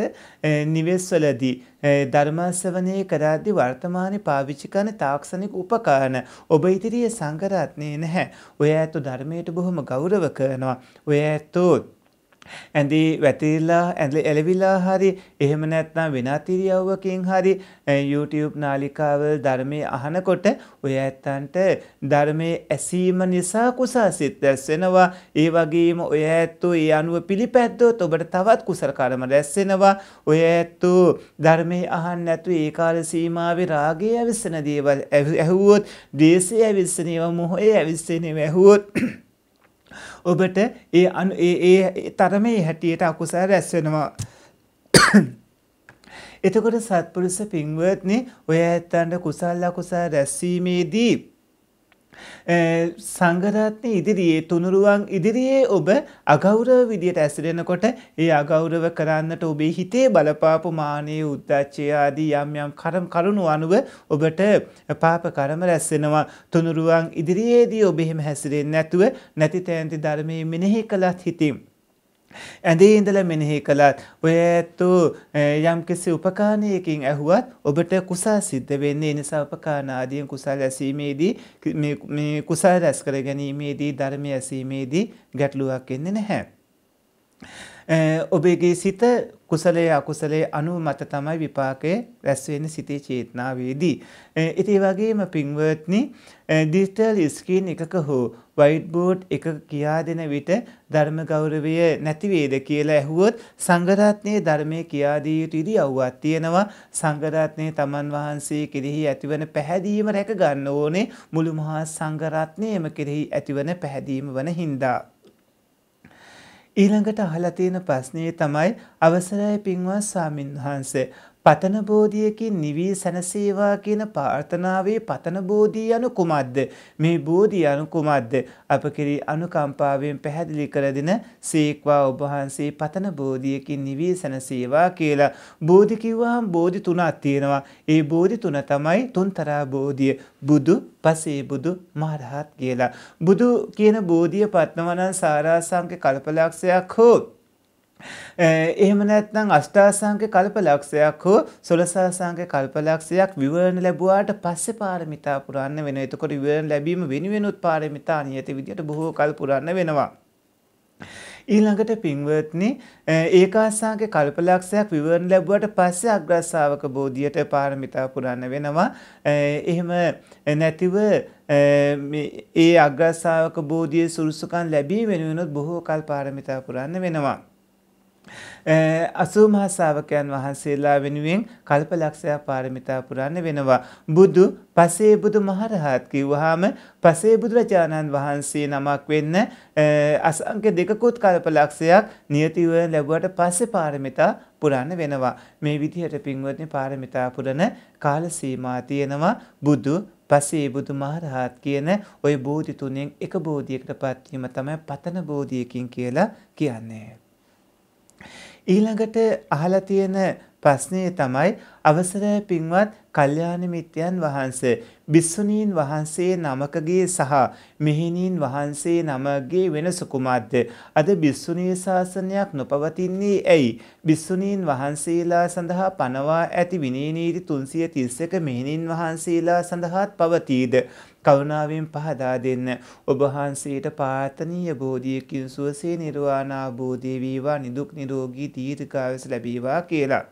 නිවෙස්වලදී ධර්මාසවනය කරද්දි වර්තමානය පාවිච්චි කරන තාක්ෂණික උපකාරණ ඔබ ඉදිරියේ සංගරත්නය නැහැ. ඔය ඇත්තු ධර්මයට බොහොම ගෞරව කරනවා. ඔය ඇත්තෝත්. ඇඳී වැතිරිලා ඇඳලි එළවිලා හරි එහෙම නැත්නම් වෙනත් ඉරියව්වකින් හරි YouTube නාලිකාවල් ධර්මයේ අහනකොට ඔය ඇත්තන්ට ධර්මයේ ඇසීම නිසා කුසාසිත රැස් වෙනවා ඒ වගේම ඔය ඇත්තෝ ඒ අනුව පිළිපැද්දොත් ඔබට තවත් කුසල කර්ම රැස් වෙනවා ඔය ඇත්තෝ ධර්මයේ අහන්න නැතු ඒ කාල සීමාවේ රාගය ඇවිස්සන දේවල් ඇහුවොත් ද්වේෂය ඇවිස්සන ඒවා මොහේ ඇවිස්සන ඒවා ඇහුවොත් ඔබට ඒ අනු ඒ තරමේ හැටියට අකුසල රැස් වෙනවා. එතකොට සත්පුරුෂ පින්වත්නි ඔය ඇත්තන්ට කුසල් අකුසල් රැස්වීමේදී සංගරත්නය ඉදිරියේ තුනුරුවන් ඉදිරියේ ඔබ අගෞරව විදියට ඇසිරෙනකොට ඒ අගෞරව කරන්නට ඔබේ හිතේ බලපාපු මානයේ උද්දච්චයාදී යම් යම් කරම් කරුණු අනුව ඔබට පාප කරම රැස්සෙනවා තුනුරුවන් ඉදිරියේදී ඔබ එහෙම හැසිරෙන්නේ නැතුව නැති තැන්ති ධර්මයේ මෙනෙහි කළත් හිතින්. ඇඳේ ඉඳල මෙනෙහි කළත් ඔය ඇත්තු යම් කිසි උපකානයකින් ඇහුවත් ඔබට කුසා සිද්ධ වෙන්නේ නිසා උපකානාදියෙන් කුසල් ඇසීමේදී මේ කුසල් රැස් කර ගැනීමේදී ධර්මය ඇසීමේදී ගැටලුවක් එන්නේ නැහැ. ඔබේගේ සිත කුසලයේ අකුසලයේ අනුව මත තමයි විපාකය රැස් වෙන්නේ සිතේ චේතනාවේදී. ඉතින් ඒ වගේම පින්වත්නි ඩිජිටල් ස්ක්‍රීන් එකක හෝ වයිට් බෝඩ් එක කියා දෙන විට ධර්ම ගෞරවය නැති වේද කියලා ඇහුවොත් සංඝරත්නයේ ධර්මයේ කියා දී යුතුදී අවුවක් තියෙනවා. සංඝරත්නයේ Taman වහන්සේ කෙරෙහි ඇතිවන පැහැදීම රැක ගන්න ඕනේ මුළු මහා සංඝරත්නයේම කෙරෙහි ඇතිවන පැහැදීම වන හින්දා. ඊළඟට අහලා තියෙන ප්‍රශ්නේ තමයි අවසරයි පින්වත් සාමින්වහන්සේ පතන බෝධියකින් නිවී සැනසේවා කියන පාර්ථනාවේ පතන බෝධී යනු කුමක්ද මේ බෝධී යනු කුමක්ද අප කිරි අනුකම්පාවෙන් පැහැදිලි කරදින සේක්වා ඔබහන්සේ පතන බෝධියකින් නිවී සැනසේවා කියලා බෝධි කිව්වහම් බෝධි තුනක් තියෙනවා ඒ බෝධි තුන තමයි තුන්තරා බෝධිය බුදු පසේ බුදු මහරහත් කියලා බුදු කියන බෝධිය පත්නවනන් සාරාසංක කල්පලක්ෂයක් හෝ එහෙම නැත්නම් අෂ්ටාසංඛ්‍ය කල්පලක්ෂයක් හෝ සොළසාසංඛ්‍ය කල්පලක්ෂයක් විවරණ ලැබුවාට පස්සේ පාරමිතා පුරන්න වෙනවා. එතකොට විවරණ ලැබීම වෙනුවෙනුත් පාරමිතා නියත විදියට බොහෝ කල් පුරන්න වෙනවා. ඊළඟට පින්වත්නි ඒකාසාගේ කල්පලක්ෂයක් විවරණ ලැබුවට පස්සේ අග්‍රස්සාවක බෝධියට පාරමිතා පුරන්න වෙනවා. එහෙම නැතිව ඒ අග්‍රස්සාවක බෝධියේ සුරුසුකම් ලැබී වෙනුවෙනුත් බොහෝ කල් පාරමිතා පුරන්න වෙනවා. අසූමහාසාාවකයන් වහන්සේලා වෙනුවෙන් කල්පලක්ෂයක් පාරමිතා පුරන්න වෙනවා. බුදු පසේ බුදු මහරහත් කිව්වහාම පසේ බුදුරජාණන් වහන්සේ නමක් වෙන්න අසංක දෙකකුත් කල්පලක්ෂයක් නියතිව ලැබුවට පස්සෙ පාරමිතා පුරන්න වෙනවා. මේ විදිහට පින්වත්නි පාරමිතා පුරන කාල සීමා තියෙනවා බුදු පසේ බුදු මහරහත් කියන ඔය බෝධි තුනෙන් එක බෝධියකට පත්වීම තමයි පතන බෝධියකින් කියලා කියන්නේ. ඊළඟට අහලා තියෙන ප්‍රශ්නය තමයි අවසරය පින්වත් කල්යාණ මිත්‍යයන් වහන්සේ බිස්සුණීන් වහන්සේ නමකගේ සහ මෙහිණීන් වහන්සේ නමගේ වෙනස කුමක්ද අද බිස්සුණී ශාසනයක් නොපවතින්නේ ඇයි බිස්සුණීන් වහන්සේලා සඳහා පනවා ඇති විනී නීති 331 මෙහිණීන් වහන්සේලා සඳහාත් පවතීද කරුණාවෙන් පහදා දෙන්න ඔබ වහන්සේට පාතනීය බෝධියකින් සුවසේ නිර්වාණ ආબોධී වේවා නිදුක් නිරෝගී දීර්ඝායස ලැබේවා කියලා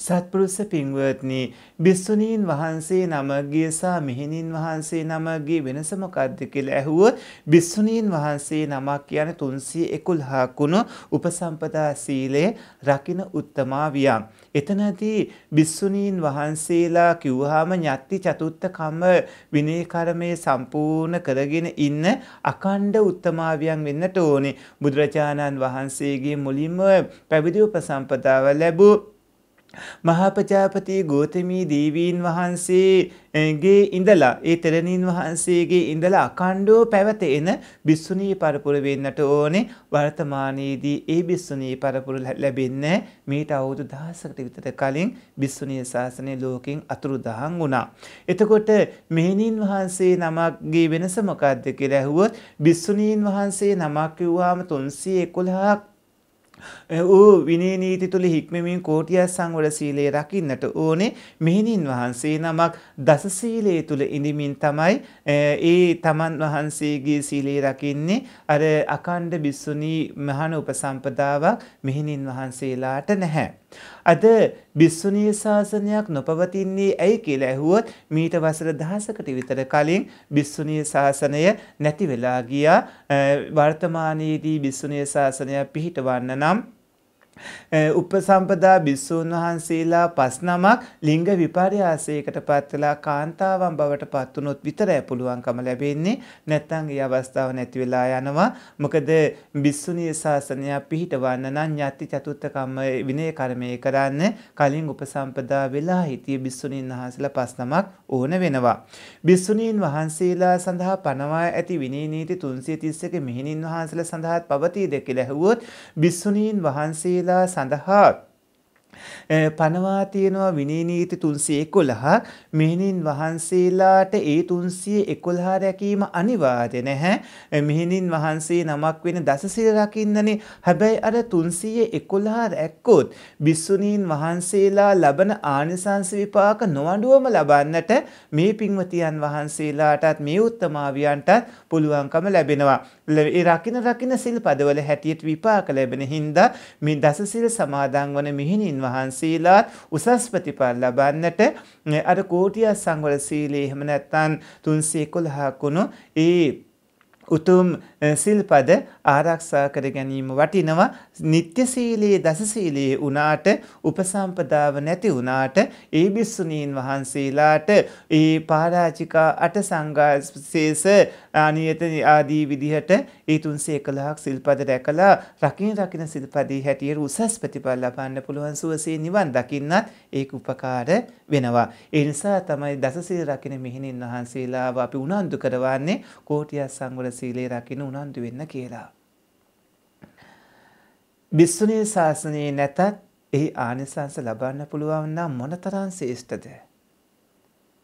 සත්පුරුෂ පින්වත්නි බිස්සුණීන් වහන්සේ නමගේ සහ මෙහෙණින් වහන්සේ නමගේ වෙනස මොකද්ද කියලා ඇහුවොත් බිස්සුණීන් වහන්සේ නමක් කියන්නේ 311 කුණ උපසම්පදා සීලය රකින උත්තමා වියම්. එතනදී බිස්සුණීන් වහන්සේලා කිව්වහම ඤත්ති චතුත්ත කම විනය කර්මයේ සම්පූර්ණ කරගෙන ඉන්න අකණ්ඩ උත්තමාවියන් වෙන්නට ඕනේ. බුදුරජාණන් වහන්සේගේ මුලින්ම පැවිදි උපසම්පදාව ලැබූ මහාපජාපති ගෝතමී දීවීන් වහන්සේගේ ඉඳලා ඒ තෙරණින් වහන්සේගේ ඉඳලා අකණ්ඩෝ පැවත එන බිස්සුණී පරපුර වෙන්නට ඕනේ වර්තමානයේදී ඒ බිස්සුණී පරපුර ලැබෙන්නේ මීට අවුරුදු 1000කට විතර කලින් බිස්සුණී ශාසනය ලෝකෙන් අතුරුදහන් වුණා. එතකොට මෙහෙණින් වහන්සේ නමක්ගේ වෙනස මොකද්ද කියලා ඇහුවොත් බිස්සුණීන් වහන්සේ නමක් කිව්වාම 311ක් ඌ විනය නීති තුළ හික්මමින් කෝටිය සංවර සීලය රකින්නට ඕනේ මෙහෙණින් වහන්සේ නමක් දස සීලයේ තුල ඉඳිමින් තමයි ඒ තමන් වහන්සේගේ සීලය රකින්නේ අර අකණ්ඩ බිස්සුණී මහාන උපසම්පදාවක් මෙහෙණින් වහන්සේලාට නැහැ අද බිස්සුනීය ශාසනයක් නොපවතින්නේ ඇයි කියලා ඇහුවොත් මීට වසර දහසකට විතර කලින් බිස්සුනීය ශාසනය නැති වෙලා ගියා වර්තමානයේදී බිස්සුනීය ශාසනය පිහිටවන්න නම් උපසම්පදා භිස්සූන් වහන්සේලා පස් නමක් ලිංග විපර්යාසයකට පත්වලා කාන්තාවන් බවට පත් වුණොත් විතරයි පුළුවන්කම ලැබෙන්නේ නැත්නම් ඒ අවස්ථාව නැති වෙලා යනවා මොකද භිස්සුණී ශාසනය පිහිටවන්න නම් යති චතුත්ථ කම්ම විනය කර්මය කරන්න කලින් උපසම්පදා වෙලා හිටිය භිස්සුණීන් වහන්සේලා පස් නමක් ඕන වෙනවා භිස්සුණීන් වහන්සේලා සඳහා පනවා ඇති විනී නීති 331 මෙහෙණින් වහන්සේලා සඳහාත් පවතීද කියලා ඇහුවොත් භිස්සුණීන් වහන්සේලා සඳහා පනවා තියෙනවා විනී නීති 311 මෙහෙණින් වහන්සේලාට ඒ 311 රැකීම අනිවාර්ය නැහැ මෙහෙණින් වහන්සේ නමක් වෙන දසසිල් රකින්නනේ හැබැයි අර 311 රැක්කොත් බිස්සුණීන් වහන්සේලා ලබන ආනිසංස විපාක නොවඬුවම ලබන්නට මේ පින්වතියන් වහන්සේලාටත් මේ උත්තමාවියන්ටත් පුළුවන්කම ලැබෙනවා ඒ රකින්න රකින්න සිල් පදවල හැටියට විපාක ලැබෙන හින්දා මේ දසසිල් සමාදන් වන මෙහෙණින් වහන්සේ සීලාත් උසස් ප්‍රතිඵල ලබන්නට අර කෝටිය සංවර සීලේ එහෙම නැත්නම් 311 කුණු ඒ උතුම් සිල්පද ආරක්ෂා කර ගැනීම වටිනවා නිත්‍ය සීලයේ දස සීලයේ උනාට උපසම්පදාව නැති උනාට ඒ බිස්සුණීන් වහන්සේලාට ඒ පාරාචිකා අට සංඝාශේෂ ආනියත ආදී විදිහට ඒ 311ක් සිල්පද රැකලා රකින් රකින් සිල්පදී හැටියට උසස් ප්‍රතිඵල ලබන්න පුළුවන් සුවසේ නිවන් දකින්නත් ඒක උපකාර වෙනවා. ඒ නිසා තමයි දස සීල රකින්න මෙහෙණින් වහන්සේලාව අපි උනන්දු කරවන්නේ කෝටියක් සංවර සීලය රකින්න උනන්දු වෙන්න කියලා. බිස්සුණී ශාසනයේ නැතත් එහි ආනිසංස ලබන්න පුළුවන් නම් මොනතරම් ශ්‍රේෂ්ඨද?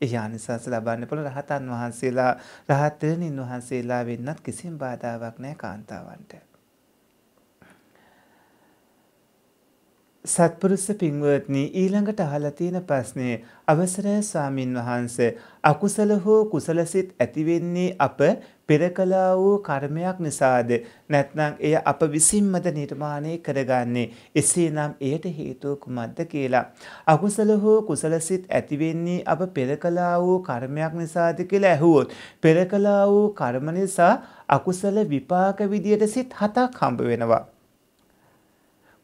එහි ආනිසංස ලබන්න පුළුවන් රහතන් වහන්සේලා රහත් වෙනින් වහන්සේලා වෙන්නත් කිසිම බාධාවක් නැහැ කාන්තාවන්ට. සත්පුරුෂ පින්වත්නි ඊළඟට අහලා තියෙන ප්‍රශ්නේ අවසරයි ස්වාමින් වහන්ස අකුසල හෝ කුසලසිත ඇති වෙන්නේ අප පෙර කළා වූ කර්මයක් නිසාද නැත්නම් එය අප විසින්මද නිර්මාණය කරගන්නේ එසේනම් එයට හේතුව කුමක්ද කියලා අකුසල හෝ කුසලසිත ඇති වෙන්නේ අප පෙර කළා වූ කර්මයක් නිසාද කියලා ඇහුවොත් පෙර කළා වූ කර්ම නිසා අකුසල විපාක විදියට සිත් හතක් හම්බ වෙනවා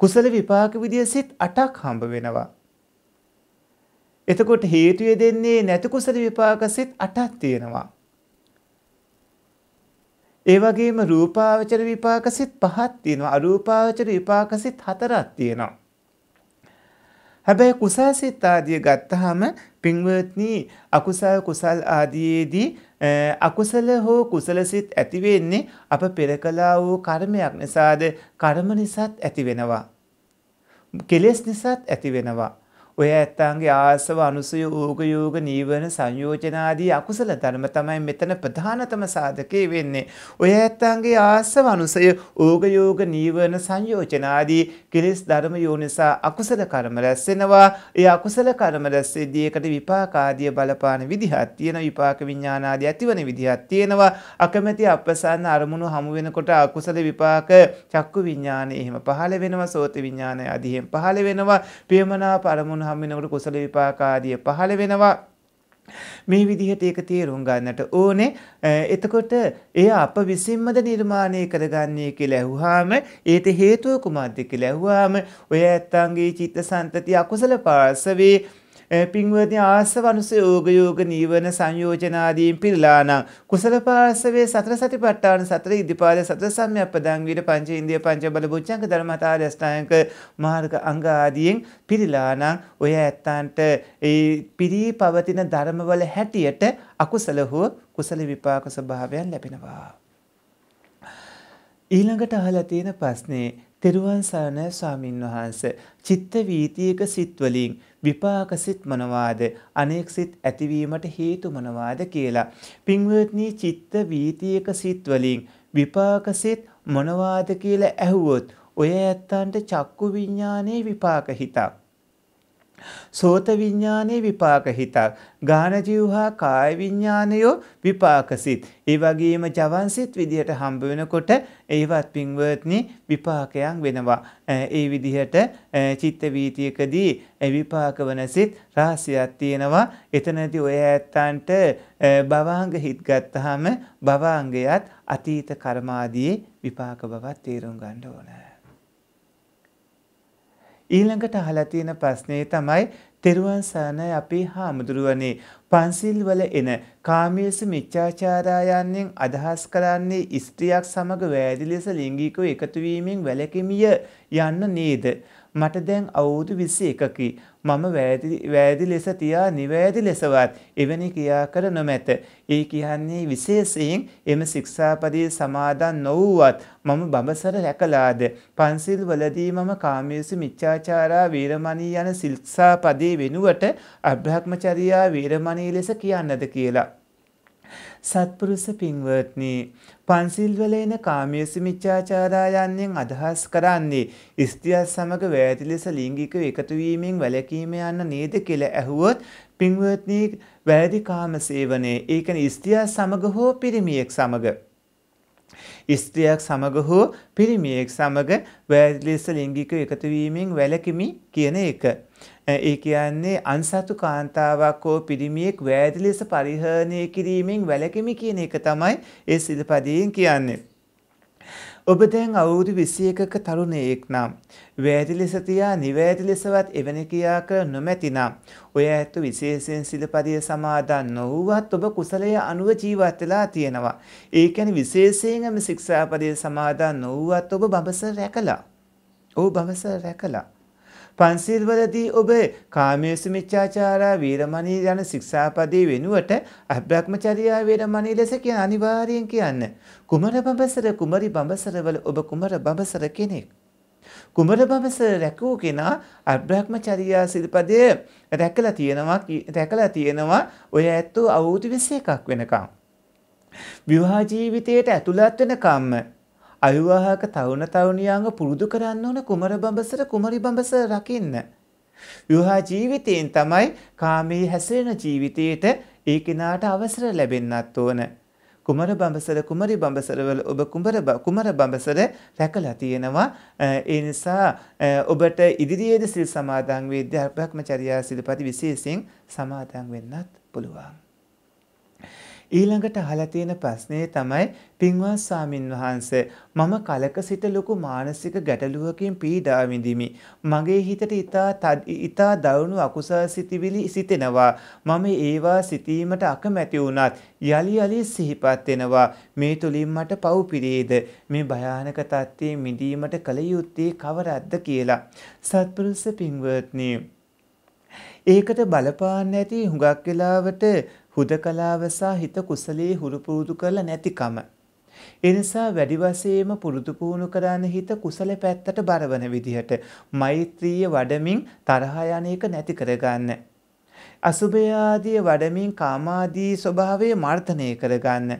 කුසල විපාක විදිය සිත් 8ක් හම්බ වෙනවා. එතකොට හේතුය දෙන්නේ නැති කුසල විපාක සිත් 8ක් තියෙනවා. ඒ වගේම රූපාවචර විපාක සිත් 5ක් තියෙනවා. අරූපාවචර විපාක සිත් 4ක් තියෙනවා. හැබැයි කුසල් සිත් ආදිය ගත්තාම පින්වත්නි අකුසල් කුසල් ආදීයේදී අකුසල හෝ කුසල සිත් ඇති වෙන්නේ අප පෙර කළා වූ කර්මයක් නිසාද කර්ම නිසාත් ඇති වෙනවා. කෙලෙස් නිසාත් ඇති වෙනවා. ඔය ඇත්තන්ගේ ආසව අනුසය ඌගයෝග නීවන සංයෝජනාදී අකුසල ධර්ම තමයි මෙතන ප්‍රධානතම සාධකයේ වෙන්නේ. ඔය ඇත්තන්ගේ ආසව අනුසය ඌගයෝග නීවන සංයෝජනාදී කිරිස් ධර්ම යෝනිසා අකුසල කර්ම රැස්සෙනවා. ඒ අකුසල කර්ම රැස්සෙදී ඒකට විපාකාදිය බලපාන විදිහක් තියෙන විපාක විඥානාදී ඇතිවන විදිහක් තියෙනවා. අකමැති අපසන්න අරමුණු හමු වෙනකොට අකුසල විපාක චක්කු විඥානය එහෙම පහළ වෙනවා. සෝත විඥානය අධිහෙන් පහළ වෙනවා. ප්‍රේමනා පරමුණු කරුණ හම්බෙනකොට කුසල විපාකාදිය පහළ වෙනවා. මේ විදිහට ඒක තේරුම් ගන්නට ඕනේ. එතකොට එය අප විසින්මද නිර්මාණය කරගන්නේ කියලා ඇහුවාම ඒට හේතුව කුමක්ද කියලා ඇහුවාම ඔය ඇත්තන්ගේ චිත්තසංතති අකුසල පාර්ශවේ පින්වත්නි ආස්ව අනුසය යෝග යෝග නීවරණ සංයෝජන ආදීන් පිරලානම් කුසල පාර්ශවයේ සතර සතිපට්ඨාන සතර ඉදිපාද සතර සම්‍යප්පදං වීර පංච ඉන්ද්‍රිය පංච බල බුද්ධංග ධර්මතාල අෂ්ටාංග මාර්ග අංග ආදීන් පිරලානම් ඔය ඇත්තන්ට ඒ පිරී පවතින ධර්මවල හැටියට අකුසල හෝ කුසල විපාක ස්වභාවයන් ලැබෙනවා ඊළඟට අහලා තියෙන ප්‍රශ්නේ තෙරුවන් සරණයි ස්වාමින් වහන්ස. චිත්ත වීතියක සිත්වලින් විපාක සිත් මොනවාද? අනේක සිත් ඇතිවීමට හේතු මොනවාද කියලා. පින්වත්නි චිත්ත වීතියක සිත්වලින් විපාක සිත් මොනවාද කියලා ඇහුවොත් ඔය ඇත්තන්ට චක්කු විඥානයේ විපාක හිතක්. සෝත විඥානයේ විපාක හිතක්. ගාන ජීවහා කාය විඥානයෝ විපාකසිත. ඒ වගේම ජවන්සිත විදිහට හම්බ වෙනකොට ඒවත් පින්වත්නි විපාකයන් වෙනවා. ඒ විදිහට චිත්ත වීතියකදී විපාක වන සිත් රාශියක් තියෙනවා. එතනදී ඔය ඇත්තන්ට භවාංග හිත් ගත්තාම භවාංගයත් අතීත කර්මාදී විපාක බවක් තේරුම් ගන්න ඕනේ. ඊළඟට අහලා තියෙන ප්‍රශ්නේ තමයි තෙරුවන් සරණයි අපේ හාමුදුරුවනේ පන්සිල් වල එන කාමීස මිච්ඡාචාරායන්යෙන් අදහස් කරන්නේ ස්ත්‍රියක් සමග වැරදි ලෙස ලිංගිකව එකතු වීමෙන් වැළකීමිය යන්න නේද මට දැන් අවුරුදු 21කකි. මම වැරදි ලෙස තියා නිවැරදි ලෙසවත් එවැනි ක්‍රියා කර නොමැත. ඒ කියන්නේ විශේෂයෙන් එම ශික්ෂාපදයේ සමාදන් නොවුවත් මම බඹසර රැකලාද. පන්සිල් වලදී මම කාමයේසු මිච්ඡාචාරා වීරමණී යන ශික්ෂාපදයේ වෙනුවට අබ්‍රහ්මචර්යා වීරමණී ලෙස කියන්නද කියලා. සත්පුරුෂ පින්වත්නි පන්සිල් වල එන කාමීස මිච්ඡාචාරායන්යෙන් අදහස් කරන්නේ ස්ත්‍රියත් සමග වැයති ලෙස ලිංගික එකතු වීමෙන් වැළකීම යන්න නේද කියලා ඇහුවොත් පින්වත්නි වැයදි කාම සේවනයේ ඒ කියන්නේ ස්ත්‍රියත් සමග හෝ පිරිමියෙක් සමග ස්ත්‍රියක් සමග හෝ පිරිමියෙක් සමග වැයති ලෙස ලිංගික එකතු වීමෙන් වැළකීම කියන එක ඒ කියන්නේ අන්සතු කාන්තාවක් හෝ පිරිමියෙක් වැරදි ලෙස පරිහරණය කිරීමෙන් වැළකෙමි කියන එක තමයි ඒ සිල්පදයෙන් කියන්නේ. ඔබ දැන් අවුරුදු 21ක තරුණයෙක් නම් වැරදි ලෙස තියා නිවැරදි ලෙසවත් එවැනි ක්‍රියා කර නොමැතිනම් ඔය ඇත්ත විශේෂයෙන් සිල්පදිය සමාදන් නොවුවත් ඔබ කුසලය අනුව ජීවත් වෙලා තියෙනවා. ඒ කියන්නේ විශේෂයෙන්ම ශික්ෂාපදයේ සමාදන් නොවුවත් ඔබ බඹස රැකලා. ඔව් බඹස රැකලා. පන්සිල්වලදී ඔබ කාමේසු මිච්ඡාචාරා වීරමණී යන ශික්ෂාපදේ වෙනුවට අභ්‍රාත්මචර්යා වේරමණී ලෙස කියන අනිවාර්යෙන් කියන්න. කුමර බඹසර කුමරි බඹසරවල ඔබ කුමර බඹසර කෙනෙක්. කුමර බඹසර රැකූ කෙනා අභ්‍රාත්මචර්යා සිල්පදය රැකලා තියෙනවා රැකලා තියෙනවා ඔය ඇත්තෝ අවුරුදු 21ක් වෙනකම්. විවාහ ජීවිතයට ඇතුළත් වෙනකම්ම අවිවාහක තරුණ තරුණියන්ව පුරුදු කරන්න ඕන කුමර බඹසර කුමරි බඹස රකින්න. විවාහ ජීවිතයෙන් තමයි කාමයේ හැසිරෙන ජීවිතයට ඒ කෙනාට අවසර ලැබෙන්නත් ඕන. කුමර බඹසර කුමරි බඹසරවල ඔබ කුමර කුමර බඹසර රැකලා තියෙනවා ඒ නිසා ඔබට ඉදිරියේදී සිල් සමාදන් වී අධ්‍යාපනක්මචර්යා සිල්පති විශේෂයෙන් සමාදන් වෙන්නත් පුළුවන් ඊළඟට අහලා තියෙන ප්‍රශ්නේ තමයි පින්වත් සාමින් වහන්සේ මම කලක සිට ලොකු මානසික ගැටලුවකින් පීඩා විඳිමි. මගේ හිතට ඊතා ඊතා දරුණු අකුසල සිතිවිලි සිතෙනවා. මම ඒවා සිටීමට අකමැති වුණත් යලි යලි සිහිපත් වෙනවා. මේ තුලින් මට පව් පිරේද? මේ භයානක තත්ත්වයේ මිදීමට කල යුත්තේ කවරක්ද කියලා. සත්පුරුෂ පින්වත්නි ඒකට බලපාන්න ඇති හුඟක් වෙලාවට හුදකලාව සහ හිත කුසලයේ හුරු පුරුදු කරලා නැතිකම. ඒ නිසා වැඩි වශයෙන්ම පුරුදු පුහුණු කරන හිත කුසල පැත්තට බරවන විදිහට මෛත්‍රිය වඩමින් තරහ යන එක නැති කරගන්න. අසුභය ආදී වඩමින් කාමාදී ස්වභාවය මර්ධනය කරගන්න.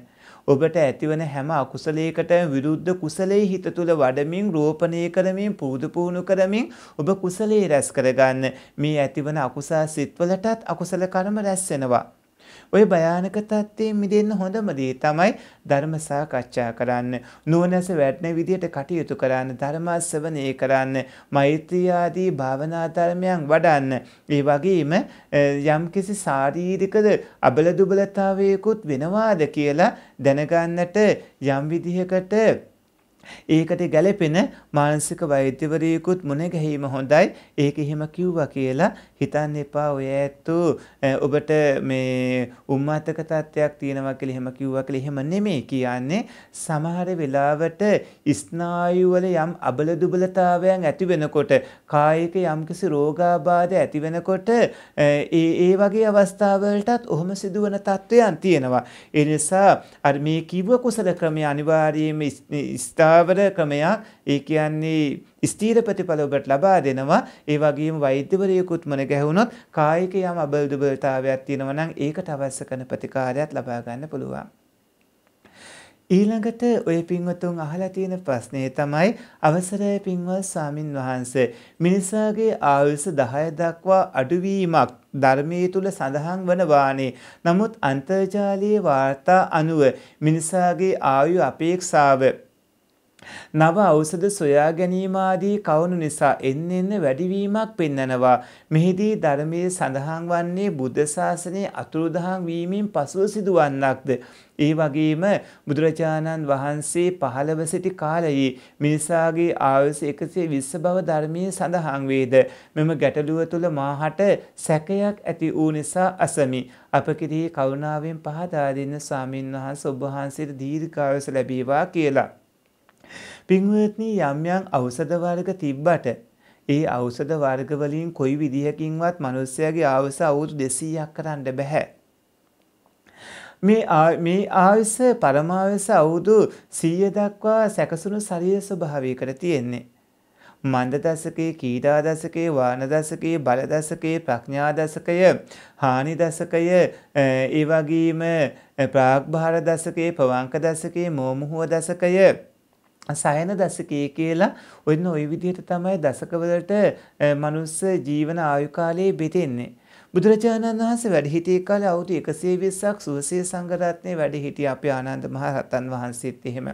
ඔබට ඇතිවන හැම අකුසලයකටම විරුද්ධ කුසලයේ හිත තුල වඩමින් රෝපණය කරමින් පුරුදු පුහුණු කරමින් ඔබ කුසලයේ රැස් කරගන්න මේ ඇතිවන අකුසල් සිත්වලටත් අකුසල කර්ම රැස් වෙනවා ওය භයානක තත්ත්වයෙන් මිදෙන්න හොඳම දේ තමයි ධර්ම සාකච්ඡා කරන්න. නුවණැස වැටෙන විදියට කටයුතු කරන්න, ධර්මාශ්‍රවණය කරන්න, මෛත්‍රී ආදී භාවනා ධර්මයන් වඩන්න. ඒ වගේම යම්කිසි ශාරීරිකද අබල දුබලතාවයකුත් වෙනවාද කියලා දැනගන්නට යම් විදිහකට ඒකට ගැලපෙන මානසික වෛද්‍යවරයෙකුත් මුණ ගැහිම හොඳයි ඒක එහෙම කිව්වා කියලා හිතන්න එපා ඔය ඇත්තු ඔබට මේ උම්මාතක තත්ත්වයක් තියෙනවා කියලා එහෙම කිව්වා කියලා එහෙම නෙමෙයි කියන්නේ සමහර වෙලාවට ස්නායු වල යම් අබල දුබලතාවයන් ඇති වෙනකොට කායික යම්කිසි රෝගාබාධ ඇති වෙනකොට ඒ ඒ වගේ අවස්ථාවලටත් ඔහොම සිදුවන තත්ත්වයන් තියෙනවා ඒ නිසා අර මේ කිව්ව කුසල ක්‍රමය අනිවාර්යයෙන්ම ස්ථා කලාවර ක්‍රමයක් ඒ කියන්නේ ස්ථීර ප්‍රතිඵල ඔබට ලබා දෙනවා ඒ වගේම වෛද්‍යවරයෙකුත් මන ගැහුනොත් කායික යම් අබලදුබලතාවයක් තියෙනවා නම් ඒකට අවශ්‍ය කරන ප්‍රතිකාරයක් ලබා ගන්න පුළුවන්. ඊළඟට ඔය පින්වතුන් අහලා තියෙන ප්‍රශ්නේ තමයි අවසරය පින්වත් ස්වාමින් වහන්සේ මිනිසාගේ ආයුෂ 10 දක්වා අඩුවීමක් ධර්මයේ තුල සඳහන් වන වානේ නමුත් අන්තර්ජාලයේ වාර්තා අනුව මිනිසාගේ ආයු අපේක්ෂාව නව ඖෂධ සොයා ගැනීම ආදී කවුණු නිසා එන්න එන්න වැඩිවීමක් පෙන්වනවා. මෙහිදී ධර්මයේ සඳහන් වන්නේ බුද්ධ ශාසනයේ අතුරුදහන් වීමෙන් පසුව සිදුවන්නක්ද. ඒ වගේම බුදුරජාණන් වහන්සේ පහළව සිටි කාලයේ මිනිසාගේ ආයුෂ 120 බව ධර්මයේ සඳහන් වේද. මෙම ගැටලුව තුළ මාහට සැකයක් ඇති වූ නිසා අසමි. අප කෙරෙහි කරුණාවෙන් පහදා දෙන්න ස්වාමින්වහන්සේ ඔබ වහන්සේට දීර්ඝායුෂ ලැබේවා කියලා. පින්වත්නි යම් යම් ඖෂධ වර්ග තිබ්බට ඒ ඖෂධ වර්ග වලින් කොයි විදිහකින්වත් මිනිස්සයාගේ ආයුෂ අවුරුදු 200ක් කරන්න බෑ. මේ මේ ආයුෂ පරමායුෂ අවුරුදු 100 දක්වා සැකසුණු ශරීර ස්වභාවයකට තියෙන්නේ. මන්ද දශකයේ කීඩා දශකයේ වාන දශකයේ බල දශකයේ ප්‍රඥා දශකය හානි දශකය ඒ වගේම ප්‍රාග්භාර දශකයේ පවංක දශකයේ මෝමුහුව දශකය සයන දශකයේ කියලා ඔන්න ওই විදිහට තමයි දශකවලට මනුස්ස ජීවන ආයු කාලයේ බෙදෙන්නේ. බුදුරජාණන් වහන්සේ වැඩ සිටිය කාලේ අවුරුදු 120ක් සුවසේ සංඝරත්නයේ වැඩ සිටිය අපේ ආනන්ද මහ රහතන් වහන්සේත් එහෙම.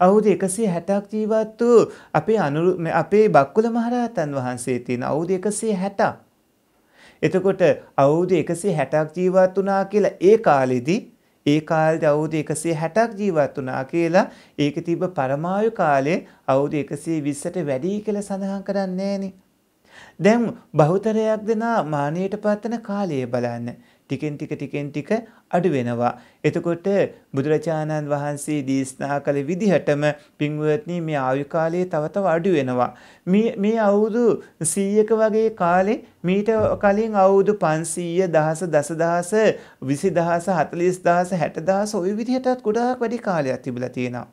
අවුරුදු 160ක් ජීවත් වූ අපේ අනුරු අපේ බක්කුල මහ රහතන් වහන්සේ තියෙන අවුරුදු 160ක්. එතකොට අවුරුදු 160ක් ජීවත් වුණා කියලා ඒ කාලෙදී ඒ කාලේ අවුරුදු 160ක් ජීවත් වුණා කියලා ඒක තිබ්බ පරමායු කාලේ අවුරුදු 120ට වැඩි කියලා සඳහන් කරන්නේ දැන් බහුතරයක් දෙනා මානියට පත්වන කාලය බලන්න. ටිකෙන් ටික ටිකෙන් ටික අඩු වෙනවා. එතකොට බුදුරජාණන් වහන්සේ දේශනා කළ විදිහටම පින්වත්නි මේ ආයු කාලය තව තව අඩු වෙනවා. මේ මේ අවුරුදු 100ක වගේ කාලේ මීට කලින් අවුරුදු 500 දහස දසදහස 20000 40000 60000 ওই විදිහටත් ගොඩාක් වැඩි කාලයක් තිබිලා තියෙනවා.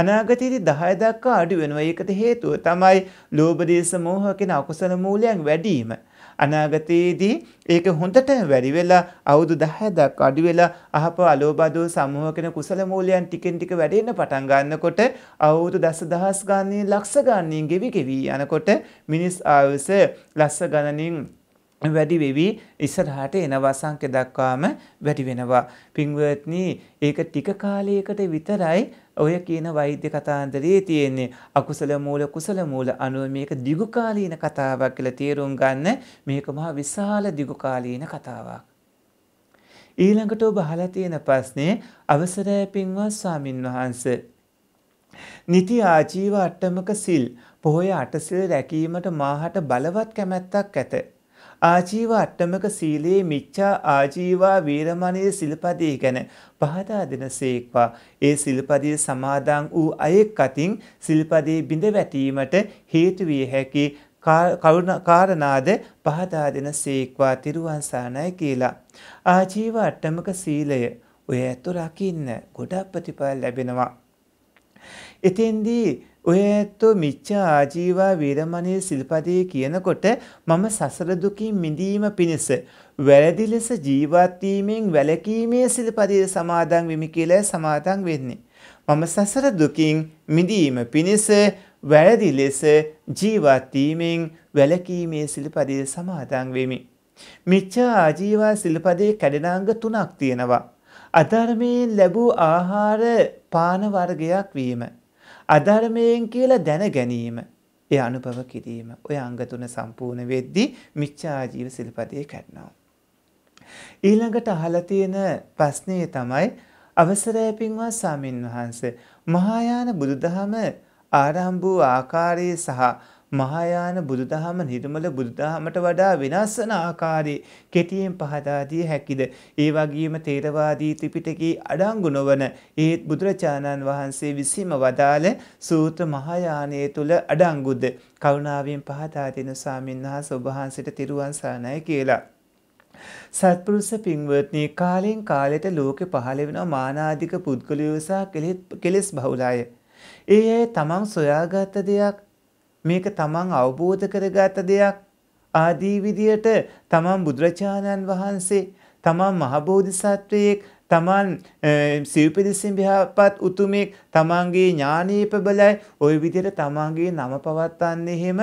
අනාගතයේදී 10 දක්වා අඩු වෙනවා. ඒකට හේතුව තමයි ලෝභ දේශ මොහ කියන අකුසල මූලයන් වැඩි වීම. අනාගතයේදී ඒක හොඳට වැඩි වෙලා අවුරුදු 10 දක්වා අඩු වෙලා අහප අලෝබදෝ සමූහ කෙන කුසල මූලයන් ටිකෙන් ටික වැඩෙන්න පටන් ගන්නකොට අවුරුදු දසදහස් ගාණේ ලක්ෂ ගාණින් ගෙවි ගෙවි යනකොට මිනිස් ආයුෂ ලක්ෂ ගණනින් වැඩි වෙවි ඉස්සරහට එනවා සංඛ්‍ය දක්වාම වැඩි වෙනවා. පින්වත්නි ඒක ටික කාලයකට විතරයි ඔය කියන වෛද්‍ය කතාන්දරයේ තියෙන්නේ අකුසල මූල කුසල මූල අනුව මේක දිගු කාලීන කතාවක් කියලා තේරුම් ගන්න මේක මහා විශාල දිගු කාලීන කතාවක්. ඊළඟට ඔබ අහලා තියෙන ප්‍රශ්නේ අවසරයි පින්වත් ස්වාමින්වහන්සේ නිති ආජීව අට්ටමක සිල් පොහොය අටසිල් රැකීමට මාහට බලවත් කැමැත්තක් ඇත. ආජීව අට්ටමක සීලයේ මිච්ඡා ආජීවා වීරමණී සිල්පදේ ගැන පහදා දෙනසේක්වා ඒ සිල්පදේ සමාදන් වූ අයෙක් අතින් සිල්පදේ බිඳ වැටීමට හේතු විය හැකි කාරණාද පහදා දෙනසේක්වා තිරුවන් සානයි කියලා ආජීව අට්ටමක සීලය ඔය ඇතු රකින්න ගොඩක් ප්‍රතිඵල ලැබෙනවා එතෙන්දී ඔය ඇත්තෝ මිච්ඡා ආජීවා වීරමණී සිල්පදේ කියනකොට මම සසර දුකින් මිදීම පිණිස වැරදි ලෙස ජීවත් වීමෙන් වැළකීමේ සිල්පදේ සමාදන් වෙමි කියලා සමාදන් වෙන්නේ. මම සසර දුකින් මිදීම පිණිස වැරදි ලෙස ජීවත් වීමෙන් වැළකීමේ සිල්පදේ සමාදන් වෙමි. මිච්ඡා ආජීවා සිල්පදේ කැඩෙනාංග තුනක් තියෙනවා. අධර්මයෙන් ලැබූ ආහාර පාන වර්ගයක් වීම අධර්මයෙන් කියලා දැන ගැනීම ඒ අනුභව කිරීම ඔය අංග තුන සම්පූර්ණ වෙද්දී මිච්ඡා ජීව සිල්පදේ කරනවා. ඊළඟට අහලා තියෙන ප්‍රශ්නේ තමයි අවසරය පින්වත් සාමින් වහන්සේ මහායාන බුදුදහම ආරම්භ වූ ආකාරයේ සහ මහායාන බුදුදහම නිර්මල බුදුදහමට වඩා වෙනස්සන ආකාරයේ කෙටියෙන් පහදා දී හැකිද ඒ වගේම තේරවාදී ත්‍රිපිටකයේ අඩංගු නොවන ඒත් බුදුරජාණන් වහන්සේ විසීම වදාළ සූත්‍ර මහායානයේ තුල අඩංගුද කරුණාවෙන් පහදා දෙන ස්වාමින්වහන්සේ ඔබ වහන්සේට තිරුවන් සරණයි කියලා සත්පුරුෂ පින්වත්නි කාලෙන් කාලයට ලෝකෙ පහළ වෙන මානාධික පුද්ගලයෝ සහ කෙලෙස් බහුලය. ඒ අය තමන් සොයාගත් දෙයක් මේක තමන් අවබෝධ කරගත දෙයක් ආදී විදියට තමන් බුදුරජාණන් වහන්සේ තමන් මහබෝධිසත්වයෙක් තමන් සිව්පිරිසින් විහාපත් උතුමෙක් තමන්ගේ ඥානීය ප්‍රබලයි ওই විදිහට තමන්ගේ නම පවත්වන්නේ එහෙම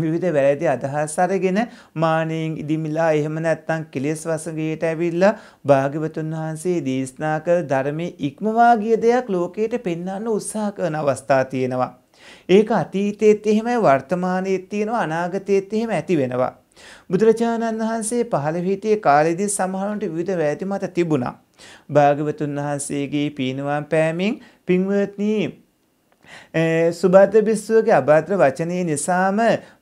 විවිධ වැරදි අදහස් අරගෙන මානෙන් ඉදිමිලා එහෙම නැත්නම් කෙලෙස් වසඟයට ඇවිල්ලා භාග්‍යවතුන් වහන්සේ දේශනා කළ ධර්මයේ ඉක්මවා ගිය දෙයක් ලෝකයට පෙන්වන්න උත්සාහ කරන අවස්ථා තියෙනවා. ඒක අතීතයේත් එහෙමයි වර්තමානයේත් තියෙනවා අනාගතයේත් එහෙම ඇති වෙනවා. බුදුරජාණන් වහන්සේ පහළ වීතියේ කාලෙදී සමහරවිට විවිධ වැදි මත තිබුණා. භාගවතුන් වහන්සේගේ පීනුවම් පෑමෙන් පින්වත්නි සුභද්‍ර භිස්සුවගේ අභාද්‍ර වචනය නිසාම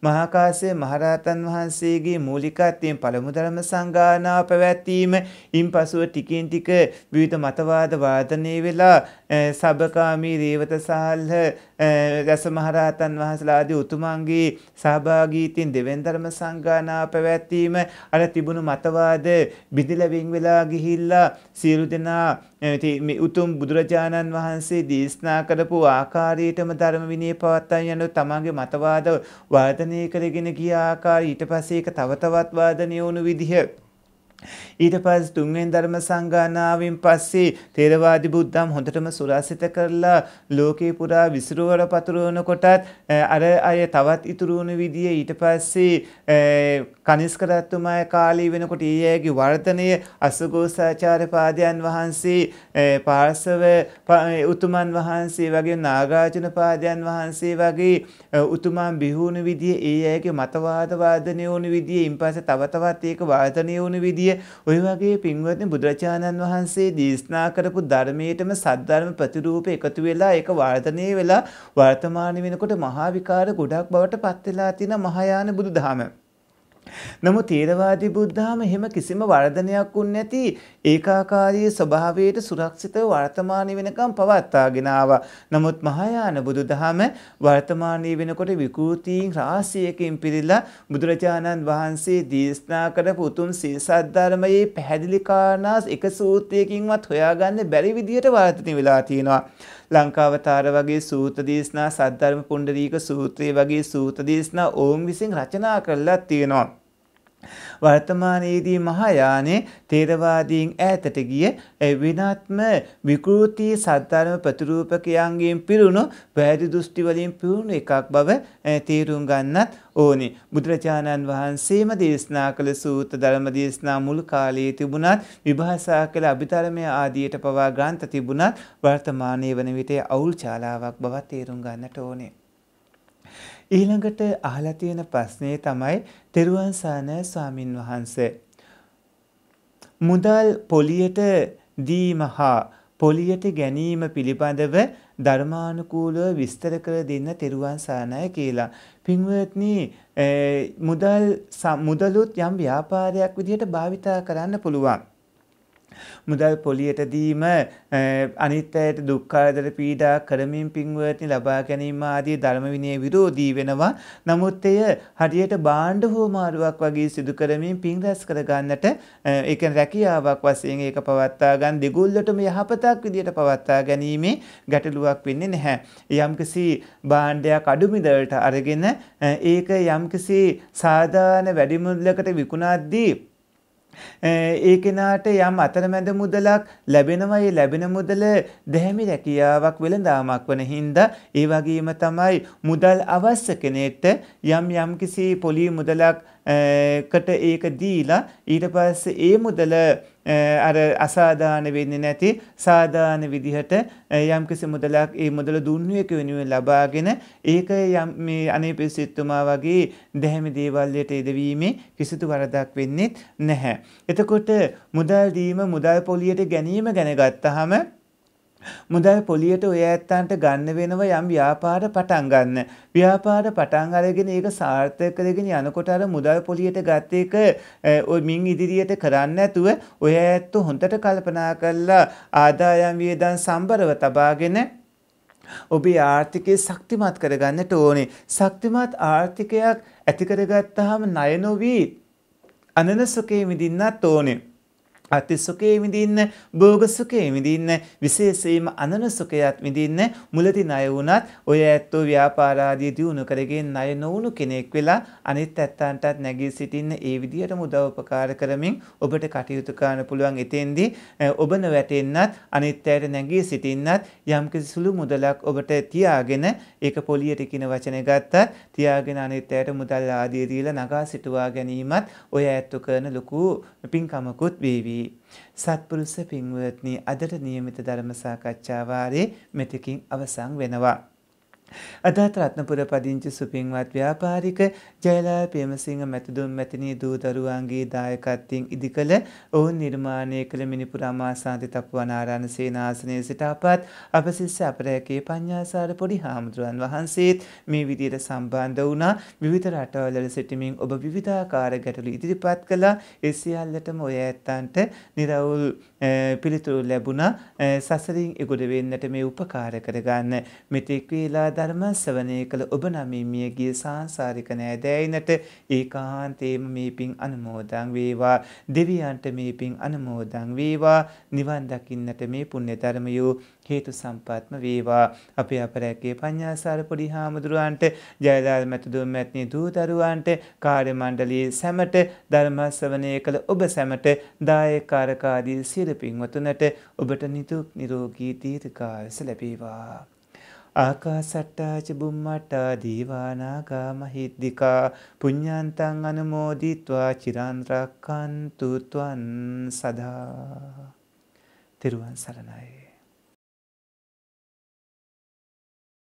මහාකාසේ මහරහතන් වහන්සේගේ මූලිකත්වයෙන් පළමු ධර්ම සංගානාව පැවැත්වීම ඉන් පසුව ටිකින් ටික විවිධ මතවාද වාදනය වෙලා සබකාමී රේවත සාල්හ රස මහරහතන් වහන්සලාදී උතුමන්ගේ සහභාගීතින් දෙවෙන් ධර්ම සංගානාව පැවැත්වීම අර තිබුණු මතවාද බිඳිල වෙන් වෙලා ගිහිල්ලා සියලු දෙනා උතුම් බුදුරජාණන් වහන්සේ දේශනා කරපු ආකාරයට හරියටම ධර්ම විනය පවත්වා යනොත් තමන්ගේ මතවාද වාදනය කරගෙන ගිය ආකාරය ඊට පස්සේ ඒක තව තවත් වාදනය වුණු විදිහ ඊට පස් තුන්වෙන් ධර්ම සංගානාවෙන් පස්සේ තේරවාදි බුද්ධම් හොඳටම සුරාසිත කරලා ලෝකේ පුරා විසිරුවර පතුරවන කොටත් අර අය තවත් ඉතුරුවුණු විදිිය ඊට පස්සේ කනිස්කරත්තුමය කාලී වෙනකොට ඒයගේ වර්තනය අසුගෝසාචාර පාදයන් වහන්සේ පාර්සව උතුමන් වහන්සේ වගේ නාගාජන පාදයන් වහන්සේ වගේ උතුමාන් බිහුණු විදිිය ඒ අයගේ මතවාදවාදනය වුණු විදිිය ඉන් පස තවතවත් ඒක වාර්තනය වුණු විදිිය සිටිය. ඔය වගේ පින්වත්නි බුදුරජාණන් වහන්සේ දේශනා කරපු ධර්මයටම සද්ධර්ම ප්‍රතිරූප එකතු වෙලා ඒක වර්ධනය වෙලා වර්තමාන වෙනකොට මහා විකාර ගොඩක් බවට පත් වෙලා තියෙන මහායාන බුදුදහම. නමුත් තේරවාදී බුද්ධාම එහෙම කිසිම වර්ධනයක් උන් නැති ඒකාකාරී ස්වභාවයට සුරක්ෂිතව වර්තමානයේ වෙනකම් පවත්වාගෙන ආවා. නමුත් මහායාන බුදුදහම වර්තමානයේ වෙනකොට විකෘතීන් රාශියකින් පිරීලා බුදුරජාණන් වහන්සේ දේශනා කරපු උතුම් සීසද්ධර්මයේ පැහැදිලි කාරණා එක සූත්‍රයකින්වත් හොයාගන්න බැරි විදියට වර්ධනය වෙලා තියෙනවා. ලංකාවතාර වගේ සූත්‍ර දේශනා සද්ධර්ම පුණ්ඩරීක සූත්‍රය වගේ සූත්‍ර දේශනා ඕම් විසින් රචනා කරලා තියෙනවා. වර්තමානයේදී මහායානයේ තේරවාදීන් ඈතට ගිය විනාත්ම විකෘති සද්ධර්ම ප්‍රතිරූපකයන්ගෙන් පිරුණු වැරදි දෘෂ්ටි වලින් පිරුණු එකක් බව තේරුම් ගන්නත් ඕනේ. බුදුරජාණන් වහන්සේම දේශනා කළ සූත්‍ර ධර්ම දේශනා මුල් කාලයේ තිබුණත් විභාසා කළ අභිධර්මය ආදියට පවා ග්‍රන්ථ තිබුණත් වර්තමානයේ වන විට අවුල් ශාලාවක් බව තේරුම් ගන්නට ඕනේ. ඊළඟට අහලා තියෙන ප්‍රශ්නේ තමයි තෙරුවන් සානය ස්වාමින් වහන්සේ. මුදල් පොලියට දීම හා පොලියට ගැනීම පිළිබඳව ධර්මානුකූලව විස්තර කර දෙන්න තෙරුවන් සානය කියලා. පින්වත්නි මුදල් මුදලුත් යම් ව්‍යාපාරයක් විදිහට භාවිතා කරන්න පුළුවන්. මුදල් පොලියට දීම අනිත් අයට දුක් කරදර පීඩා කරමින් පින්වත්නි ලබා ගැනීම ආදී ධර්ම විනය විරෝධී වෙනවා. නමුත් එය හරියට බාණ්ඩ හෝමාරුවක් වගේ සිදු කරමින් පින් රැස් කර ගන්නට ඒ කියන්නේ රැකියාවක් වශයෙන් ඒක පවත්වා ගන්න දෙගොල්ලටම යහපතක් විදියට පවත්වා ගැනීමේ ගැටලුවක් වෙන්නේ නැහැ. යම්කිසි භාණ්ඩයක් අඩු මිදලට අරගෙන ඒක යම්කිසි සාධාරණ වැඩිමුදලකට විකුණද්දී ඒ කෙනාට යම් අතරමැද මුදලක් ලැබෙනවා ඒ ලැබෙන මුදල දැහැමි රැකියාවක් වෙළඳාමක් වන හින්දා ඒ වගේම තමයි මුදල් අවශ්‍ය කෙනෙක්ට යම් යම් කිසි පොලි මුදලක් කට ඒක දීලා ඊට පස්සේ ඒ මුදල අර අසාධාන වෙන්නේ නැති සාධාන විදිහට යම්කිසි මුදලක් ඒ මුදල දුන්නුවක වෙනුවෙන් ලබාගෙන ඒක යම් මේ අනේ පිසිත්තුමා වගේ දැහැමි දේවල්ලයට එදවීමේ කිසිතු වරදක් වෙන්නේ නැහැ. එතකොට මුදල් දීම මුදල් පොලියට ගැනීම ගැනගත්තහම මුදල් පොලියට ඔය ඇත්තන්ට ගන්න වෙනව යම් ව්‍යාපාර පටන් ගන්න. ව්‍යාපාර පටන් අරගෙන ඒක සාර්ථක කරගෙන යනකොට අර මුදල් පොලියට ගත්ත එක මින් ඉදිරියට කරන්න ඇතුව ඔය ඇත්තු හොඳට කල්පනා කරලා ආදායම් වියදම් සම්බරව තබාගෙන ඔබේ ආර්ථිකය ශක්තිමත් කරගන්නට ඕනේ. ශක්තිමත් ආර්ථිකයක් ඇති කරගත්තාම ණය නොවී අනනසකේ විඳින්නත් ඕනේ. අතිසුකේ විඳින්න භෝගසුකේ විඳින්න විශේෂයෙන්ම අනන සුකයත් විඳින්න මුලදී ණය වුණත් ඔය ඇත්තෝ ව්‍යාපාරාදී දියුණු කරගෙන ණය නොවුණු කෙනෙක් වෙලා අනිත් ඇත්තන්ටත් නැගී සිටින්න ඒ විදියටම උදව් උපකාර කරමින් ඔබට කටයුතු කරන්න පුළුවන් එතෙන්දී ඔබ නොවැටෙන්නත් අනිත් අයට නැගී සිටින්නත් යම්කිසි සුළු මුදලක් ඔබට තියාගෙන ඒක පොලියට කියන වචනේ ගත්තත් තියාගෙන අනිත් අයට මුදල් ආදී දීලා නගා සිටුවා ගැනීමත් ඔය ඇත්තෝ කරන ලොකු පින්කමකුත් වේවි අවසරයි සත්පුරුෂ පින්වත්නි අදට નિયમિત ධර්ම සාකච්ඡා වාරයේ මෙතකින් අවසන් වෙනවා අදත් රත්නපුර පදිංචි සුපින්වත් ව්‍යාපාරික ජයලා පේමසිංහ මැතිදුම් මැතිනී දූ දරුවන්ගේ දායකත්වයෙන් ඉදිකළ ඔවුන් නිර්මාණය කළ මිනිපුර අමාසාන්ති තප්පුවනාරාණ සේනාසනයේ සිට අපත් අපසිස්ස අපරැකේ පඤ්ඤාසාර පොඩි හාමුදුරන් වහන්සේත් මේ විදියට සම්බන්ධ වුණා විවිධ රටවල සිටමින් ඔබ විවිධාකාර ගැටලු ඉදිරිපත් කළා ඒ සියල්ලටම ඔය ඇත්තන්ට නිරවුල් පිළිතුරු ලැබුණා සසරින් එගොඩ වෙන්නට මේ උපකාර කරගන්න මෙතෙක් වේලා ධර්ම ශ්‍රවණය කළ ඔබ නම් මියගිය සාංසාරික නෑදෑයිනට ඒකාන්තේම මේ පිං අනුමෝදන් වේවා දෙවියන්ට මේ පිං අනුමෝදන් වේවා නිවන් දකින්නට මේ පුණ්‍ය ධර්මයෝ හේතු සම්පත්ම වේවා අපි අපරැක්කේ පඤ්ඤාසාර පොඩි හාමුදුරුවන්ට ජයදාල් මැතිදුම් මැත්නි දූතරුවන්ට කාර්ය මණ්ඩලයේ සැමට ධර්ම ශ්‍රවණය කළ ඔබ සැමට දායකකාරකාදී සියලු පින්වතුන්ට ඔබට නිදුක් නිරෝගී දීර්ඝායස ලැබේවා ආකාසට්ටාච බුම්මට්ටා දීවානාගා මහිද්దికා පුඤ්ඤාන්තං අනුමෝදිත්වා චිරන් රැක්කන්තු ත්වන් සදා තිරුවන් සරණයි